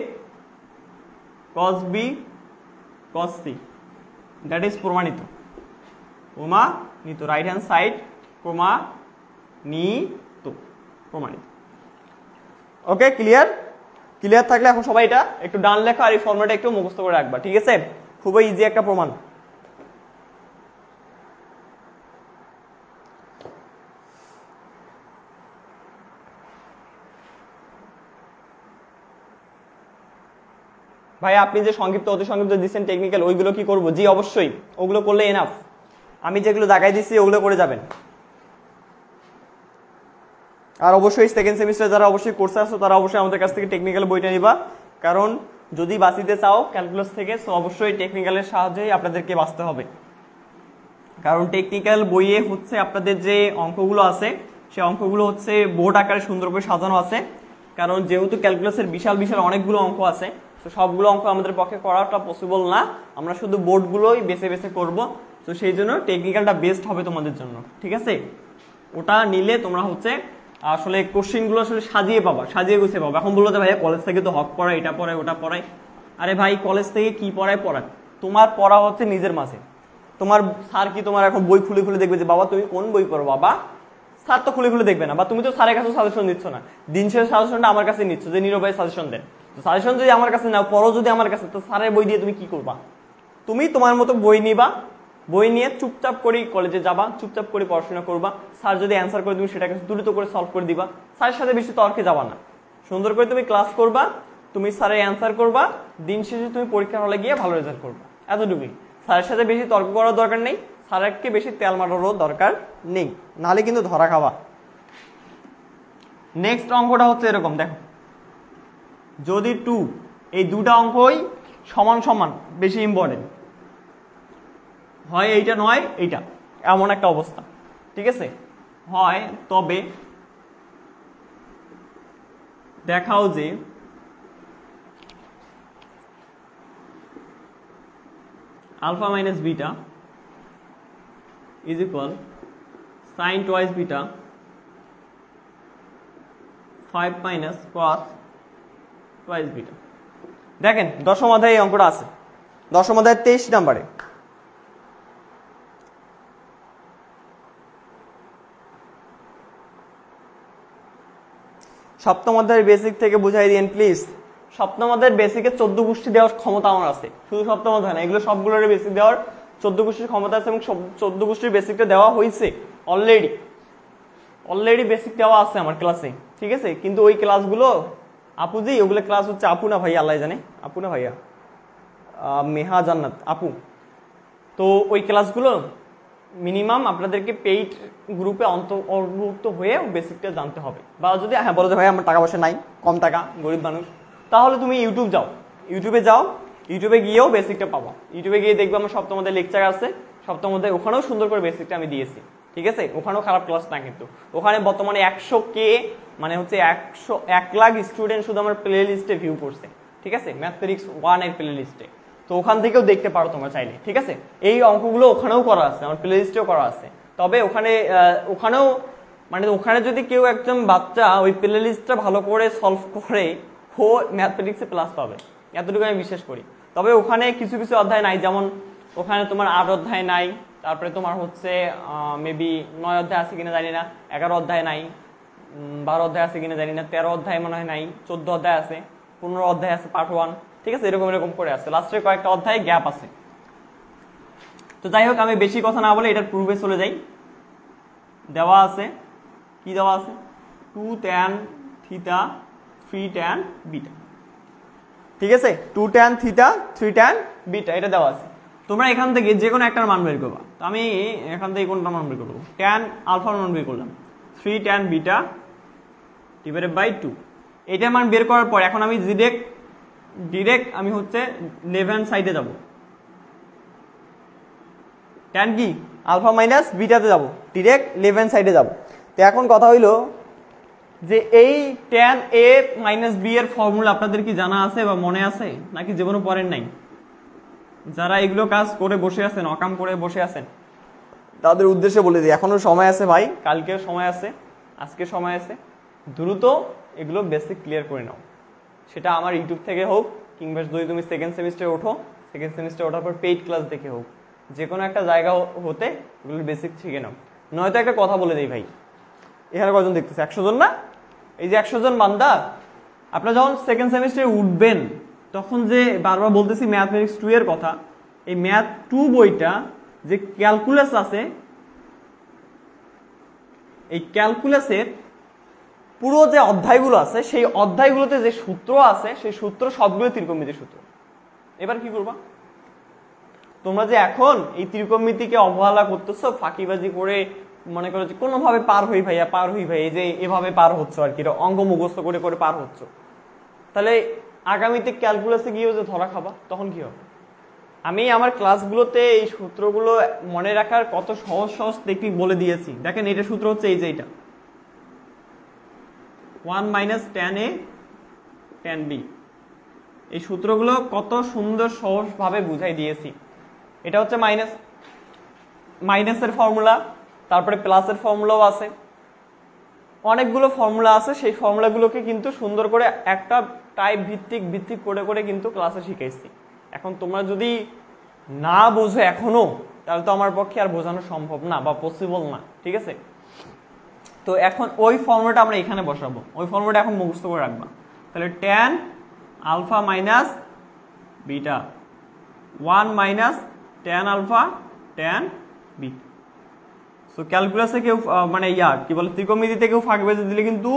cos B cos C that is প্রমাণিত নিত রাইট হ্যান্ড সাইড নিত প্রমাণিত ওকে ক্লিয়ার ক্লিয়ার থাকলে এখন সবাই এটা একটু ডান লেখা আর এই ফর্মেটা একটু মুখস্থ করে রাখবা ঠিক আছে খুবই ইজি একটা প্রমাণ ভাই আপনি যে সংক্ষিপ্ত অতি সংক্ষিপ্ত দিচ্ছেন টেকনিক্যাল ওইগুলো কি করব জি অবশ্যই ওগুলো করলে এনাফ আমি যেগুলো দেখাই দিচ্ছি ওগুলো করে যাবেন আর অবশ্যই সেকেন্ড সেমিস্টার যারা অবশ্যই কোর্সে আসো তারা অবশ্যই আমাদের কাছ থেকে টেকনিক্যাল বইটা নিবা কারণ যদি বাঁচিতে চাও ক্যালকুলাস থেকে সো অবশ্যই টেকনিক্যালের সাহায্যেই আপনাদেরকে বাঁচতে হবে কারণ টেকনিক্যাল বইয়ে হচ্ছে আপনাদের যে অঙ্কগুলো আছে সেই অঙ্কগুলো হচ্ছে বোর্ড আকারে সুন্দরভাবে সাজানো আছে কারণ যেহেতু ক্যালকুলাসের বিশাল বিশাল অনেকগুলো অঙ্ক আছে তো সবগুলো অঙ্ক আমাদের পক্ষে করাটা পসিবল না আমরা শুধু বোর্ডগুলোই বেছে বেছে করব তো সেই জন্য টেকনিক্যালটা বেস্ট হবে তোমাদের জন্য ঠিক আছে ওটা নিলে তোমরা হচ্ছে আসলে কোশ্চেনগুলো আসলে সাজিয়ে পাবা সাজিয়ে গুছিয়ে পাবা এখন বললো যে ভাইয়া কলেজ থেকে তো হক পড়ায় এটা পড়ায় ওটা পড়ায় আরে ভাই কলেজ থেকে কি পড়ায় পড়ায় তোমার পড়া হচ্ছে নিজের মাঝে তোমার স্যার কি তোমার এখন বই খুলে খুলে দেখবে যে বাবা তুমি কোন বই পড়ো বাবা স্যার তো খুলে খুলে দেখবে না বা তুমি তো স্যারের কাছে সাজেশন দিচ্ছ না দিন শেষে সাজেশনটা আমার কাছে নিচ্ছ যে নিরবাই সাজেশন দেয় সাজেশন যদি আমার কাছে নাও পড়ো যদি আমার কাছে তো স্যারের বই দিয়ে তুমি কি করবা তুমি তোমার মতো বই নিবা বই নিয়ে চুপচাপ করে কলেজে যাবা চুপচাপ করে পড়াশোনা করবা স্যার যদি অ্যান্সার করে তুমি সেটাকে দ্রুত করে সলভ করে দিবা স্যারের সাথে বেশি তর্কে যাবা না সুন্দর করে তুমি ক্লাস করবা তুমি স্যারের অ্যান্সার করবা দিন শেষে তুমি পরীক্ষার হলে গিয়ে ভালো রেজাল্ট করবা এতটুকুই স্যারের সাথে বেশি তর্ক করার দরকার নেই স্যারকে বেশি তেল মারারও দরকার নেই নালে কিন্তু ধরা খাওয়া নেক্সট অঙ্কটা হচ্ছে এরকম দেখো যদি টু এই দুটা অঙ্কই সমান সমান বেশি ইম্পর্টেন্ট হয় এইটা নয় এইটা এমন একটা অবস্থা ঠিক আছে হয় তবে দেখাও যে alpha minus beta is equal sine twice beta five minus cos wise beta দেখেন দশম অধ্যায় এই অঙ্কটা আছে দশম অধ্যায় তেইশ নাম্বারে সপ্তম অধ্যায়ের বেসিক থেকে বুঝাই দিন প্লিজ সপ্তম অধ্যায়ের বেসিকে চোদ্দ গোষ্ঠী দেওয়ার ক্ষমতা আমার আছে শুধু সপ্তম অধ্যায় না এগুলো সবগুলোর বেসিক দেওয়ার চোদ্দ গোষ্ঠীর ক্ষমতা আছে এবং চোদ্দ গোষ্ঠীর বেসিকটা দেওয়া হয়েছে অলরেডি অলরেডি বেসিক দেওয়া আছে আমার ক্লাসে ঠিক আছে কিন্তু ওই ক্লাসগুলো আপু জি ওগুলো ক্লাস হচ্ছে আপু না ভাইয়া আল্লাহ জানে আপু না ভাইয়া মেহা জান্নাত আপু তো ওই ক্লাসগুলো মিনিমাম আপনাদেরকে পেইড গ্রুপে অন্তর্ভুক্ত হয়ে বেসিকটা জানতে হবে বা যদি হ্যাঁ বলো যে ভাই আমার টাকা পয়সা নাই কম টাকা গরিব মানুষ তাহলে তুমি ইউটিউব যাও ইউটিউবে যাও ইউটিউবে গিয়েও বেসিকটা পাবো ইউটিউবে গিয়ে দেখবে আমার সপ্তাহ মধ্যে লেকচার আছে সপ্তাহ মধ্যে ওখানেও সুন্দর করে বেসিকটা আমি দিয়েছি ঠিক আছে ওখানেও খারাপ ক্লাস না কিন্তু ওখানে বর্তমানে একশো কে মানে হচ্ছে একশো এক লাখ স্টুডেন্ট শুধু আমার প্লে লিস্টে ভিউ করছে ঠিক আছে ম্যাথমেটিক্স ওয়ানের প্লে লিস্টে তো ওখান থেকেও দেখতে পারো তোমরা চাইলে ঠিক আছে এই অঙ্কগুলো ওখানেও করা আছে আমার প্লে লিস্টেও করা আছে তবে ওখানে ওখানেও মানে ওখানে যদি কেউ একজন বাচ্চা ওই প্লে লিস্টটা ভালো করে সলভ করে হো ম্যাথমেটিক্সে প্লাস পাবে এতটুকু আমি বিশ্বাস করি তবে ওখানে কিছু কিছু অধ্যায় নাই যেমন ওখানে তোমার আট অধ্যায় নাই তারপরে তোমার হচ্ছে মেবি নয় অধ্যায় আছে কিনা জানি না এগারো অধ্যায় নাই বারো অধ্যায় আছে কিনা জানি না তেরো অধ্যায় মনে হয় নাই চোদ্দ অধ্যায় আছে পনেরো অধ্যায় আছে পার্ট ওয়ান ঠিক আছে এরকম এরকম করে আছে লাস্টের কয়েকটা অধ্যায়ে গ্যাপ আছে তো যাই হোক আমি বেশি কথা না বলে এটার পূর্বে চলে যাই দেওয়া আছে কি দেওয়া আছে two tan theta three tan beta ঠিক আছে two tan theta three tan beta এটা দেওয়া আছে তোমরা এখান থেকে যে কোনো একটার মান বের করবা তো আমি এখান থেকে কোনটা মান বের করবো ট্যান আলফার মান বের করলাম three tan beta divided by two এটা মান বের করার পর এখন আমি ডিরেক্ট ডিরেক্ট আমি হচ্ছে লেভেন হ্যান্ড সাইডে যাব ট্যান কি আলফা মাইনাস বিটাতে যাব ডিরেক্ট লেভেন হ্যান্ড সাইডে যাব তো এখন কথা হইল যে এই ট্যান এ মাইনাস বি এর ফর্মুলা আপনাদের কি জানা আছে বা মনে আছে নাকি কোনো পড়েন নাই যারা এগুলো কাজ করে বসে আছেন অকাম করে বসে আছেন তাদের উদ্দেশ্যে বলে দিই এখনও সময় আছে ভাই কালকেও সময় আছে আজকে সময় আছে দ্রুত এগুলো বেসিক ক্লিয়ার করে নাও সেটা আমার ইউটিউব থেকে হোক কিংবা যদি তুমি সেকেন্ড সেমিস্টারে ওঠো সেকেন্ড সেমিস্টারে ওঠার পর পেইড ক্লাস দেখে হোক যে কোনো একটা জায়গা হতে এগুলো বেসিক শিখে নাও নয়তো একটা কথা বলে দিই ভাই এখানে কজন দেখতেছে একশো জন না এই যে একশো জন বান্দা আপনার যখন সেকেন্ড সেমিস্টারে উঠবেন তখন যে বারবার বলতেছি ম্যাথমেটিক্স টু এর কথা এই ম্যাথ টু বইটা যে ক্যালকুলাস আছে এই ক্যালকুলাসের পুরো যে অধ্যায়গুলো আছে সেই অধ্যায়গুলোতে যে সূত্র আছে সেই সূত্র সবগুলো ত্রিকোণমিতির সূত্র এবার কি করবা তোমরা যে এখন এই ত্রিকোণমিতিকে অবহেলা করতেছো ফাঁকিবাজি করে মনে করো যে কোনোভাবে পার হই ভাইয়া পার হই ভাই এই যে এভাবে পার হচ্ছে আর কি অঙ্গ মুখস্থ করে করে পার হচ্ছে তাহলে আগামীতে ক্যালকুলাসে গিয়েও যে ধরা খাবা তখন কি হবে আমি আমার ক্লাসগুলোতে এই সূত্রগুলো মনে রাখার কত সহজ সহজ টেকনিক বলে দিয়েছি দেখেন এটা সূত্র হচ্ছে এই যে এটা one minus tan A tan B এই সূত্রগুলো কত সুন্দর সহজভাবে বুঝাই দিয়েছি এটা হচ্ছে মাইনাস মাইনাসের ফর্মুলা তারপরে প্লাসের ফর্মুলাও আছে অনেকগুলো ফর্মুলা আছে সেই ফর্মুলাগুলোকে কিন্তু সুন্দর করে একটা টাইপ ভিত্তিক ভিত্তিক করে করে কিন্তু ক্লাসে শিখেছি এখন তোমরা যদি না বোঝো এখনও তাহলে তো আমার পক্ষে আর বোঝানো সম্ভব না বা পসিবল না ঠিক আছে তো এখন ওই ফর্মুলাটা আমরা এখানে বসাবো ওই ফর্মুলাটা এখন মুখস্থ করে রাখবা তাহলে tan alpha minus beta one minus tan alpha tan B so ক্যালকুলাসে কেউ মানে ইয়া কি বলে ত্রিকোণমিতিতে কেউ ফাঁক বেজে দিলে কিন্তু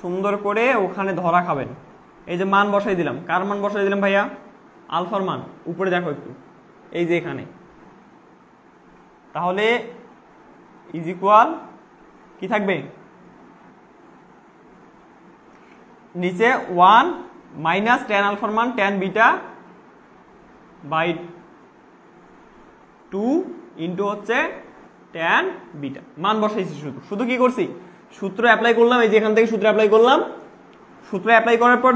সুন্দর করে ওখানে ধরা খাবেন এই যে মান বসাই দিলাম কার মান বসাই দিলাম ভাইয়া আলফার মান উপরে দেখো একটু এই যে এখানে তাহলে ইজ ইকুয়াল কি থাকবে নিচে ওয়ান মাইনাস টেন আলফার মান tan beta by two into হচ্ছে টেন বিটা মান বসাইছি শুধু শুধু কি করছি সূত্র অ্যাপ্লাই করলাম এই যে এখান থেকে সূত্র অ্যাপ্লাই করলাম সূত্র অ্যাপ্লাই করার পর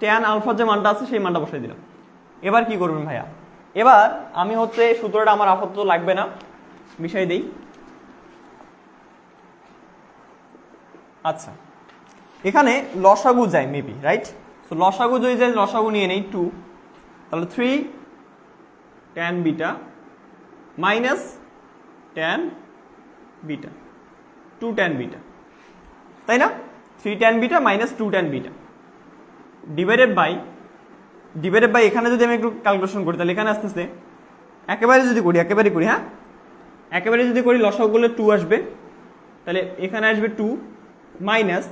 টেন আলফার যে মানটা আছে সেই মানটা বসাই দিলাম এবার কি করবেন ভাইয়া এবার আমি হচ্ছে সূত্রটা আমার আপাতত লাগবে না মিশাই দিই আচ্ছা এখানে লসাগু যায় মেবি রাইট সো লসাগু যদি যায় লসাগু নিয়ে নেই টু তাহলে three tan beta minus tan beta two tan beta তাই না three tan beta minus two tan beta divided by divided by এখানে যদি আমি একটু ক্যালকুলেশন করি তাহলে এখানে আস্তে আস্তে একেবারে যদি করি একেবারে করি হ্যাঁ একেবারে যদি করি লসাগু করলে টু আসবে তাহলে এখানে আসবে টু মাইনাস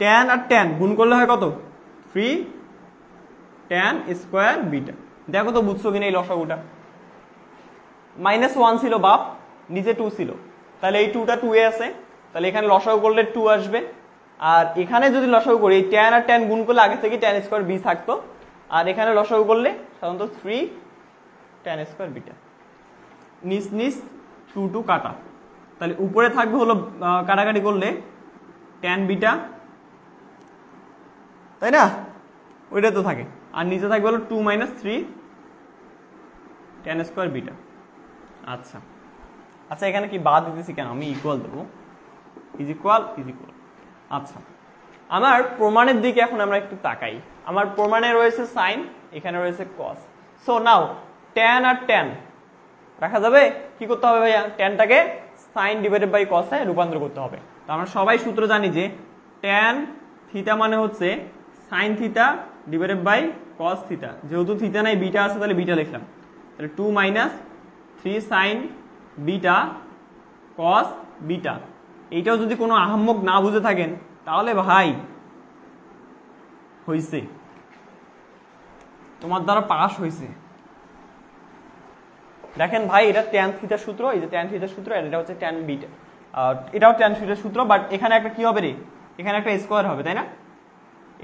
ট্যান আর ট্যান গুণ করলে হয় কত থ্রি ট্যান স্কোয়ার বিটা দেখো তো বুঝছো কিনা এই লসাগুটা মাইনাস ওয়ান ছিল বাপ নিচে টু ছিল তাহলে এই টুটা টু এ আছে তাহলে এখানে লসাগু করলে টু আসবে আর এখানে যদি লসাগু করি ট্যান আর ট্যান গুণ করলে আগে থেকে ট্যান স্কোয়ার বি থাকতো আর এখানে লসাগু করলে সাধারণত থ্রি ট্যান স্কোয়ার বিটা নিস নিস টু টু কাটা তাহলে উপরে থাকবে হলো কাটাকাটি করলে ট্যান বিটা তাই না ওইটা তো থাকে আর নিচে থাকবে হলো two minus three tan square beta আচ্ছা আচ্ছা এখানে কি বাদ দিতেছি কেন আমি ইকুয়াল দেবো ইজ ইকুয়াল ইজ ইকুয়াল আচ্ছা আমার প্রমাণের দিকে এখন আমরা একটু তাকাই আমার প্রমাণে রয়েছে সাইন এখানে রয়েছে কস সো নাও ট্যান আর ট্যান রাখা যাবে কি করতে হবে ভাইয়া ট্যানটাকে সাইন ডিভাইডেড বাই কসে রূপান্তর করতে হবে তো আমরা সবাই সূত্র জানি যে ট্যান থিতা মানে হচ্ছে sine theta divided by cos theta যেহেতু থিতা নাই বিটা আছে তাহলে বিটা লিখলাম তাহলে two minus three sine beta cos beta এইটাও যদি কোনো আহাম্মক না বুঝে থাকেন তাহলে ভাই হইছে তোমার দ্বারা পাস হয়েছে দেখেন ভাই এটা ট্যান থিতার সূত্র এই যে ট্যান থিতার সূত্র এটা হচ্ছে ট্যান বিটা এটাও ট্যান থিটার সূত্র বাট এখানে একটা কী হবে রে এখানে একটা স্কোয়ার হবে তাই না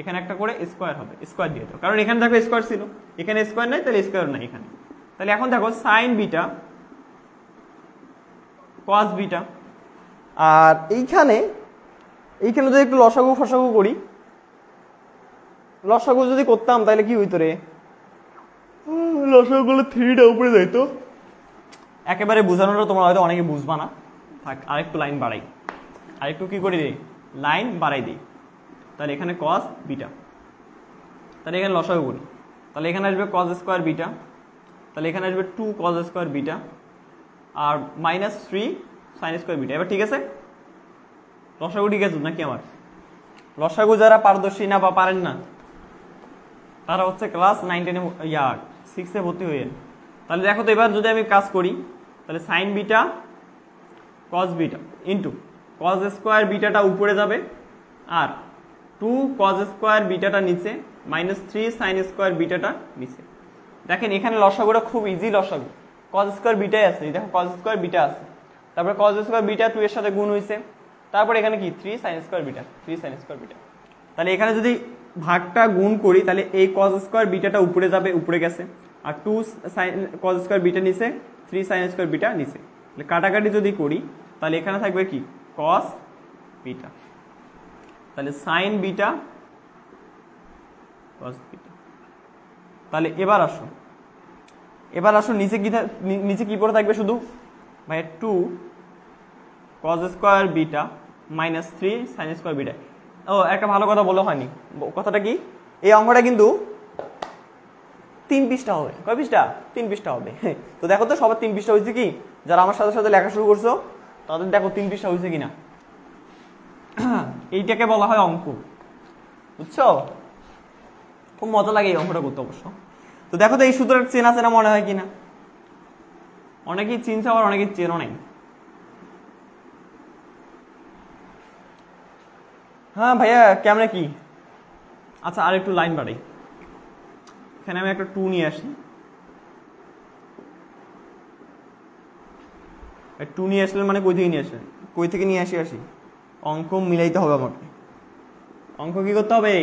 এখানে একটা করে স্কোয়ার হবে স্কোয়ার দিয়ে দেবো কারণ এখানে দেখো স্কোয়ার ছিল এখানে স্কোয়ার নাই তাহলে স্কোয়ার নাই এখানে তাহলে এখন দেখো সাইন বিটা কস বিটা আর এইখানে এইখানে যদি একটু লসাগু ফসাগু করি লসাগু যদি করতাম তাহলে কি হইতো রে লসাগুলো থ্রিটা উপরে যাইতো একেবারে বোঝানোটা তোমরা হয়তো অনেকে বুঝবা না থাক আরেকটু লাইন বাড়াই আরেকটু কী করে দিই লাইন বাড়াই দিই তাহলে এখানে কস বিটা তাহলে এখানে লসাগু করি তাহলে এখানে আসবে কজ স্কোয়ার বিটা তাহলে এখানে আসবে টু কস স্কোয়ার বিটা আর minus three sine square beta এবার ঠিক আছে লসাগু ঠিক আছে নাকি আমার লসাগু যারা পারদর্শী না বা পারেন না তারা হচ্ছে ক্লাস নাইন টেনে ইয়ার সিক্সে ভর্তি হয়ে তাহলে দেখো তো এবার যদি আমি কাজ করি তাহলে sine beta cos beta into cos square বিটাটা উপরে যাবে আর টু কজ স্কোয়ার বিটাটা নিচে মাইনাস থ্রি সাইন স্কোয়ার বিটাটা নিচে দেখেন এখানে লসাগুটা খুব ইজি লসাগু কজ স্কোয়ার বিটাই আছে দেখো কজ স্কোয়ার বিটা আছে তারপরে কস স্কোয়ার বিটা টু এর সাথে গুণ হয়েছে তারপরে এখানে কি three sine square beta three sine square beta তাহলে এখানে যদি ভাগটা গুণ করি তাহলে এই কজ স্কোয়ার বিটাটা উপরে যাবে উপরে গেছে আর two sine cos square beta নিচে থ্রি সাইন স্কোয়ার বিটা নিচে তাহলে কাটাকাটি যদি করি তাহলে এখানে থাকবে কি কস বিটা তাহলে সাইন বিটা কস বিটা তাহলে এবার আসো এবার আসো নিচে কি নিচে কি পড়ে থাকবে শুধু ভাই two cos square beta minus three sine square beta ও একটা ভালো কথা বলা হয়নি কথাটা কি এই অঙ্কটা কিন্তু তিন পিসটা হবে কয় পিসটা তিন পিসটা হবে তো দেখো তো সবার তিন পিসটা হয়েছে কি যারা আমার সাথে সাথে লেখা শুরু করছো তাদের দেখো তিন পিসটা হয়েছে কিনা এইটাকে বলা হয় অঙ্ক বুঝছো খুব মজা লাগে এই অঙ্কটা করতে অবশ্য তো দেখো তো এই সূত্রের চেনা চেনা মনে হয় কিনা অনেকেই চিনছে আবার অনেকেই চেনো নাই হ্যাঁ ভাইয়া কেমন কি আচ্ছা আর একটু লাইন বাড়াই এখানে আমি একটা টু নিয়ে আসি টু নিয়ে আসলেন মানে কই থেকে নিয়ে আসলেন কই থেকে নিয়ে আসি আসি অঙ্ক মিলাইতে হবে আমাকে অঙ্ক কী করতে হবে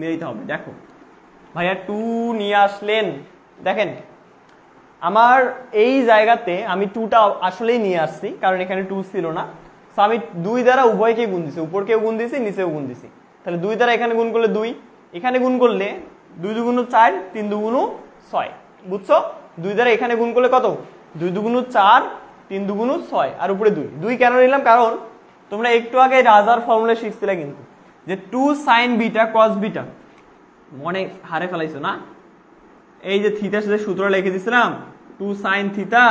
মিলাইতে হবে দেখো ভাইয়া টু নিয়ে আসলেন দেখেন আমার এই জায়গাতে আমি টুটা আসলেই নিয়ে আসছি কারণ এখানে টু ছিল না আমি দুই দ্বারা উভয়কে গুণ দিছি উপরকেও গুণ দিছি নিচেও গুণ দিছি তাহলে দুই দ্বারা এখানে গুণ করলে দুই এখানে গুণ করলে দুই দুগুণ চার তিন দুগুণ ছয় বুঝছো দুই দ্বারা এখানে গুণ করলে কত দুই দুগুণ চার তিন দুগুণ ছয় আর উপরে দুই দুই কেন নিলাম কারণ তোমরা একটু আগে রাজার ফর্মুলা শিখছিলে কিন্তু যে two sine beta cross beta মনে হারে ফেলাইছো না এই যে থিতার সাথে সূত্র লিখে দিয়েছিলাম টু সাইন থিতা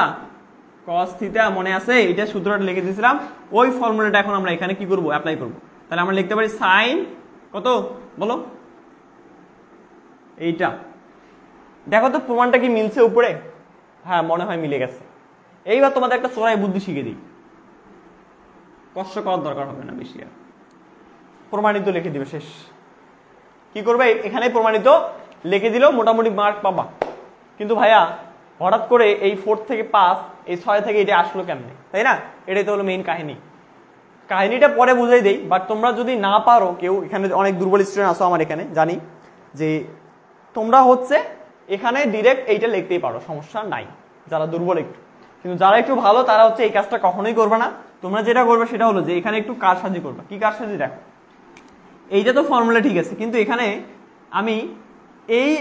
কস থিতা মনে আছে এটা সূত্রটা লিখে দিয়েছিলাম ওই ফর্মুলাটা এখন আমরা এখানে কি করব অ্যাপ্লাই করব তাহলে আমরা লিখতে পারি সাইন কত বলো এইটা দেখো তো প্রমাণটা কি মিলছে উপরে হ্যাঁ মনে হয় মিলে গেছে এইবার তোমাদের একটা চোরাই বুদ্ধি শিখে দিই কষ্ট করার দরকার হবে না বেশি আর প্রমাণিত লিখে দিবে শেষ কি করবে এখানে প্রমাণিত লিখে দিলেও মোটামুটি মার্ক পাবা কিন্তু ভাইয়া হঠাৎ করে এই ফোর থেকে পাঁচ এই ছয় থেকে এটা আসলো কেমনে তাই না এটাই তো হলো মেইন কাহিনী কাহিনীটা পরে বুঝাই দেই বাট তোমরা যদি না পারো কেউ এখানে অনেক দুর্বল স্টুডেন্ট আসো আমার এখানে জানি যে তোমরা হচ্ছে এখানে ডিরেক্ট এইটা লিখতেই পারো সমস্যা নাই যারা দুর্বল একটু কিন্তু যারা একটু ভালো তারা হচ্ছে এই কাজটা কখনোই করবে না তোমরা যেটা করবে সেটা হলো যে এখানে একটু কারসাজি করবে কি কারসাজি দেখো এইটা তো ফর্মুলা ঠিক আছে কিন্তু এখানে আমি এই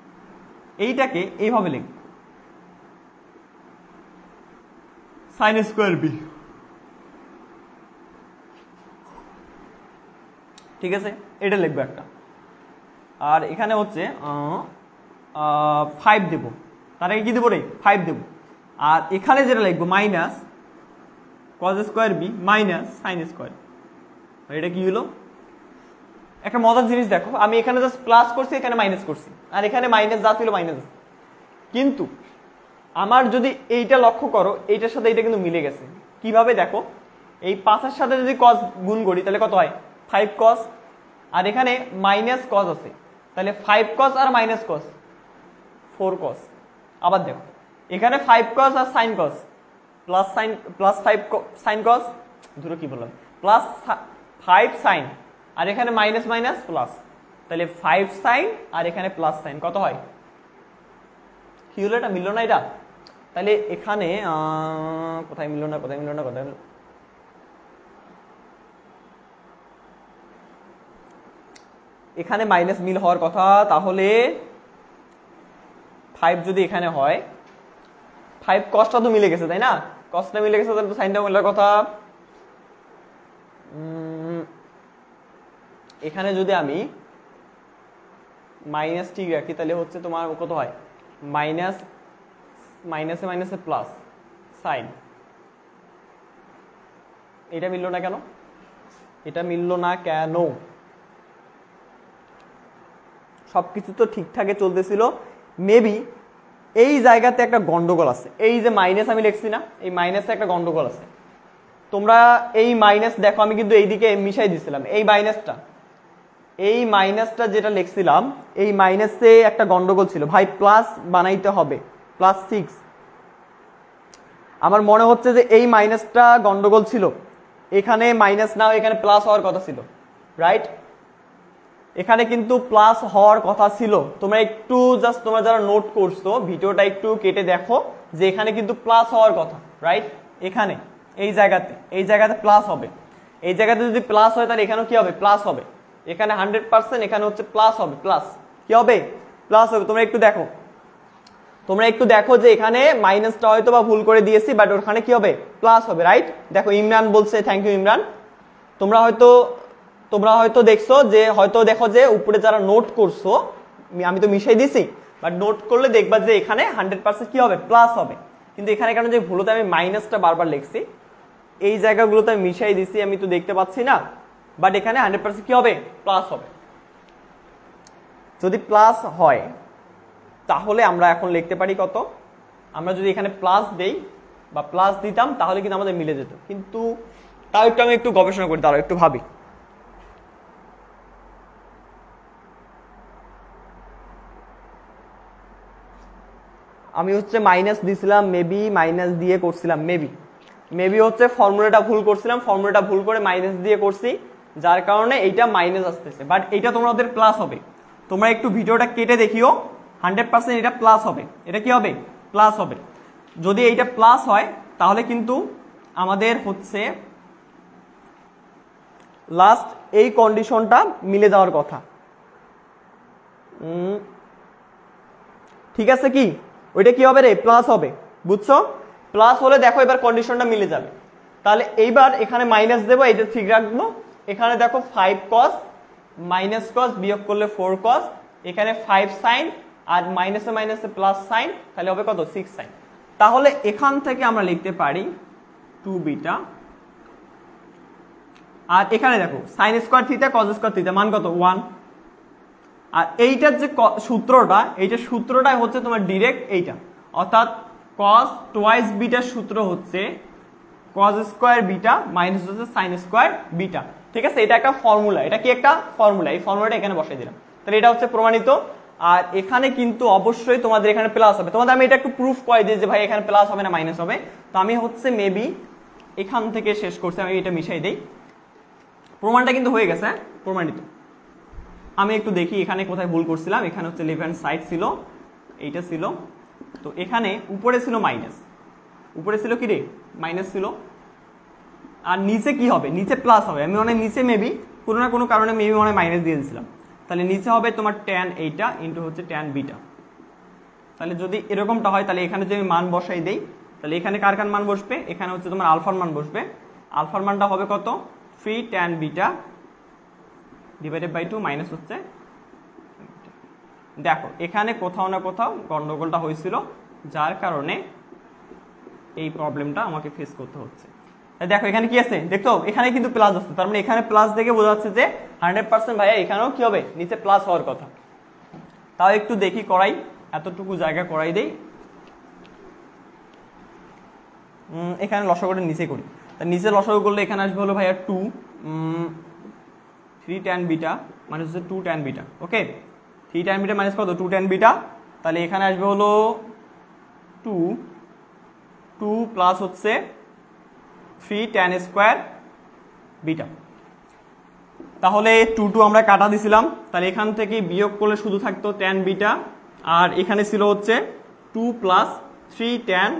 <clears throat> এইটাকে এইভাবে লিখব সাইন স্কোয়ার বি ঠিক আছে এটা লিখবো একটা আর এখানে হচ্ছে ফাইভ দেব তার আগে কী দেবো রে ফাইভ দেবো আর এখানে যেটা লিখবো minus cos square b minus sine square এটা কি হলো একটা মজার জিনিস দেখো আমি এখানে জাস্ট প্লাস করছি এখানে মাইনাস করছি আর এখানে মাইনাস যা ছিল মাইনাস কিন্তু আমার যদি এইটা লক্ষ্য করো এইটার সাথে এইটা কিন্তু মিলে গেছে কিভাবে দেখো এই পাঁচের সাথে যদি কজ গুণ করি তাহলে কত হয় ফাইভ কজ আর এখানে মাইনাস কজ আছে তাহলে ফাইভ কস আর মাইনাস কস ফোর কস আবার দেখো এখানে ফাইভ কস আর sine cos plus sine plus five sine cos ধরো কি বললাম প্লাস ফাইভ সাইন আর এখানে মাইনাস মাইনাস প্লাস তাহলে ফাইভ সাইন আর এখানে প্লাস সাইন কত হয় কি হলো এটা মিলল না এটা তাহলে এখানে কোথায় মিলল না কোথায় মিলল না কোথায় এখানে মাইনাস মিল হওয়ার কথা তাহলে ফাইভ যদি এখানে হয় ফাইভ কস্টটা তো মিলে গেছে তাই না কস্টটা মিলে গেছে তাহলে তো সাইনটা মিলার কথা এখানে যদি আমি মাইনাস ঠিক রাখি তাহলে হচ্ছে তোমার কত হয় মাইনাস মাইনাসে মাইনাসে প্লাস সাইন এটা মিললো না কেন এটা মিললো না কেন সব কিছু তো ঠিকঠাকই চলতেছিল মেবি এই জায়গাতে একটা গন্ডগোল আছে এই যে মাইনাস আমি লিখছি না এই মাইনাসে একটা গন্ডগোল আছে তোমরা এই মাইনাস দেখো আমি কিন্তু এইদিকে মিশাই দিছিলাম এই মাইনাসটা এই মাইনাসটা যেটা লিখছিলাম এই মাইনাসে একটা গন্ডগোল ছিল ভাই প্লাস বানাইতে হবে প্লাস সিক্স আমার মনে হচ্ছে যে এই মাইনাসটা গন্ডগোল ছিল এখানে মাইনাস নাও এখানে প্লাস হওয়ার কথা ছিল রাইট এখানে কিন্তু প্লাস হওয়ার কথা ছিল তোমরা একটু জাস্ট তোমরা যারা নোট করছো ভিডিওটা একটু কেটে দেখো যে এখানে কিন্তু প্লাস হওয়ার কথা রাইট এখানে এই জায়গাতে এই জায়গাতে প্লাস হবে এই জায়গাতে যদি প্লাস হয় তাহলে এখানেও কি হবে প্লাস হবে এখানে হান্ড্রেড পার্সেন্ট এখানে হচ্ছে প্লাস হবে প্লাস কি হবে প্লাস হবে তোমরা একটু দেখো তোমরা একটু দেখো যে এখানে মাইনাসটা হয়তো বা ভুল করে দিয়েছি বাট ওখানে কি হবে প্লাস হবে রাইট দেখো ইমরান বলছে থ্যাংক ইউ ইমরান তোমরা হয়তো তোমরা হয়তো দেখছো যে হয়তো দেখো যে উপরে যারা নোট করছো আমি তো মিশাই দিছি বাট নোট করলে দেখবা যে এখানে হান্ড্রেড পার্সেন্ট কী হবে প্লাস হবে কিন্তু এখানে কেন যে ভুলোতে আমি মাইনাসটা বারবার লিখছি এই জায়গাগুলোতে আমি মিশাই দিছি আমি তো দেখতে পাচ্ছি না বাট এখানে হান্ড্রেড পার্সেন্ট কী হবে প্লাস হবে যদি প্লাস হয় তাহলে আমরা এখন লিখতে পারি কত আমরা যদি এখানে প্লাস দেই বা প্লাস দিতাম তাহলে কিন্তু আমাদের মিলে যেত কিন্তু তাও একটু আমি একটু গবেষণা করি তারও একটু ভাবি আমি হচ্ছে মাইনাস দিছিলাম মেবি মাইনাস দিয়ে করছিলাম মেবি মেবি হচ্ছে ফর্মুলাটা ভুল করছিলাম ফর্মুলাটা ভুল করে মাইনাস দিয়ে করছি যার কারণে এইটা মাইনাস আসতেছে বাট এটা তোমাদের প্লাস হবে তোমরা একটু ভিডিওটা কেটে দেখিও হান্ড্রেড পার্সেন্ট এটা প্লাস হবে এটা কি হবে প্লাস হবে যদি এইটা প্লাস হয় তাহলে কিন্তু আমাদের হচ্ছে লাস্ট এই কন্ডিশনটা মিলে যাওয়ার কথা ঠিক আছে কি ওইটা কি হবে রে প্লাস হবে বুঝছো প্লাস হলে দেখো এবার কন্ডিশনটা মিলে যাবে তাহলে এইবার এখানে মাইনাস দেবো এইটা ঠিক রাখবো এখানে দেখো ফাইভ কস মাইনাস কস বিয়োগ করলে ফোর কস এখানে ফাইভ সাইন আর মাইনাসে মাইনাসে প্লাস সাইন তাহলে হবে কত সিক্স সাইন তাহলে এখান থেকে আমরা লিখতে পারি টু বিটা আর এখানে দেখো sine square theta cos square theta মান কত ওয়ান আর এইটার যে সূত্রটা এইটা সূত্রটাই হচ্ছে তোমার ডিরেক্ট এইটা অর্থাৎ কস টোয়াইস বিটার সূত্র হচ্ছে কস স্কোয়ার বিটা মাইনাস হচ্ছে সাইন স্কোয়ার বিটা ঠিক আছে এটা একটা ফর্মুলা এটা কি একটা ফর্মুলা এই ফর্মুলাটা এখানে বসাই দিলাম তাহলে এটা হচ্ছে প্রমাণিত আর এখানে কিন্তু অবশ্যই তোমাদের এখানে প্লাস হবে তোমাদের আমি এটা একটু প্রুফ করে দিই যে ভাই এখানে প্লাস হবে না মাইনাস হবে তো আমি হচ্ছে মেবি এখান থেকে শেষ করছি আমি এটা মিশাই দিই প্রমাণটা কিন্তু হয়ে গেছে হ্যাঁ? প্রমাণিত আমি একটু দেখি এখানে কোথায় ভুল করছিলাম এখানে হচ্ছে লেফট হ্যান্ড সাইড ছিল এইটা ছিল তো এখানে উপরে ছিল মাইনাস উপরে ছিল কি রে মাইনাস ছিল আর নিচে কি হবে নিচে প্লাস হবে আমি মানে নিচে মেবি কোনো না কোনো কারণে মেবি মানে মাইনাস দিয়ে দিয়েছিলাম তাহলে নিচে হবে তোমার ট্যান এইটা ইন্টু হচ্ছে ট্যান বিটা তাহলে যদি এরকমটা হয় তাহলে এখানে যদি আমি মান বসাই দেই তাহলে এখানে কার কার মান বসবে এখানে হচ্ছে তোমার আলফার মান বসবে আলফার মানটা হবে কত three tan beta divided by two minus হচ্ছে দেখো এখানে কোথাও না কোথাও গণ্ডগোলটা হয়েছিল যার কারণে এই প্রবলেমটা আমাকে ফেস করতে হচ্ছে দেখো এখানে কি আছে দেখো এখানে কিন্তু প্লাস আছে তার মানে এখানে প্লাস দেখে বোঝা যাচ্ছে যে হান্ড্রেড পার্সেন্ট ভাইয়া এখানেও কি হবে নিচে প্লাস হওয়ার কথা তাও একটু দেখি করাই এতটুকু জায়গা করাই দেই এখানে লসাগরের নিচে করি তা নিচে লসাগর করলে এখানে আসবে হলো ভাইয়া টু থ্রি ট্যান বিটা মানে হচ্ছে two tan beta okay three tan beta minus কত টু ট্যান বিটা তাহলে এখানে আসবে হলো টু টু প্লাস হচ্ছে থ্রি ট্যান স্কোয়ার বিটা তাহলে টু টু আমরা কাটা দিছিলাম তাহলে এখান থেকে বিয়োগ করলে শুধু থাকতো ট্যান বিটা আর এখানে ছিল হচ্ছে two plus three tan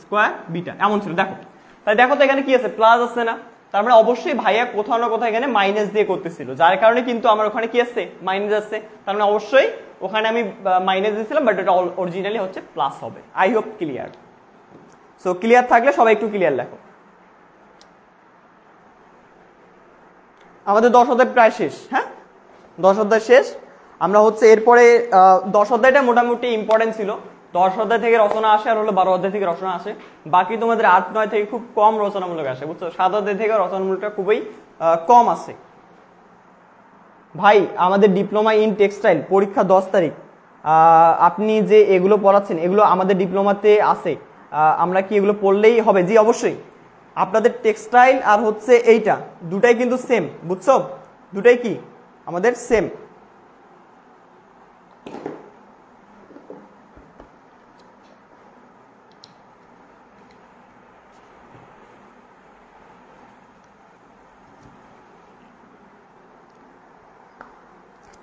square beta এমন ছিল দেখো তাহলে দেখো তো এখানে কি আছে প্লাস আছে না তার মানে অবশ্যই ভাইয়া কোথাও না কোথাও এখানে মাইনাস দিয়ে করতেছিল যার কারণে কিন্তু আমার ওখানে কি আছে মাইনাস আছে তার মানে অবশ্যই ওখানে আমি মাইনাস দিয়েছিলাম বাট এটা অরিজিনালি হচ্ছে প্লাস হবে I hope clear so clear থাকলে সবাই একটু ক্লিয়ার লেখো আমাদের দশ অধ্যায় প্রায় শেষ হ্যাঁ দশ অধ্যায় শেষ আমরা হচ্ছে এরপরে দশ অধ্যায়টা মোটামুটি ইম্পর্টেন্ট ছিল দশ অধ্যায় থেকে রচনা আসে আর হলো বারো অধ্যায় থেকে রচনা আসে বাকি তোমাদের আট নয় থেকে খুব কম রচনামূলক আসে বুঝছো সাত অধ্যায় থেকে রচনামূলকটা খুবই কম আছে ভাই আমাদের ডিপ্লোমা ইন টেক্সটাইল পরীক্ষা দশ তারিখ আপনি যে এগুলো পড়াচ্ছেন এগুলো আমাদের ডিপ্লোমাতে আছে আমরা কি এগুলো পড়লেই হবে জি অবশ্যই আপনাদের টেক্সটাইল আর হচ্ছে এইটা দুটাই কিন্তু সেম বুঝছো দুটাই কি আমাদের সেম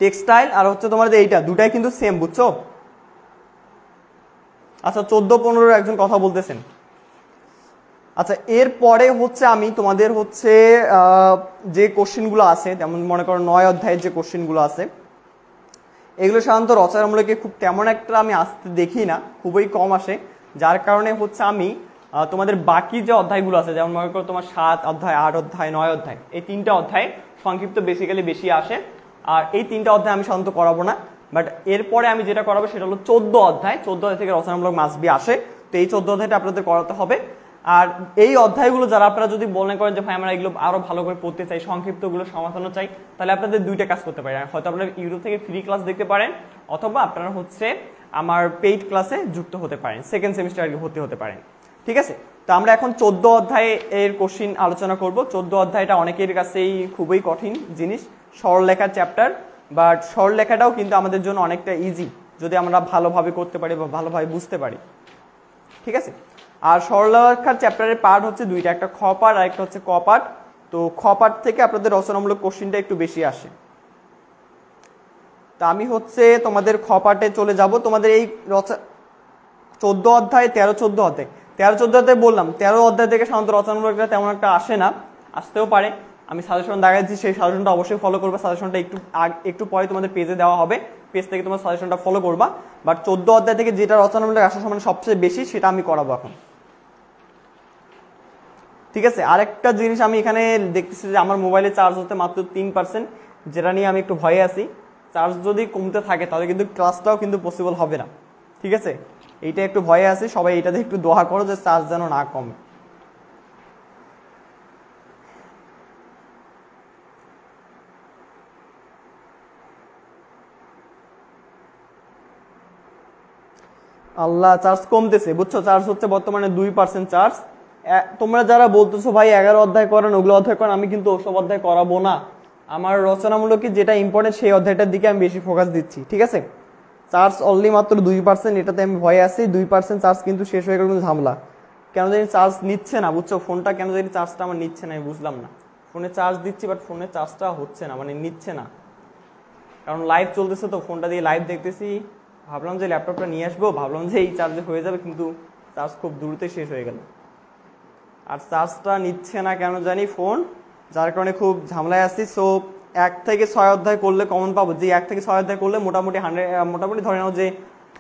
টেক্সটাইল আর হচ্ছে তোমাদের এইটা দুটাই কিন্তু সেম বুঝছো আচ্ছা চোদ্দ পনেরো একজন কথা বলতেছেন আচ্ছা এরপরে হচ্ছে আমি তোমাদের হচ্ছে যে কোশ্চিনগুলো আছে যেমন মনে করো নয় অধ্যায়ের যে কোশ্চেনগুলো আছে এগুলো সাধারণত রচনামূলকে খুব তেমন একটা আমি আসতে দেখি না খুবই কম আসে যার কারণে হচ্ছে আমি তোমাদের বাকি যে অধ্যায়গুলো আছে যেমন মনে করো তোমার সাত অধ্যায় আট অধ্যায় নয় অধ্যায় এই তিনটা অধ্যায় সংক্ষিপ্ত বেসিক্যালি বেশি আসে আর এই তিনটা অধ্যায় আমি সাধারণত করাবো না বাট এরপরে আমি যেটা করাবো সেটা হলো চোদ্দ অধ্যায় চোদ্দ অধ্যায় থেকে রচনামূলক মাসবি আসে তো এই চোদ্দ অধ্যায়টা আপনাদের করাতে হবে আর এই অধ্যায়গুলো যারা আপনারা যদি মনে করেন যে ভাই আমরা এগুলো আরো ভালো করে পড়তে চাই সংক্ষিপ্তগুলো সমাধানও চাই তাহলে আপনাদের দুইটা কাজ করতে পারেন হয়তো আপনারা ইউটিউব থেকে ফ্রি ক্লাস দেখতে পারেন অথবা আপনারা হচ্ছে আমার পেইড ক্লাসে যুক্ত হতে পারেন সেকেন্ড সেমিস্টার ভর্তি হতে পারেন ঠিক আছে তো আমরা এখন চোদ্দ অধ্যায়ের এর কোশ্চিন আলোচনা করব চোদ্দ অধ্যায়টা অনেকের কাছেই খুবই কঠিন জিনিস সরলরেখার চ্যাপ্টার বাট সরলরেখাটাও কিন্তু আমাদের জন্য অনেকটা ইজি যদি আমরা ভালোভাবে করতে পারি বা ভালোভাবে বুঝতে পারি ঠিক আছে আর সরলরেখার চ্যাপ্টারের পার্ট হচ্ছে দুইটা একটা খ পার্ট আর একটা হচ্ছে ক পার্ট তো খ পার্ট থেকে আপনাদের রচনামূলক কোশ্চিনটা একটু বেশি আসে তা আমি হচ্ছে তোমাদের খ পার্টে চলে যাব তোমাদের এই রচা চোদ্দ অধ্যায় তেরো চোদ্দ অধ্যায় তেরো চোদ্দ অধ্যায় বললাম তেরো অধ্যায় থেকে সাধারণত রচনামূলকটা তেমন একটা আসে না আসতেও পারে আমি সাজেশন দেখাচ্ছি সেই সাজেশনটা অবশ্যই ফলো করবো সাজেশনটা একটু একটু পরে তোমাদের পেজে দেওয়া হবে পেজ থেকে তোমার সাজেশনটা ফলো করবা বাট চোদ্দ অধ্যায় থেকে যেটা রচনামূলক আসার সময় সবচেয়ে বেশি সেটা আমি করাবো এখন ঠিক আছে আরেকটা জিনিস আমি এখানে দেখতেছি যে আমার মোবাইলে চার্জ হতে মাত্র তিন পার্সেন্ট যেটা নিয়ে আমি একটু ভয়ে আছি চার্জ যদি কমতে থাকে তাহলে কিন্তু ক্লাসটাও কিন্তু পসিবল হবে না ঠিক আছে এইটা একটু ভয়ে আছে সবাই এটাতে একটু দোয়া করো যে চার্জ যেন না কমে আল্লাহ চার্জ কমতেছে বুঝছো চার্জ হচ্ছে বর্তমানে দুই পার্সেন্ট চার্জ তোমরা যারা বলতেছো ভাই এগারো অধ্যায় করেন ওগুলো অধ্যায় করেন আমি কিন্তু ওসব অধ্যায় করাবো না আমার রচনামূলক যেটা ইম্পর্টেন্ট সেই অধ্যায়টার দিকে আমি বেশি ফোকাস দিচ্ছি ঠিক আছে চার্জ অনলি মাত্র দুই পার্সেন্ট এটাতে আমি ভয়ে আছি দুই পার্সেন্ট চার্জ কিন্তু শেষ হয়ে গেল ঝামলা কেন জানি চার্জ নিচ্ছে না বুঝছো ফোনটা কেন জানি চার্জটা আমার নিচ্ছে না আমি বুঝলাম না ফোনে চার্জ দিচ্ছি বাট ফোনে চার্জটা হচ্ছে না মানে নিচ্ছে না কারণ লাইভ চলতেছে তো ফোনটা দিয়ে লাইভ দেখতেছি ভাবলাম যে ল্যাপটপটা নিয়ে আসবো ভাবলাম যে এই চার্জে হয়ে যাবে কিন্তু চার্জ খুব দূরতে শেষ হয়ে গেল আর চার্জটা নিচ্ছে না কেন জানি ফোন যার কারণে খুব ঝামেলায় আসছি সো এক থেকে ছয় অধ্যায় করলে কমন পাবো যে এক থেকে ছয় অধ্যায় করলে মোটামুটি হান্ড্রেড মোটামুটি ধরে নাও যে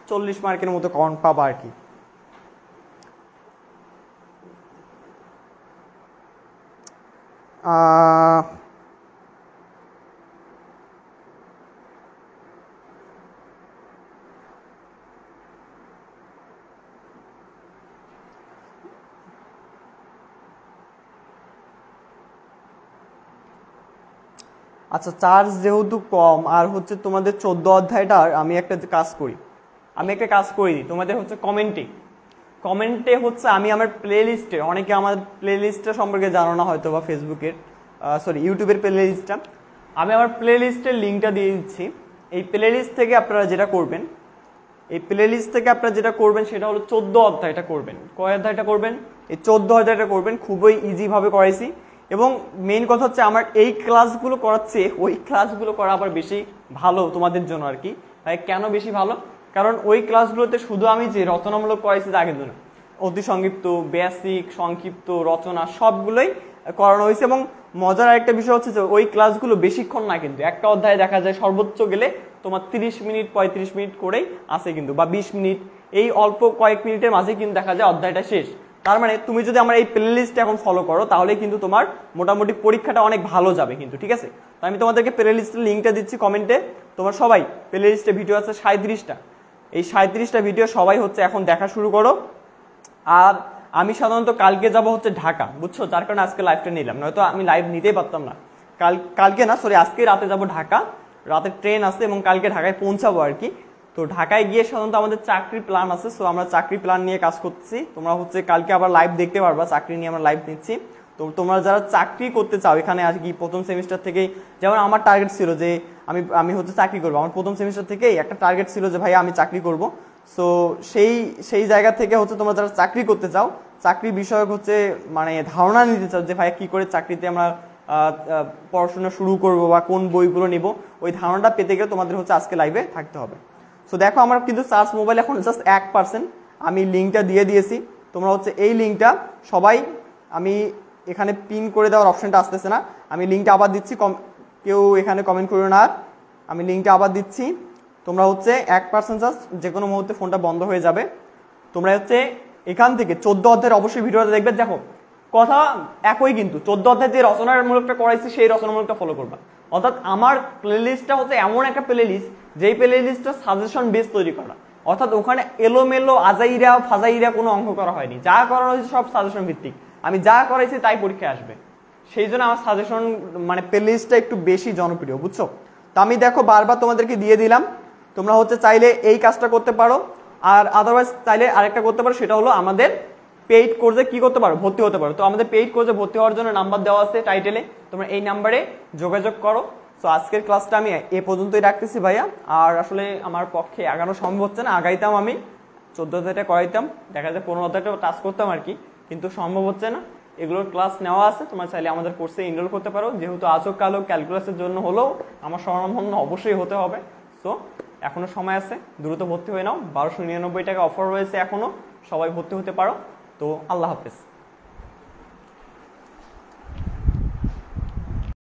চল্লিশ মার্কের মতো কমন পাবো আর কি আহ আচ্ছা চার্জ যেহেতু কম আর হচ্ছে তোমাদের চোদ্দ অধ্যায়টার আমি একটা কাজ করি আমি একটা কাজ করে দিই তোমাদের হচ্ছে কমেন্টে কমেন্টে হচ্ছে আমি আমার প্লে লিস্টে অনেকে আমার প্লে লিস্টটা সম্পর্কে জানো না হয়তো বা ফেসবুকের সরি ইউটিউবের প্লে লিস্টটা আমি আমার প্লে লিস্টের লিঙ্কটা দিয়ে দিচ্ছি এই প্লে লিস্ট থেকে আপনারা যেটা করবেন এই প্লে লিস্ট থেকে আপনারা যেটা করবেন সেটা হলো চোদ্দ অধ্যায়টা করবেন কয় অধ্যায়টা করবেন এই চোদ্দ অধ্যায়টা করবেন খুবই ইজিভাবে করাইছি এবং মেইন কথা হচ্ছে আমার এই ক্লাসগুলো করাচ্ছে ওই ক্লাসগুলো করা আবার বেশি ভালো তোমাদের জন্য আর কি তাই কেন বেশি ভালো কারণ ওই ক্লাসগুলোতে শুধু আমি যে রচনামূলক করাইছি তা কিন্তু না অতি সংক্ষিপ্ত বেসিক সংক্ষিপ্ত রচনা সবগুলোই করানো হয়েছে এবং মজার একটা বিষয় হচ্ছে যে ওই ক্লাসগুলো বেশিক্ষণ না কিন্তু একটা অধ্যায়ে দেখা যায় সর্বোচ্চ গেলে তোমার তিরিশ মিনিট পঁয়ত্রিশ মিনিট করেই আছে কিন্তু বা বিশ মিনিট এই অল্প কয়েক মিনিটের মাঝে কিন্তু দেখা যায় অধ্যায়টা শেষ তার মানে তুমি যদি আমার এই প্লে লিস্টটা এখন ফলো করো তাহলে কিন্তু তোমার মোটামুটি পরীক্ষাটা অনেক ভালো যাবে কিন্তু ঠিক আছে তো আমি তোমাদেরকে প্লে লিঙ্কটা দিচ্ছি কমেন্টে তোমার সবাই প্লে ভিডিও আছে সাঁত্রিশটা এই সাঁত্রিশটা ভিডিও সবাই হচ্ছে এখন দেখা শুরু করো আর আমি সাধারণত কালকে যাব হচ্ছে ঢাকা বুঝছো যার কারণে আজকে লাইভটা নিলাম নয়তো আমি লাইভ নিতেই পারতাম না কাল কালকে না সরি আজকে রাতে যাব ঢাকা রাতে ট্রেন আছে এবং কালকে ঢাকায় পৌঁছাবো আর কি তো ঢাকায় গিয়ে সাধারণত আমাদের চাকরি প্ল্যান আছে সো আমরা চাকরি প্ল্যান নিয়ে কাজ করছি তোমরা হচ্ছে কালকে আবার লাইভ দেখতে পারবা চাকরি নিয়ে আমরা লাইভ নিচ্ছি তো তোমরা যারা চাকরি করতে চাও এখানে আর কি প্রথম সেমিস্টার থেকেই যেমন আমার টার্গেট ছিল যে আমি আমি হচ্ছে চাকরি করবো আমার প্রথম সেমিস্টার থেকেই একটা টার্গেট ছিল যে ভাই আমি চাকরি করব সো সেই সেই জায়গা থেকে হচ্ছে তোমরা যারা চাকরি করতে চাও চাকরি বিষয়ক হচ্ছে মানে ধারণা নিতে চাও যে ভাই কী করে চাকরিতে আমরা পড়াশোনা শুরু করব বা কোন বইগুলো নেব ওই ধারণাটা পেতে গেলে তোমাদের হচ্ছে আজকে লাইভে থাকতে হবে সো দেখো আমার কিন্তু চার্জ মোবাইল এখন জাস্ট এক পার্সেন্ট আমি লিঙ্কটা দিয়ে দিয়েছি তোমরা হচ্ছে এই লিঙ্কটা সবাই আমি এখানে পিন করে দেওয়ার অপশানটা আসতেছে না আমি লিঙ্কটা আবার দিচ্ছি কম কেউ এখানে কমেন্ট করো না আর আমি লিঙ্কটা আবার দিচ্ছি তোমরা হচ্ছে এক পার্সেন্ট জাস্ট যে কোনো মুহূর্তে ফোনটা বন্ধ হয়ে যাবে তোমরা হচ্ছে এখান থেকে চোদ্দ অধ্যায়ের অবশ্যই ভিডিওটা দেখবে দেখো কথা একই কিন্তু চোদ্দ অধ্যায় যে রচনার মূলকটা করাইছি সেই রচনামূলকটা ফলো করবা অর্থাৎ আমার প্লেলিস্টটা হচ্ছে এমন একটা প্লেলিস্ট যেই প্লেলিস্টটা সাজেশন বেস তৈরি করা অর্থাৎ ওখানে এলোমেলো আজাইরা ফাজাইরা কোনো অঙ্ক করা হয়নি যা করা হয়েছে সব সাজেশন ভিত্তিক আমি যা করাইছি তাই পরীক্ষায় আসবে সেই জন্য আমার সাজেশন মানে প্লেলিস্টটা একটু বেশি জনপ্রিয় বুঝছো তো আমি দেখো বারবার তোমাদেরকে দিয়ে দিলাম তোমরা হচ্ছে চাইলে এই কাজটা করতে পারো আর আদারওয়াইজ চাইলে আরেকটা করতে পারো সেটা হলো আমাদের পেইড কোর্সে কি করতে পারো ভর্তি হতে পারো তো আমাদের পেইড কোর্সে ভর্তি হওয়ার জন্য নাম্বার দেওয়া আছে টাইটেলে তোমরা এই নাম্বারে যোগাযোগ করো তো আজকের ক্লাসটা আমি এ পর্যন্তই রাখতেছি ভাইয়া আর আসলে আমার পক্ষে আগানো সম্ভব হচ্ছে না আগাইতাম আমি হাজারটা করাইতাম দেখা যায় পনেরো পনেরোটা টাস করতাম আর কি কিন্তু সম্ভব হচ্ছে না এগুলোর ক্লাস নেওয়া আছে তোমরা চাইলে আমাদের কোর্সে এনরোল করতে পারো যেহেতু আজও হোক ক্যালকুলাসের জন্য হলেও আমার স্বর্ণভন্ন অবশ্যই হতে হবে সো এখনও সময় আছে দ্রুত ভর্তি হয়ে নাও বারোশো নিরানব্বই টাকা অফার রয়েছে এখনও সবাই ভর্তি হতে পারো তো আল্লাহ হাফেজ